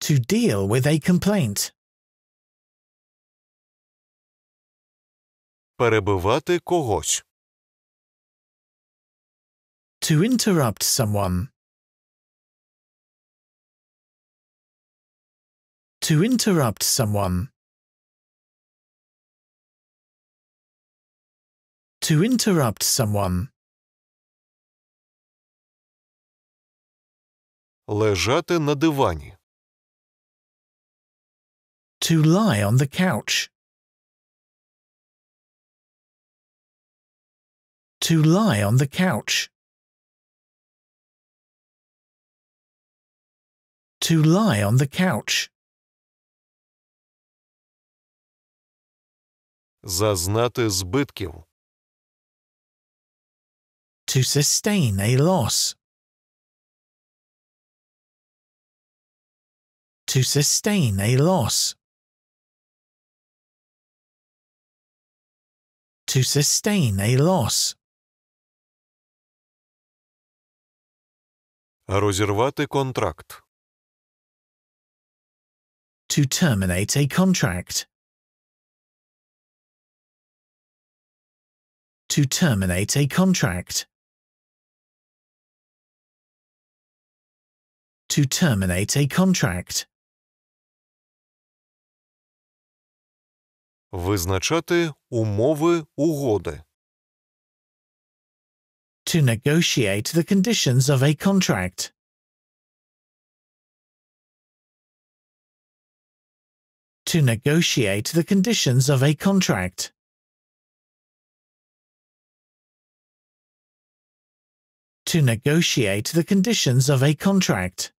To deal with a complaint. перебивати когось. To interrupt someone. To interrupt someone. To interrupt someone. Лежати на дивані. To lie on the couch. To lie on the couch. To lie on the couch. Зазнати збитків. To sustain a loss. To sustain a loss. To sustain a loss. Розірвати контракт. To terminate a contract. To terminate a contract. To terminate a contract. Визначати умови угоди. to negotiate the conditions of a contract. To negotiate the conditions of a contract. To negotiate the conditions of a contract.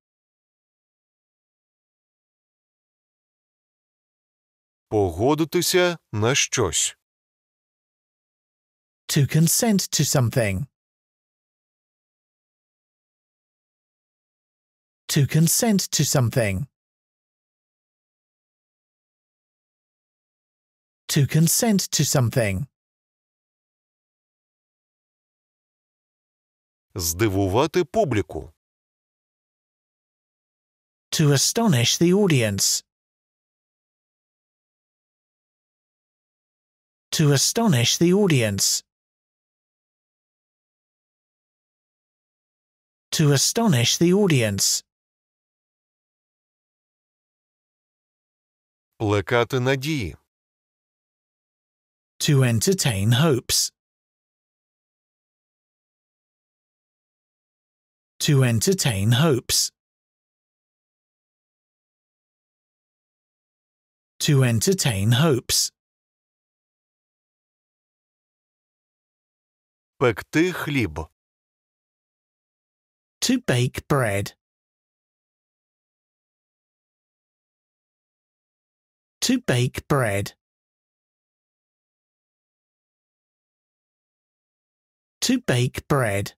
Погодитися на щось. To consent to something. to consent to something. To consent to something. Здивувати публіку. To astonish the audience. To astonish the audience. To astonish the audience. Плекати надії. To entertain hopes. To entertain hopes. To entertain hopes. Пекти хліб. To bake bread. to bake bread. To bake bread.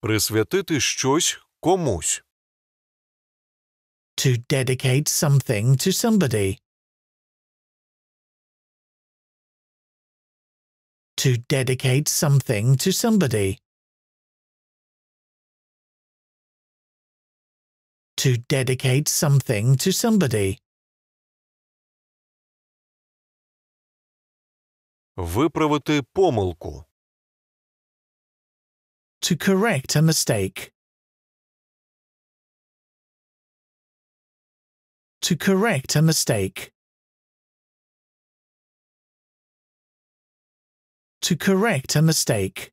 Присвятити щось комусь. To dedicate something to somebody. To dedicate something to somebody. to dedicate something to somebody. Виправити помилку. To correct a mistake. To correct a mistake. To correct a mistake.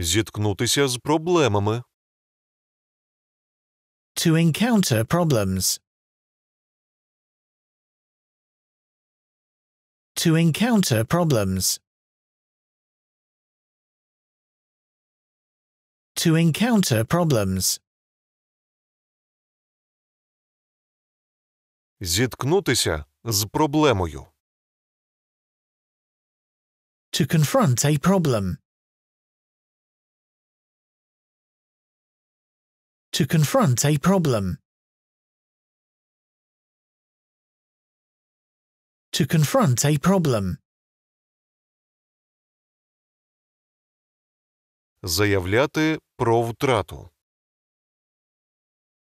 Зіткнутися з проблемами. To encounter problems. To encounter problems. To encounter problems. Зіткнутися з проблемою. To confront a problem. to confront a problem. To confront a problem. Заявляти про втрату.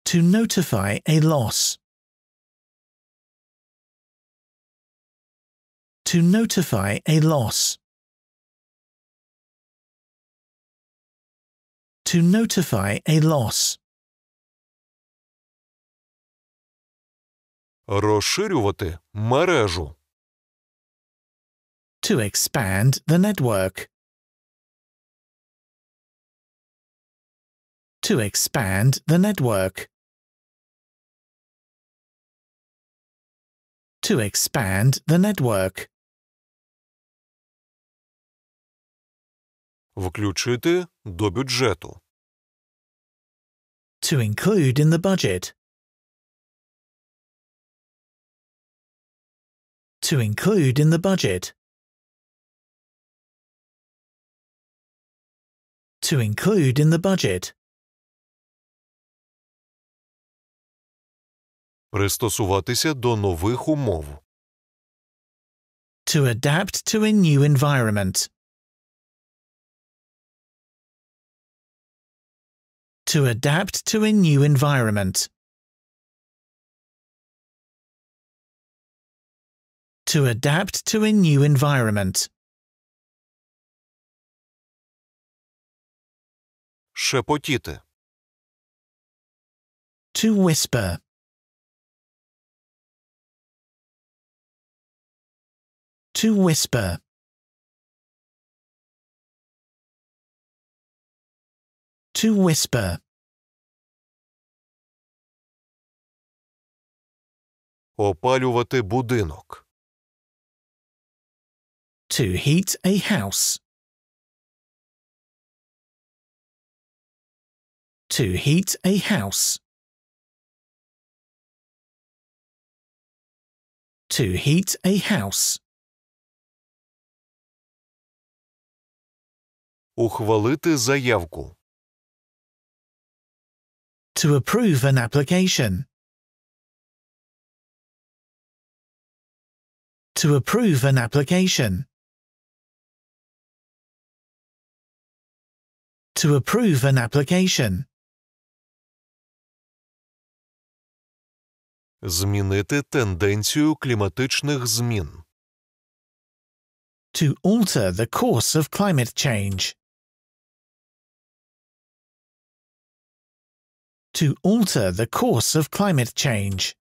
To notify a loss. To notify a loss. To notify a loss. Розширювати мережу. To expand the network. To expand the network. To expand the network. Включити до бюджету. To include in the budget. to include in the budget. To include in the budget. Пристосуватися до нових умов. To adapt to a new environment. To adapt to a new environment. to adapt to a new environment. Шепотіти. To whisper. To whisper. To whisper. Опалювати будинок to heat a house. To heat a house. To heat a house. Ухвалити заявку. To approve an application. To approve an application. to approve an application. Змінити тенденцію кліматичних змін. To alter the course of climate change. To alter the course of climate change.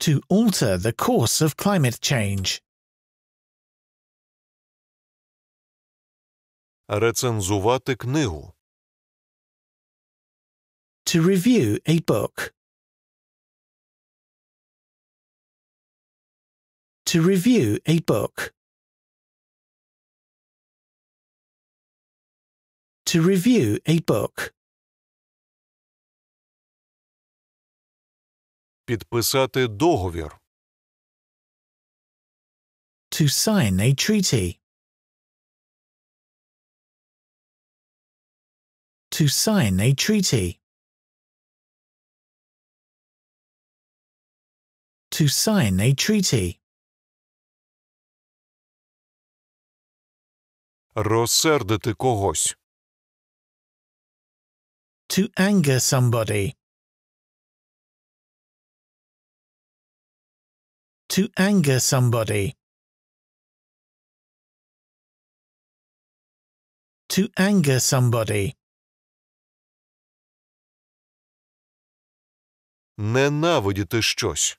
To alter the course of climate change. Рецензувати книгу. To review a book. To review a book. To review a book. Підписати договір. To sign a treaty. to sign a treaty. To sign a treaty. Розсердити когось. To anger somebody. To anger somebody. To anger somebody. ненавидіти щось.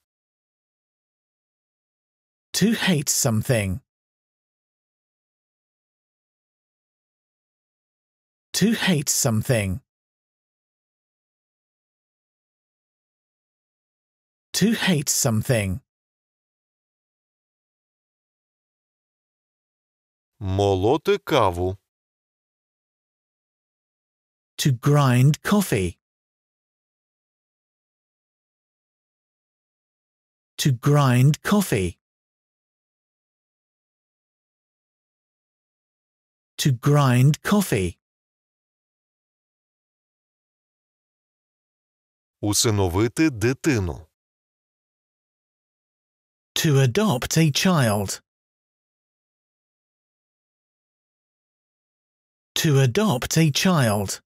To hate something. To hate something. To hate something. Молоти каву. To grind coffee. to grind coffee. To grind coffee. Усиновити дитину. To adopt a child. To adopt a child.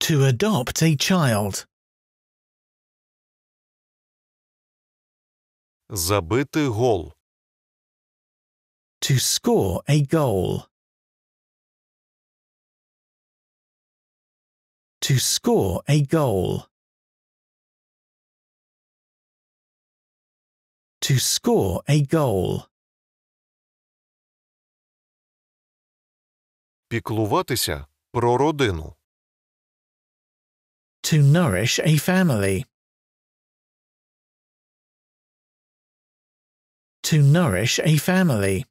To adopt a child. Забити гол. To score a goal. To score a goal. To score a goal. Піклуватися про родину. To nourish a family. to nourish a family.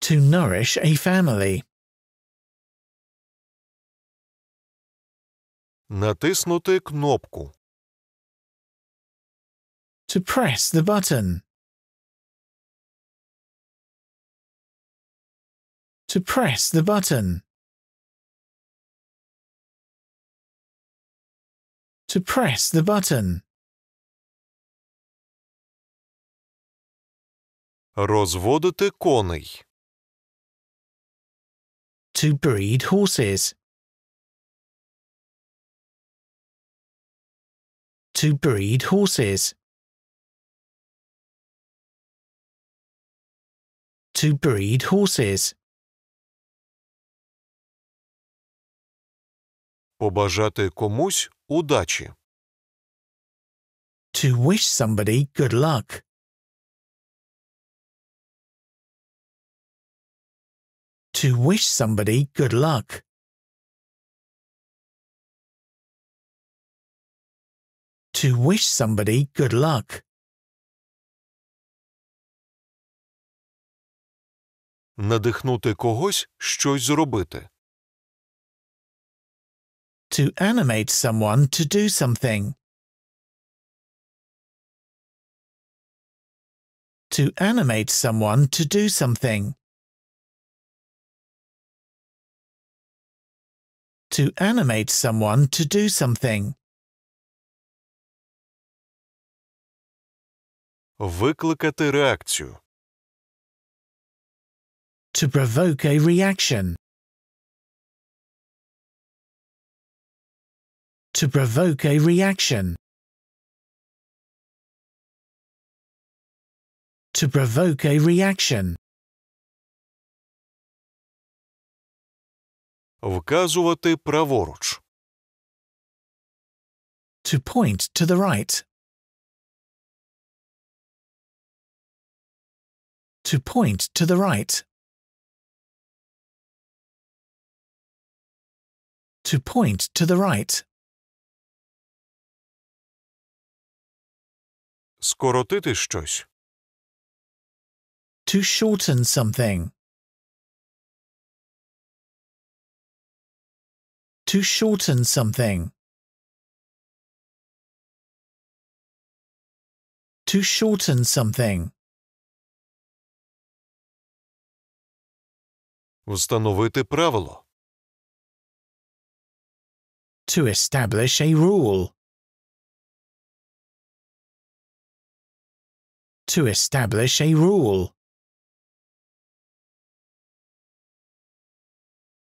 To nourish a family. Натиснути кнопку. To press the button. To press the button. To press the button. Розводити коней. To breed horses. To breed horses. To breed horses. Побажати комусь удачі. To wish somebody good luck. to wish somebody good luck. To wish somebody good luck. Надихнути когось щось зробити. To animate someone to do something. To animate someone to do something. to animate someone to do something. Викликати реакцію. To provoke a reaction. To provoke a reaction. To provoke a reaction. Вказувати праворуч. To point to the right. To point to the right. To point to the right. Скоротити щось. To shorten something. to shorten something. To shorten something. Встановити правило. To establish a rule. To establish a rule.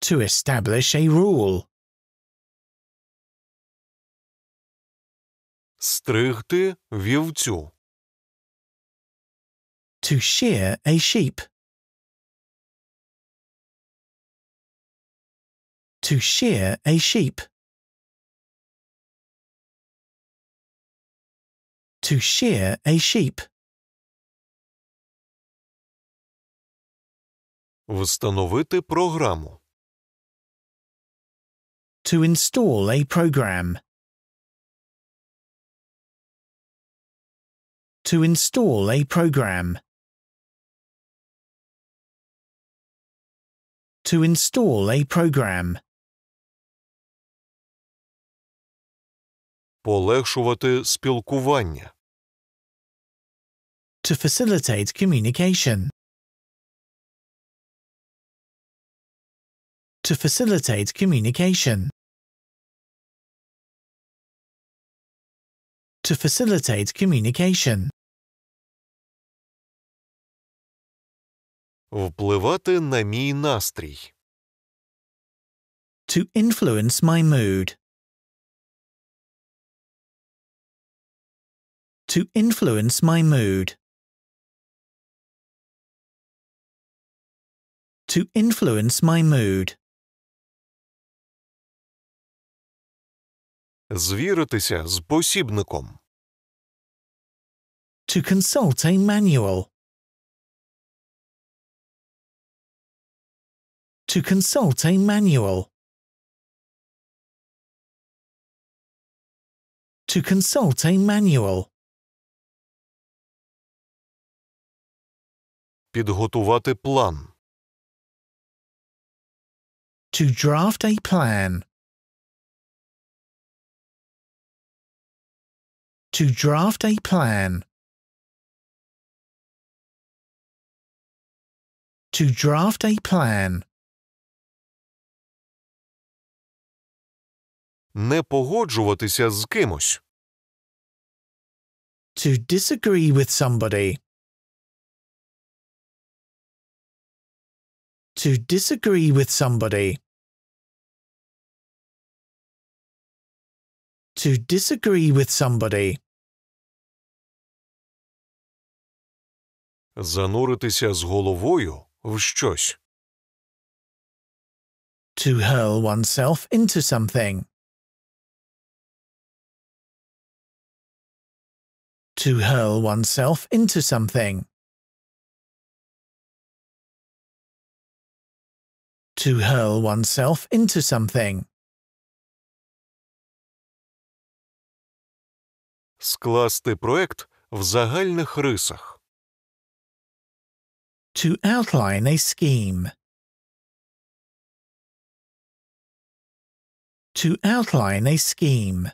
To establish a rule. Стригти вівцю. To shear a sheep. To shear a sheep. To shear a sheep. Встановити програму. To install a program. to install a program. To install a program. Полегшувати спілкування. To facilitate communication. To facilitate communication. to facilitate communication. Впливати на мій настрій. To influence my mood. To influence my mood. To influence my mood. Звіритися з посібником. To consult a manual. To consult a manual. To consult a manual. Підготувати план. To draft a plan. to draft a plan. To draft a plan. Не погоджуватися з кимось. To disagree with somebody. To disagree with somebody. To disagree with somebody. зануритися з головою в щось. To hurl oneself into something. To hurl oneself into something. To hurl oneself into something. Скласти проект в загальних рисах. to outline a scheme. To outline a scheme.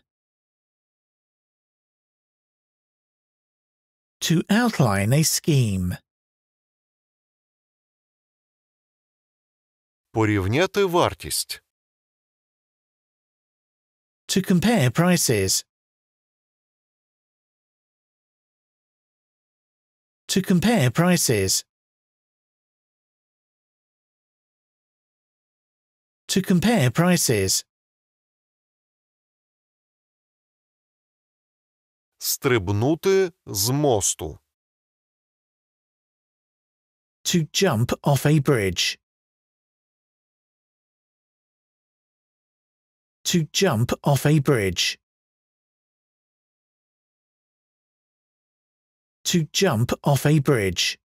To outline a scheme. Порівняти вартість. To compare prices. To compare prices. to compare prices. Стрибнути з мосту. To jump off a bridge. To jump off a bridge. To jump off a bridge.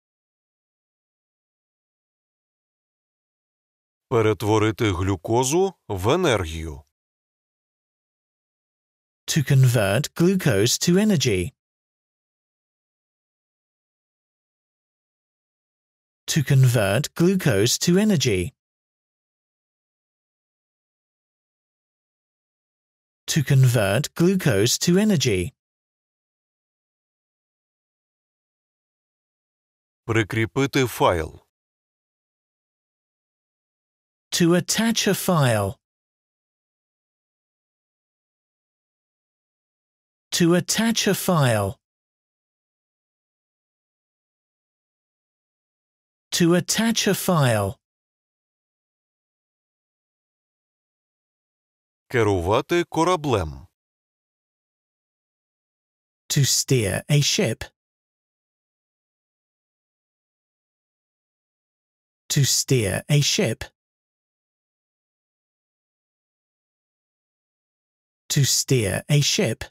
Перетворити глюкозу в енергію. To convert glucose to energy. To convert glucose to energy. To convert glucose to energy. Прикріпити файл. to attach a file. To attach a file. To attach a file. Керувати кораблем. To steer a ship. To steer a ship. to steer a ship?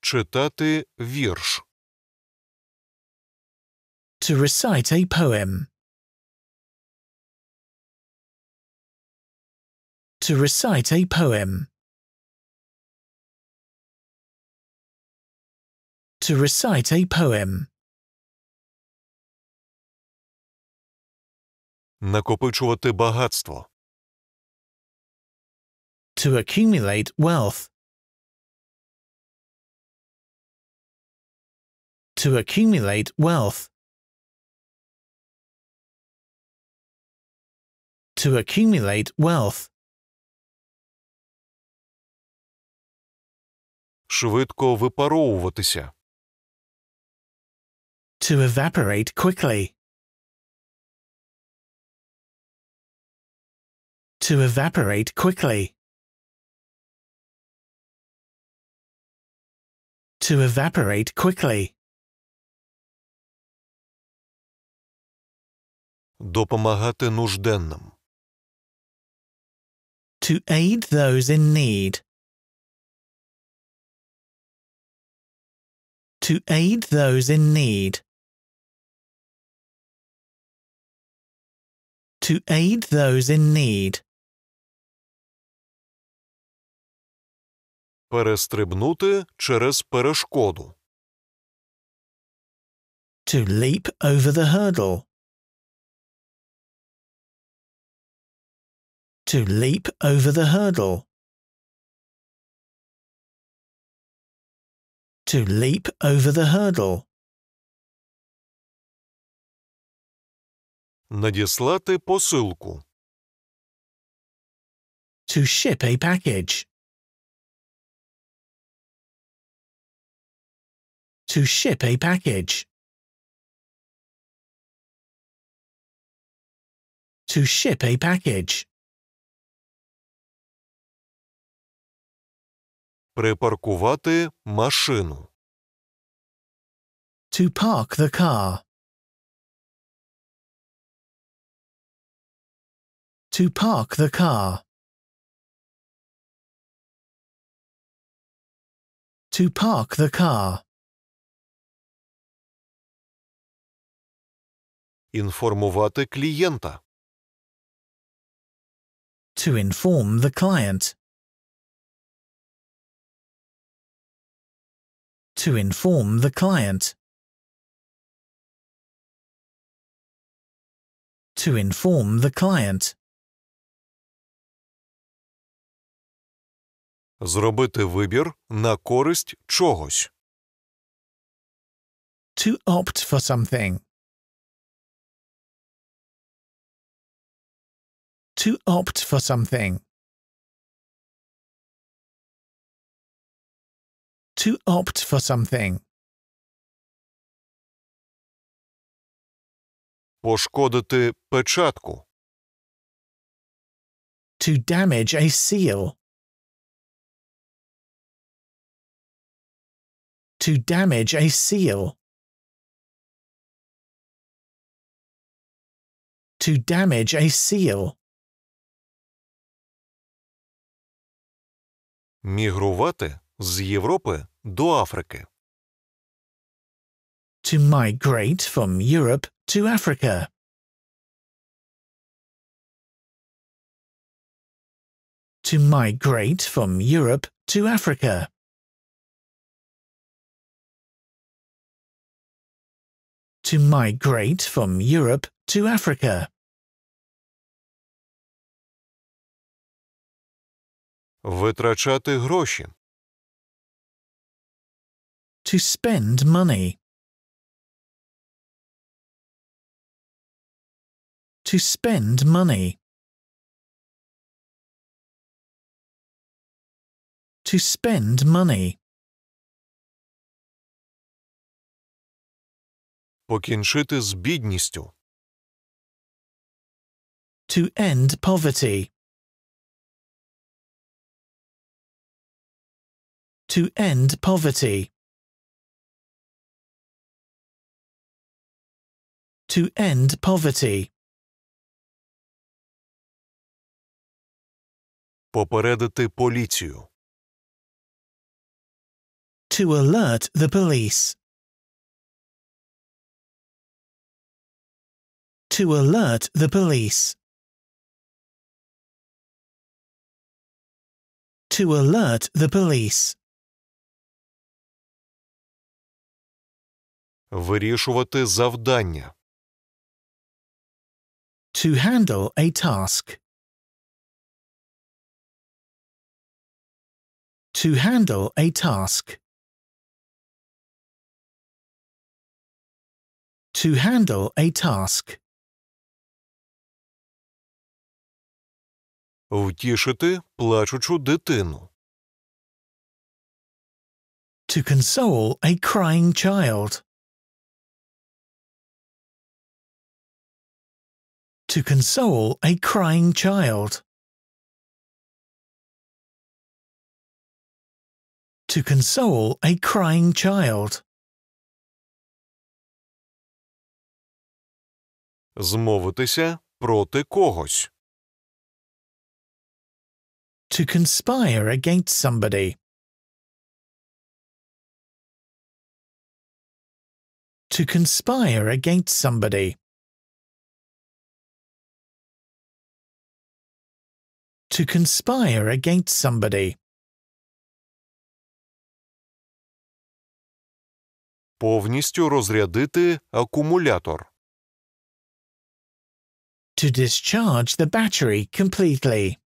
Читати вірш. To recite a poem. To recite a poem. To recite a poem. Накопичувати багатство to accumulate wealth. To accumulate wealth. To accumulate wealth. Швидко випаровуватися. To evaporate quickly. To evaporate quickly. to evaporate quickly. Допомагати нужденним. To aid those in need. To aid those in need. To aid those in need. Перестрибнути через перешкоду. To leap over the hurdle. To leap over the hurdle. To leap over the hurdle. Надіслати посилку. To ship a package. to ship a package. To ship a package. Припаркувати машину. To park the car. To park the car. To park the car. Інформувати клієнта. To inform the client. To inform the client. To inform the client. Зробити вибір на користь чогось. To opt for something. to opt for something. To opt for something. Пошкодити печатку. To damage a seal. To damage a seal. To damage a seal. Мігрувати з Європи до Африки. To migrate from Europe to Africa. To migrate from Europe to Africa. To migrate from Europe to Africa. Витрачати гроші. To spend money. To spend money. To spend money. Покінчити з бідністю. To end poverty. to end poverty. To end poverty. Попередити поліцію. To alert the police. To alert the police. To alert the police. Вирішувати завдання. To handle a task. To handle a task. To handle a task. Втішити плачучу дитину. To console a crying child. to console a crying child. To console a crying child. Змовитися проти когось. To conspire against somebody. To conspire against somebody. to conspire against somebody. Повністю розрядити акумулятор. To discharge the battery completely.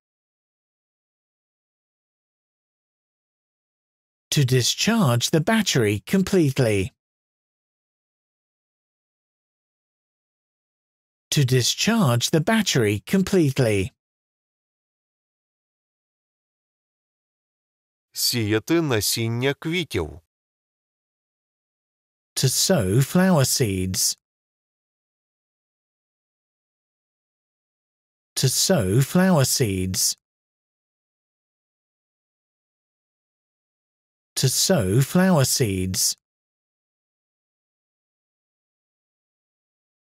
To discharge the battery completely. To discharge the battery completely. сіяти насіння квітів. To sow flower seeds. To sow flower seeds. To sow flower seeds.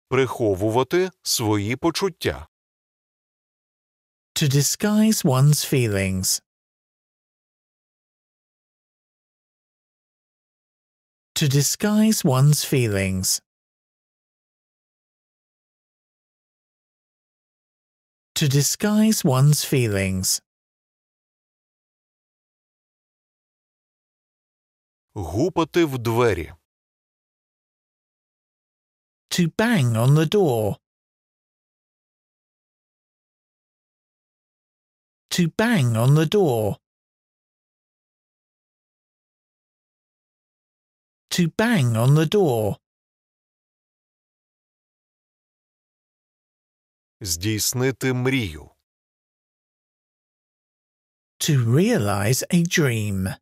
Приховувати свої почуття. To disguise one's feelings. to disguise one's feelings. To disguise one's feelings. Гупати в двері. To bang on the door. To bang on the door. to bang on the door. Здійснити мрію. To realize a dream.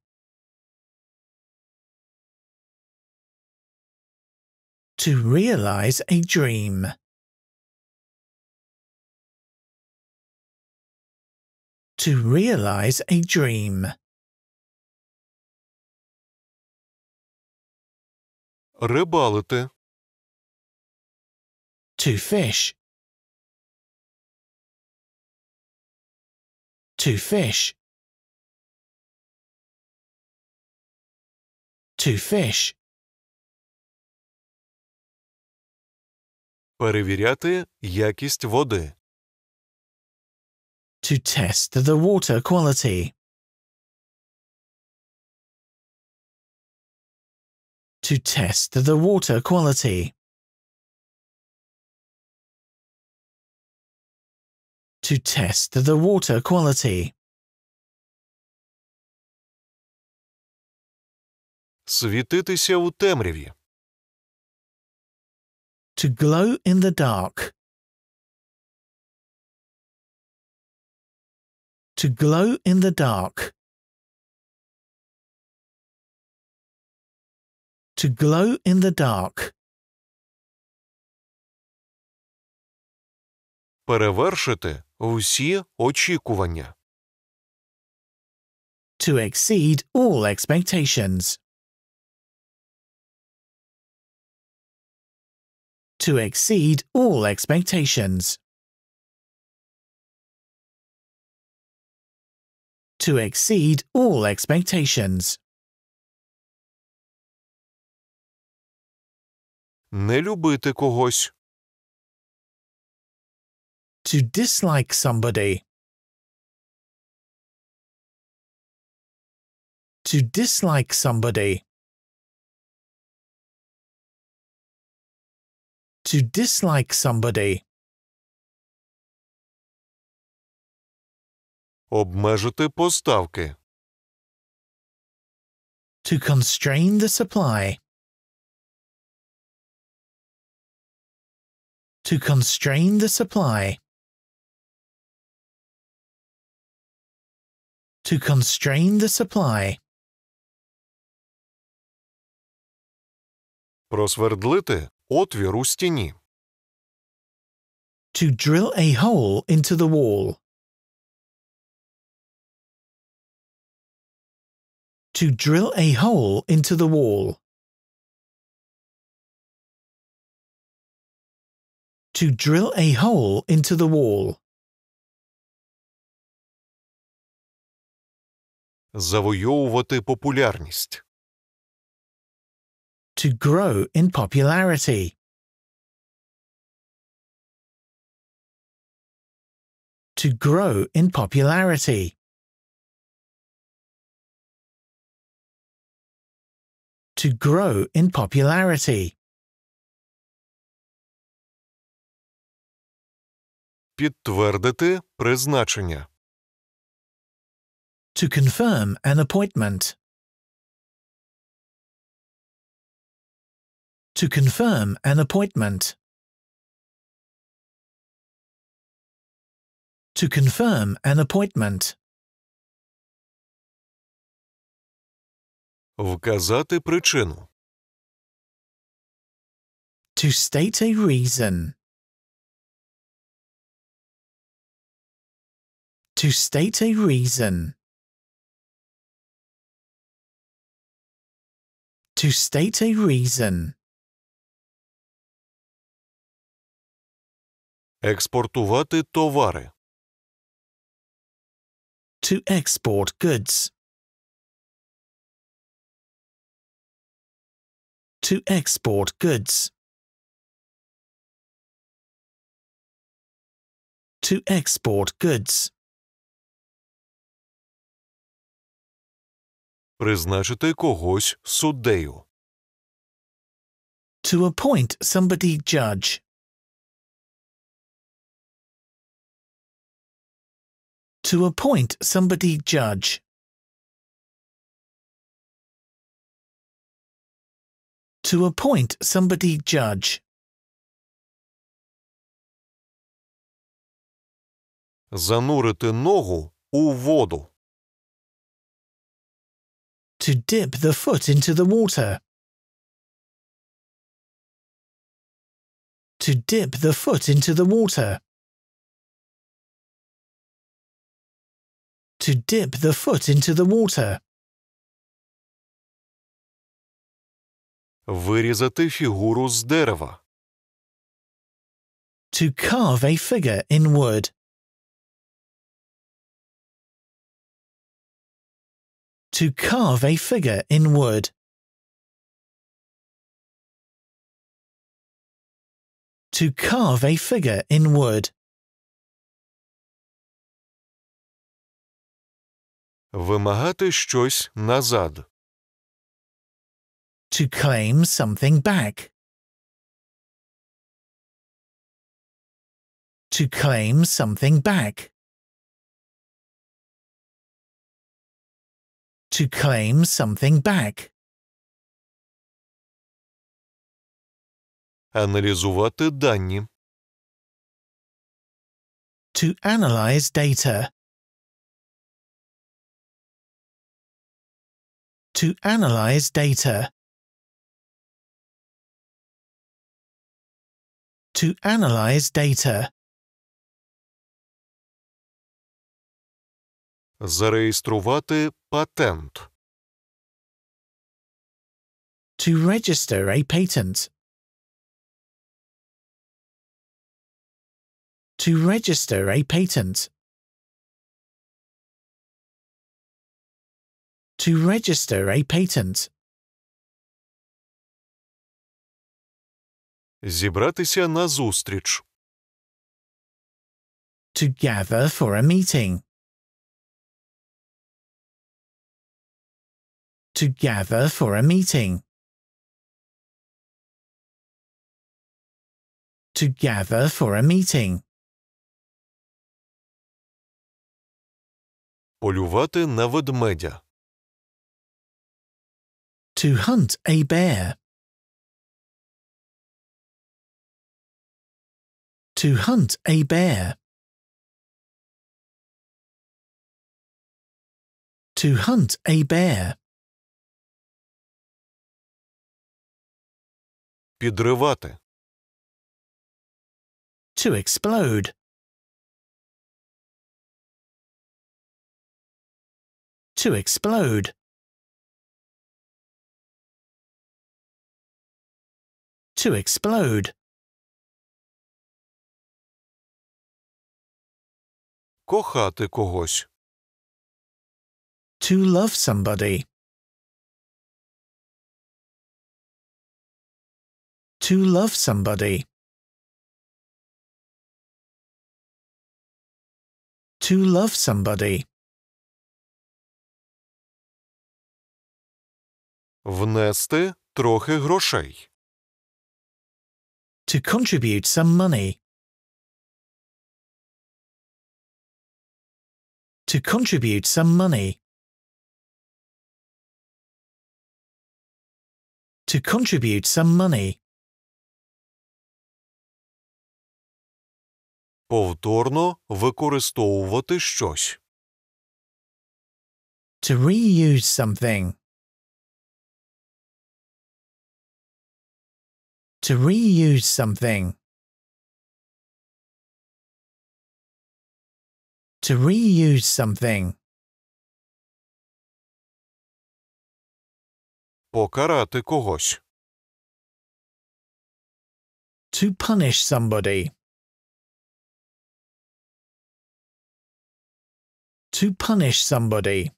To realize a dream. To realize a dream. Рибалити. To fish. To fish. To fish. Перевіряти якість води. To test the water quality. to test the water quality. To test the water quality. Світитися у темряві. To glow in the dark. To glow in the dark. to glow in the dark. Перевершити усі очікування. To exceed all expectations. To exceed all expectations. To exceed all expectations. не любити когось. To dislike somebody. To dislike somebody. To dislike somebody. Обмежити поставки. To constrain the supply. to constrain the supply. To constrain the supply. Просвердлити отвір у стіні. To drill a hole into the wall. To drill a hole into the wall. to drill a hole into the wall. Завойовувати популярність. To grow in popularity. To grow in popularity. To grow in popularity. Підтвердити призначення. To confirm an appointment. To confirm an appointment. To confirm an appointment. Вказати причину. To state a reason. to state a reason. To state a reason. Експортувати товари. To export goods. To export goods. To export goods. Призначити когось суддею. To appoint somebody judge. To appoint somebody judge. To appoint somebody judge. Занурити ногу у воду. to dip the foot into the water. To dip the foot into the water. To dip the foot into the water. Вирізати фігуру з дерева. To carve a figure in wood. to carve a figure in wood. To carve a figure in wood. Вимагати щось назад. To claim something back. To claim something back. to claim something back. Аналізувати дані. To analyze data. To analyze data. To analyze data. Зареєструвати патент. To register a patent. To register a patent. To register a patent. Зібратися на зустріч. To gather for a meeting. to gather for a meeting. To gather for a meeting. Полювати на ведмедя. To hunt a bear. To hunt a bear. To hunt a bear. Підривати. To explode. To explode. To explode. Кохати когось. To love somebody. to love somebody. To love somebody. Внести трохи грошей. To contribute some money. To contribute some money. To contribute some money. Повторно використовувати щось. To reuse something. To reuse something. To reuse something. Покарати когось. To punish somebody. to punish somebody.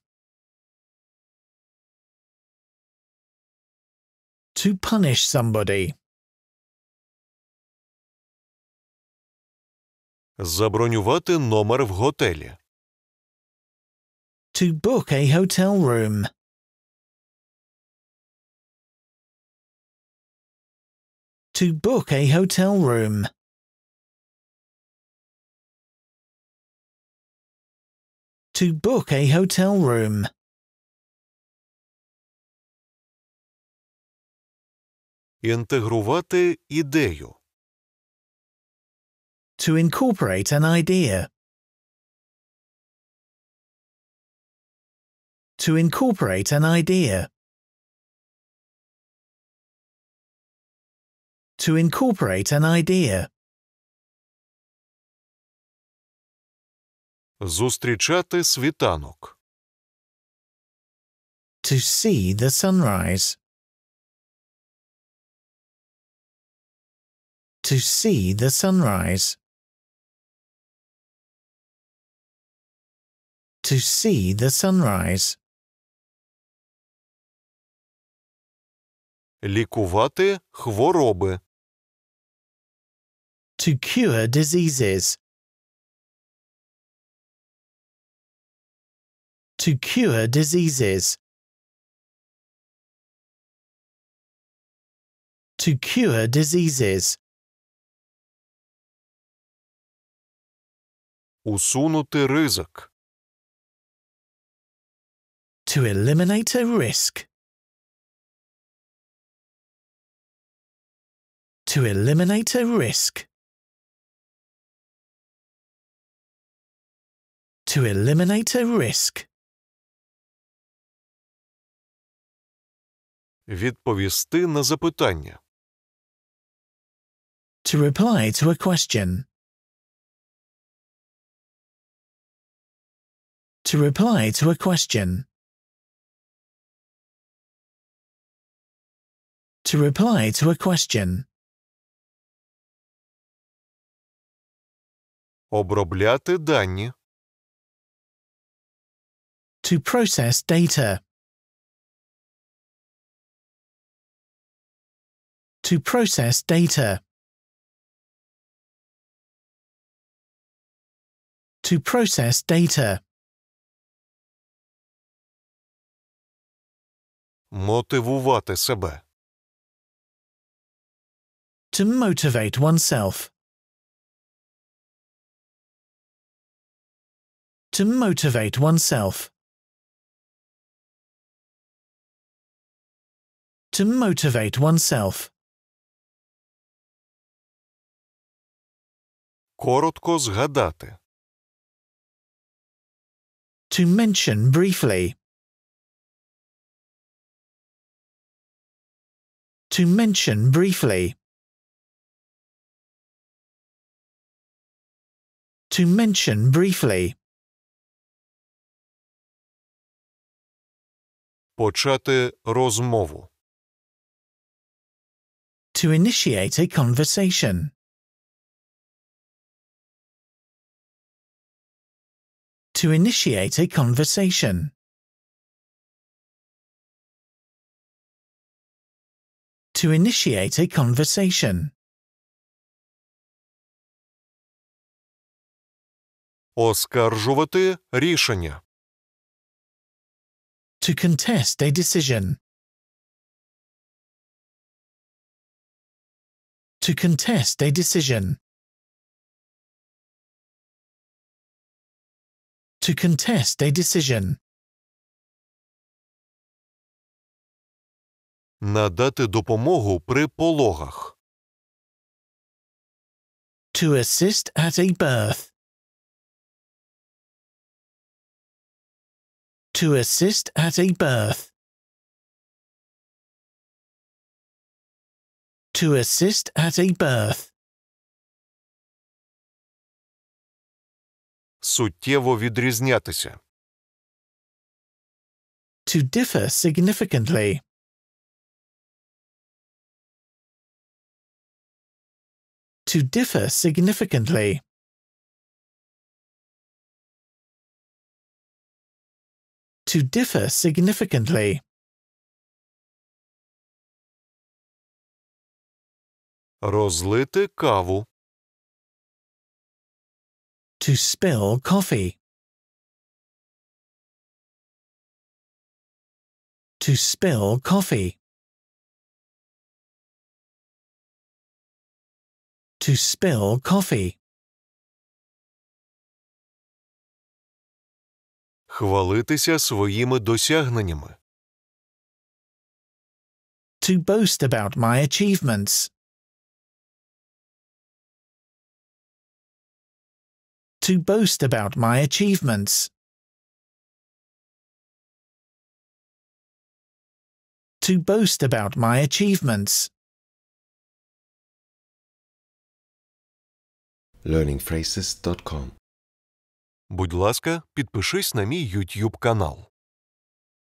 To punish somebody. Забронювати номер в готелі. To book a hotel room. To book a hotel room. to book a hotel room. Інтегрувати ідею. To incorporate an idea. To incorporate an idea. To incorporate an idea. Зустрічати світанок. To see the sunrise. To see the sunrise. To see the sunrise. Лікувати хвороби. To cure diseases. to cure diseases. To cure diseases. Усунути ризик. To eliminate a risk. To eliminate a risk. To eliminate a risk. Відповісти на запитання. To reply to a question. To reply to a question. To reply to a question. Обробляти дані. To process data. to process data. To process data. Мотивувати себе. To motivate oneself. To motivate oneself. To motivate oneself. Коротко згадати. To mention briefly. To mention briefly. To mention briefly. Почати розмову. To initiate a conversation. to initiate a conversation. To initiate a conversation. Оскаржувати рішення. To contest a decision. To contest a decision. to contest a decision. Надати допомогу при пологах. To assist at a birth. To assist at a birth. To assist at a birth. суттєво відрізнятися. To differ significantly. To differ significantly. To differ significantly. Розлити каву. to spill coffee. To spill coffee. To spill coffee. Хвалитися своїми досягненнями. To boast about my achievements. to boast about my achievements. To boast about my achievements. learningphrases.com Будь ласка, підпишись на мій YouTube канал.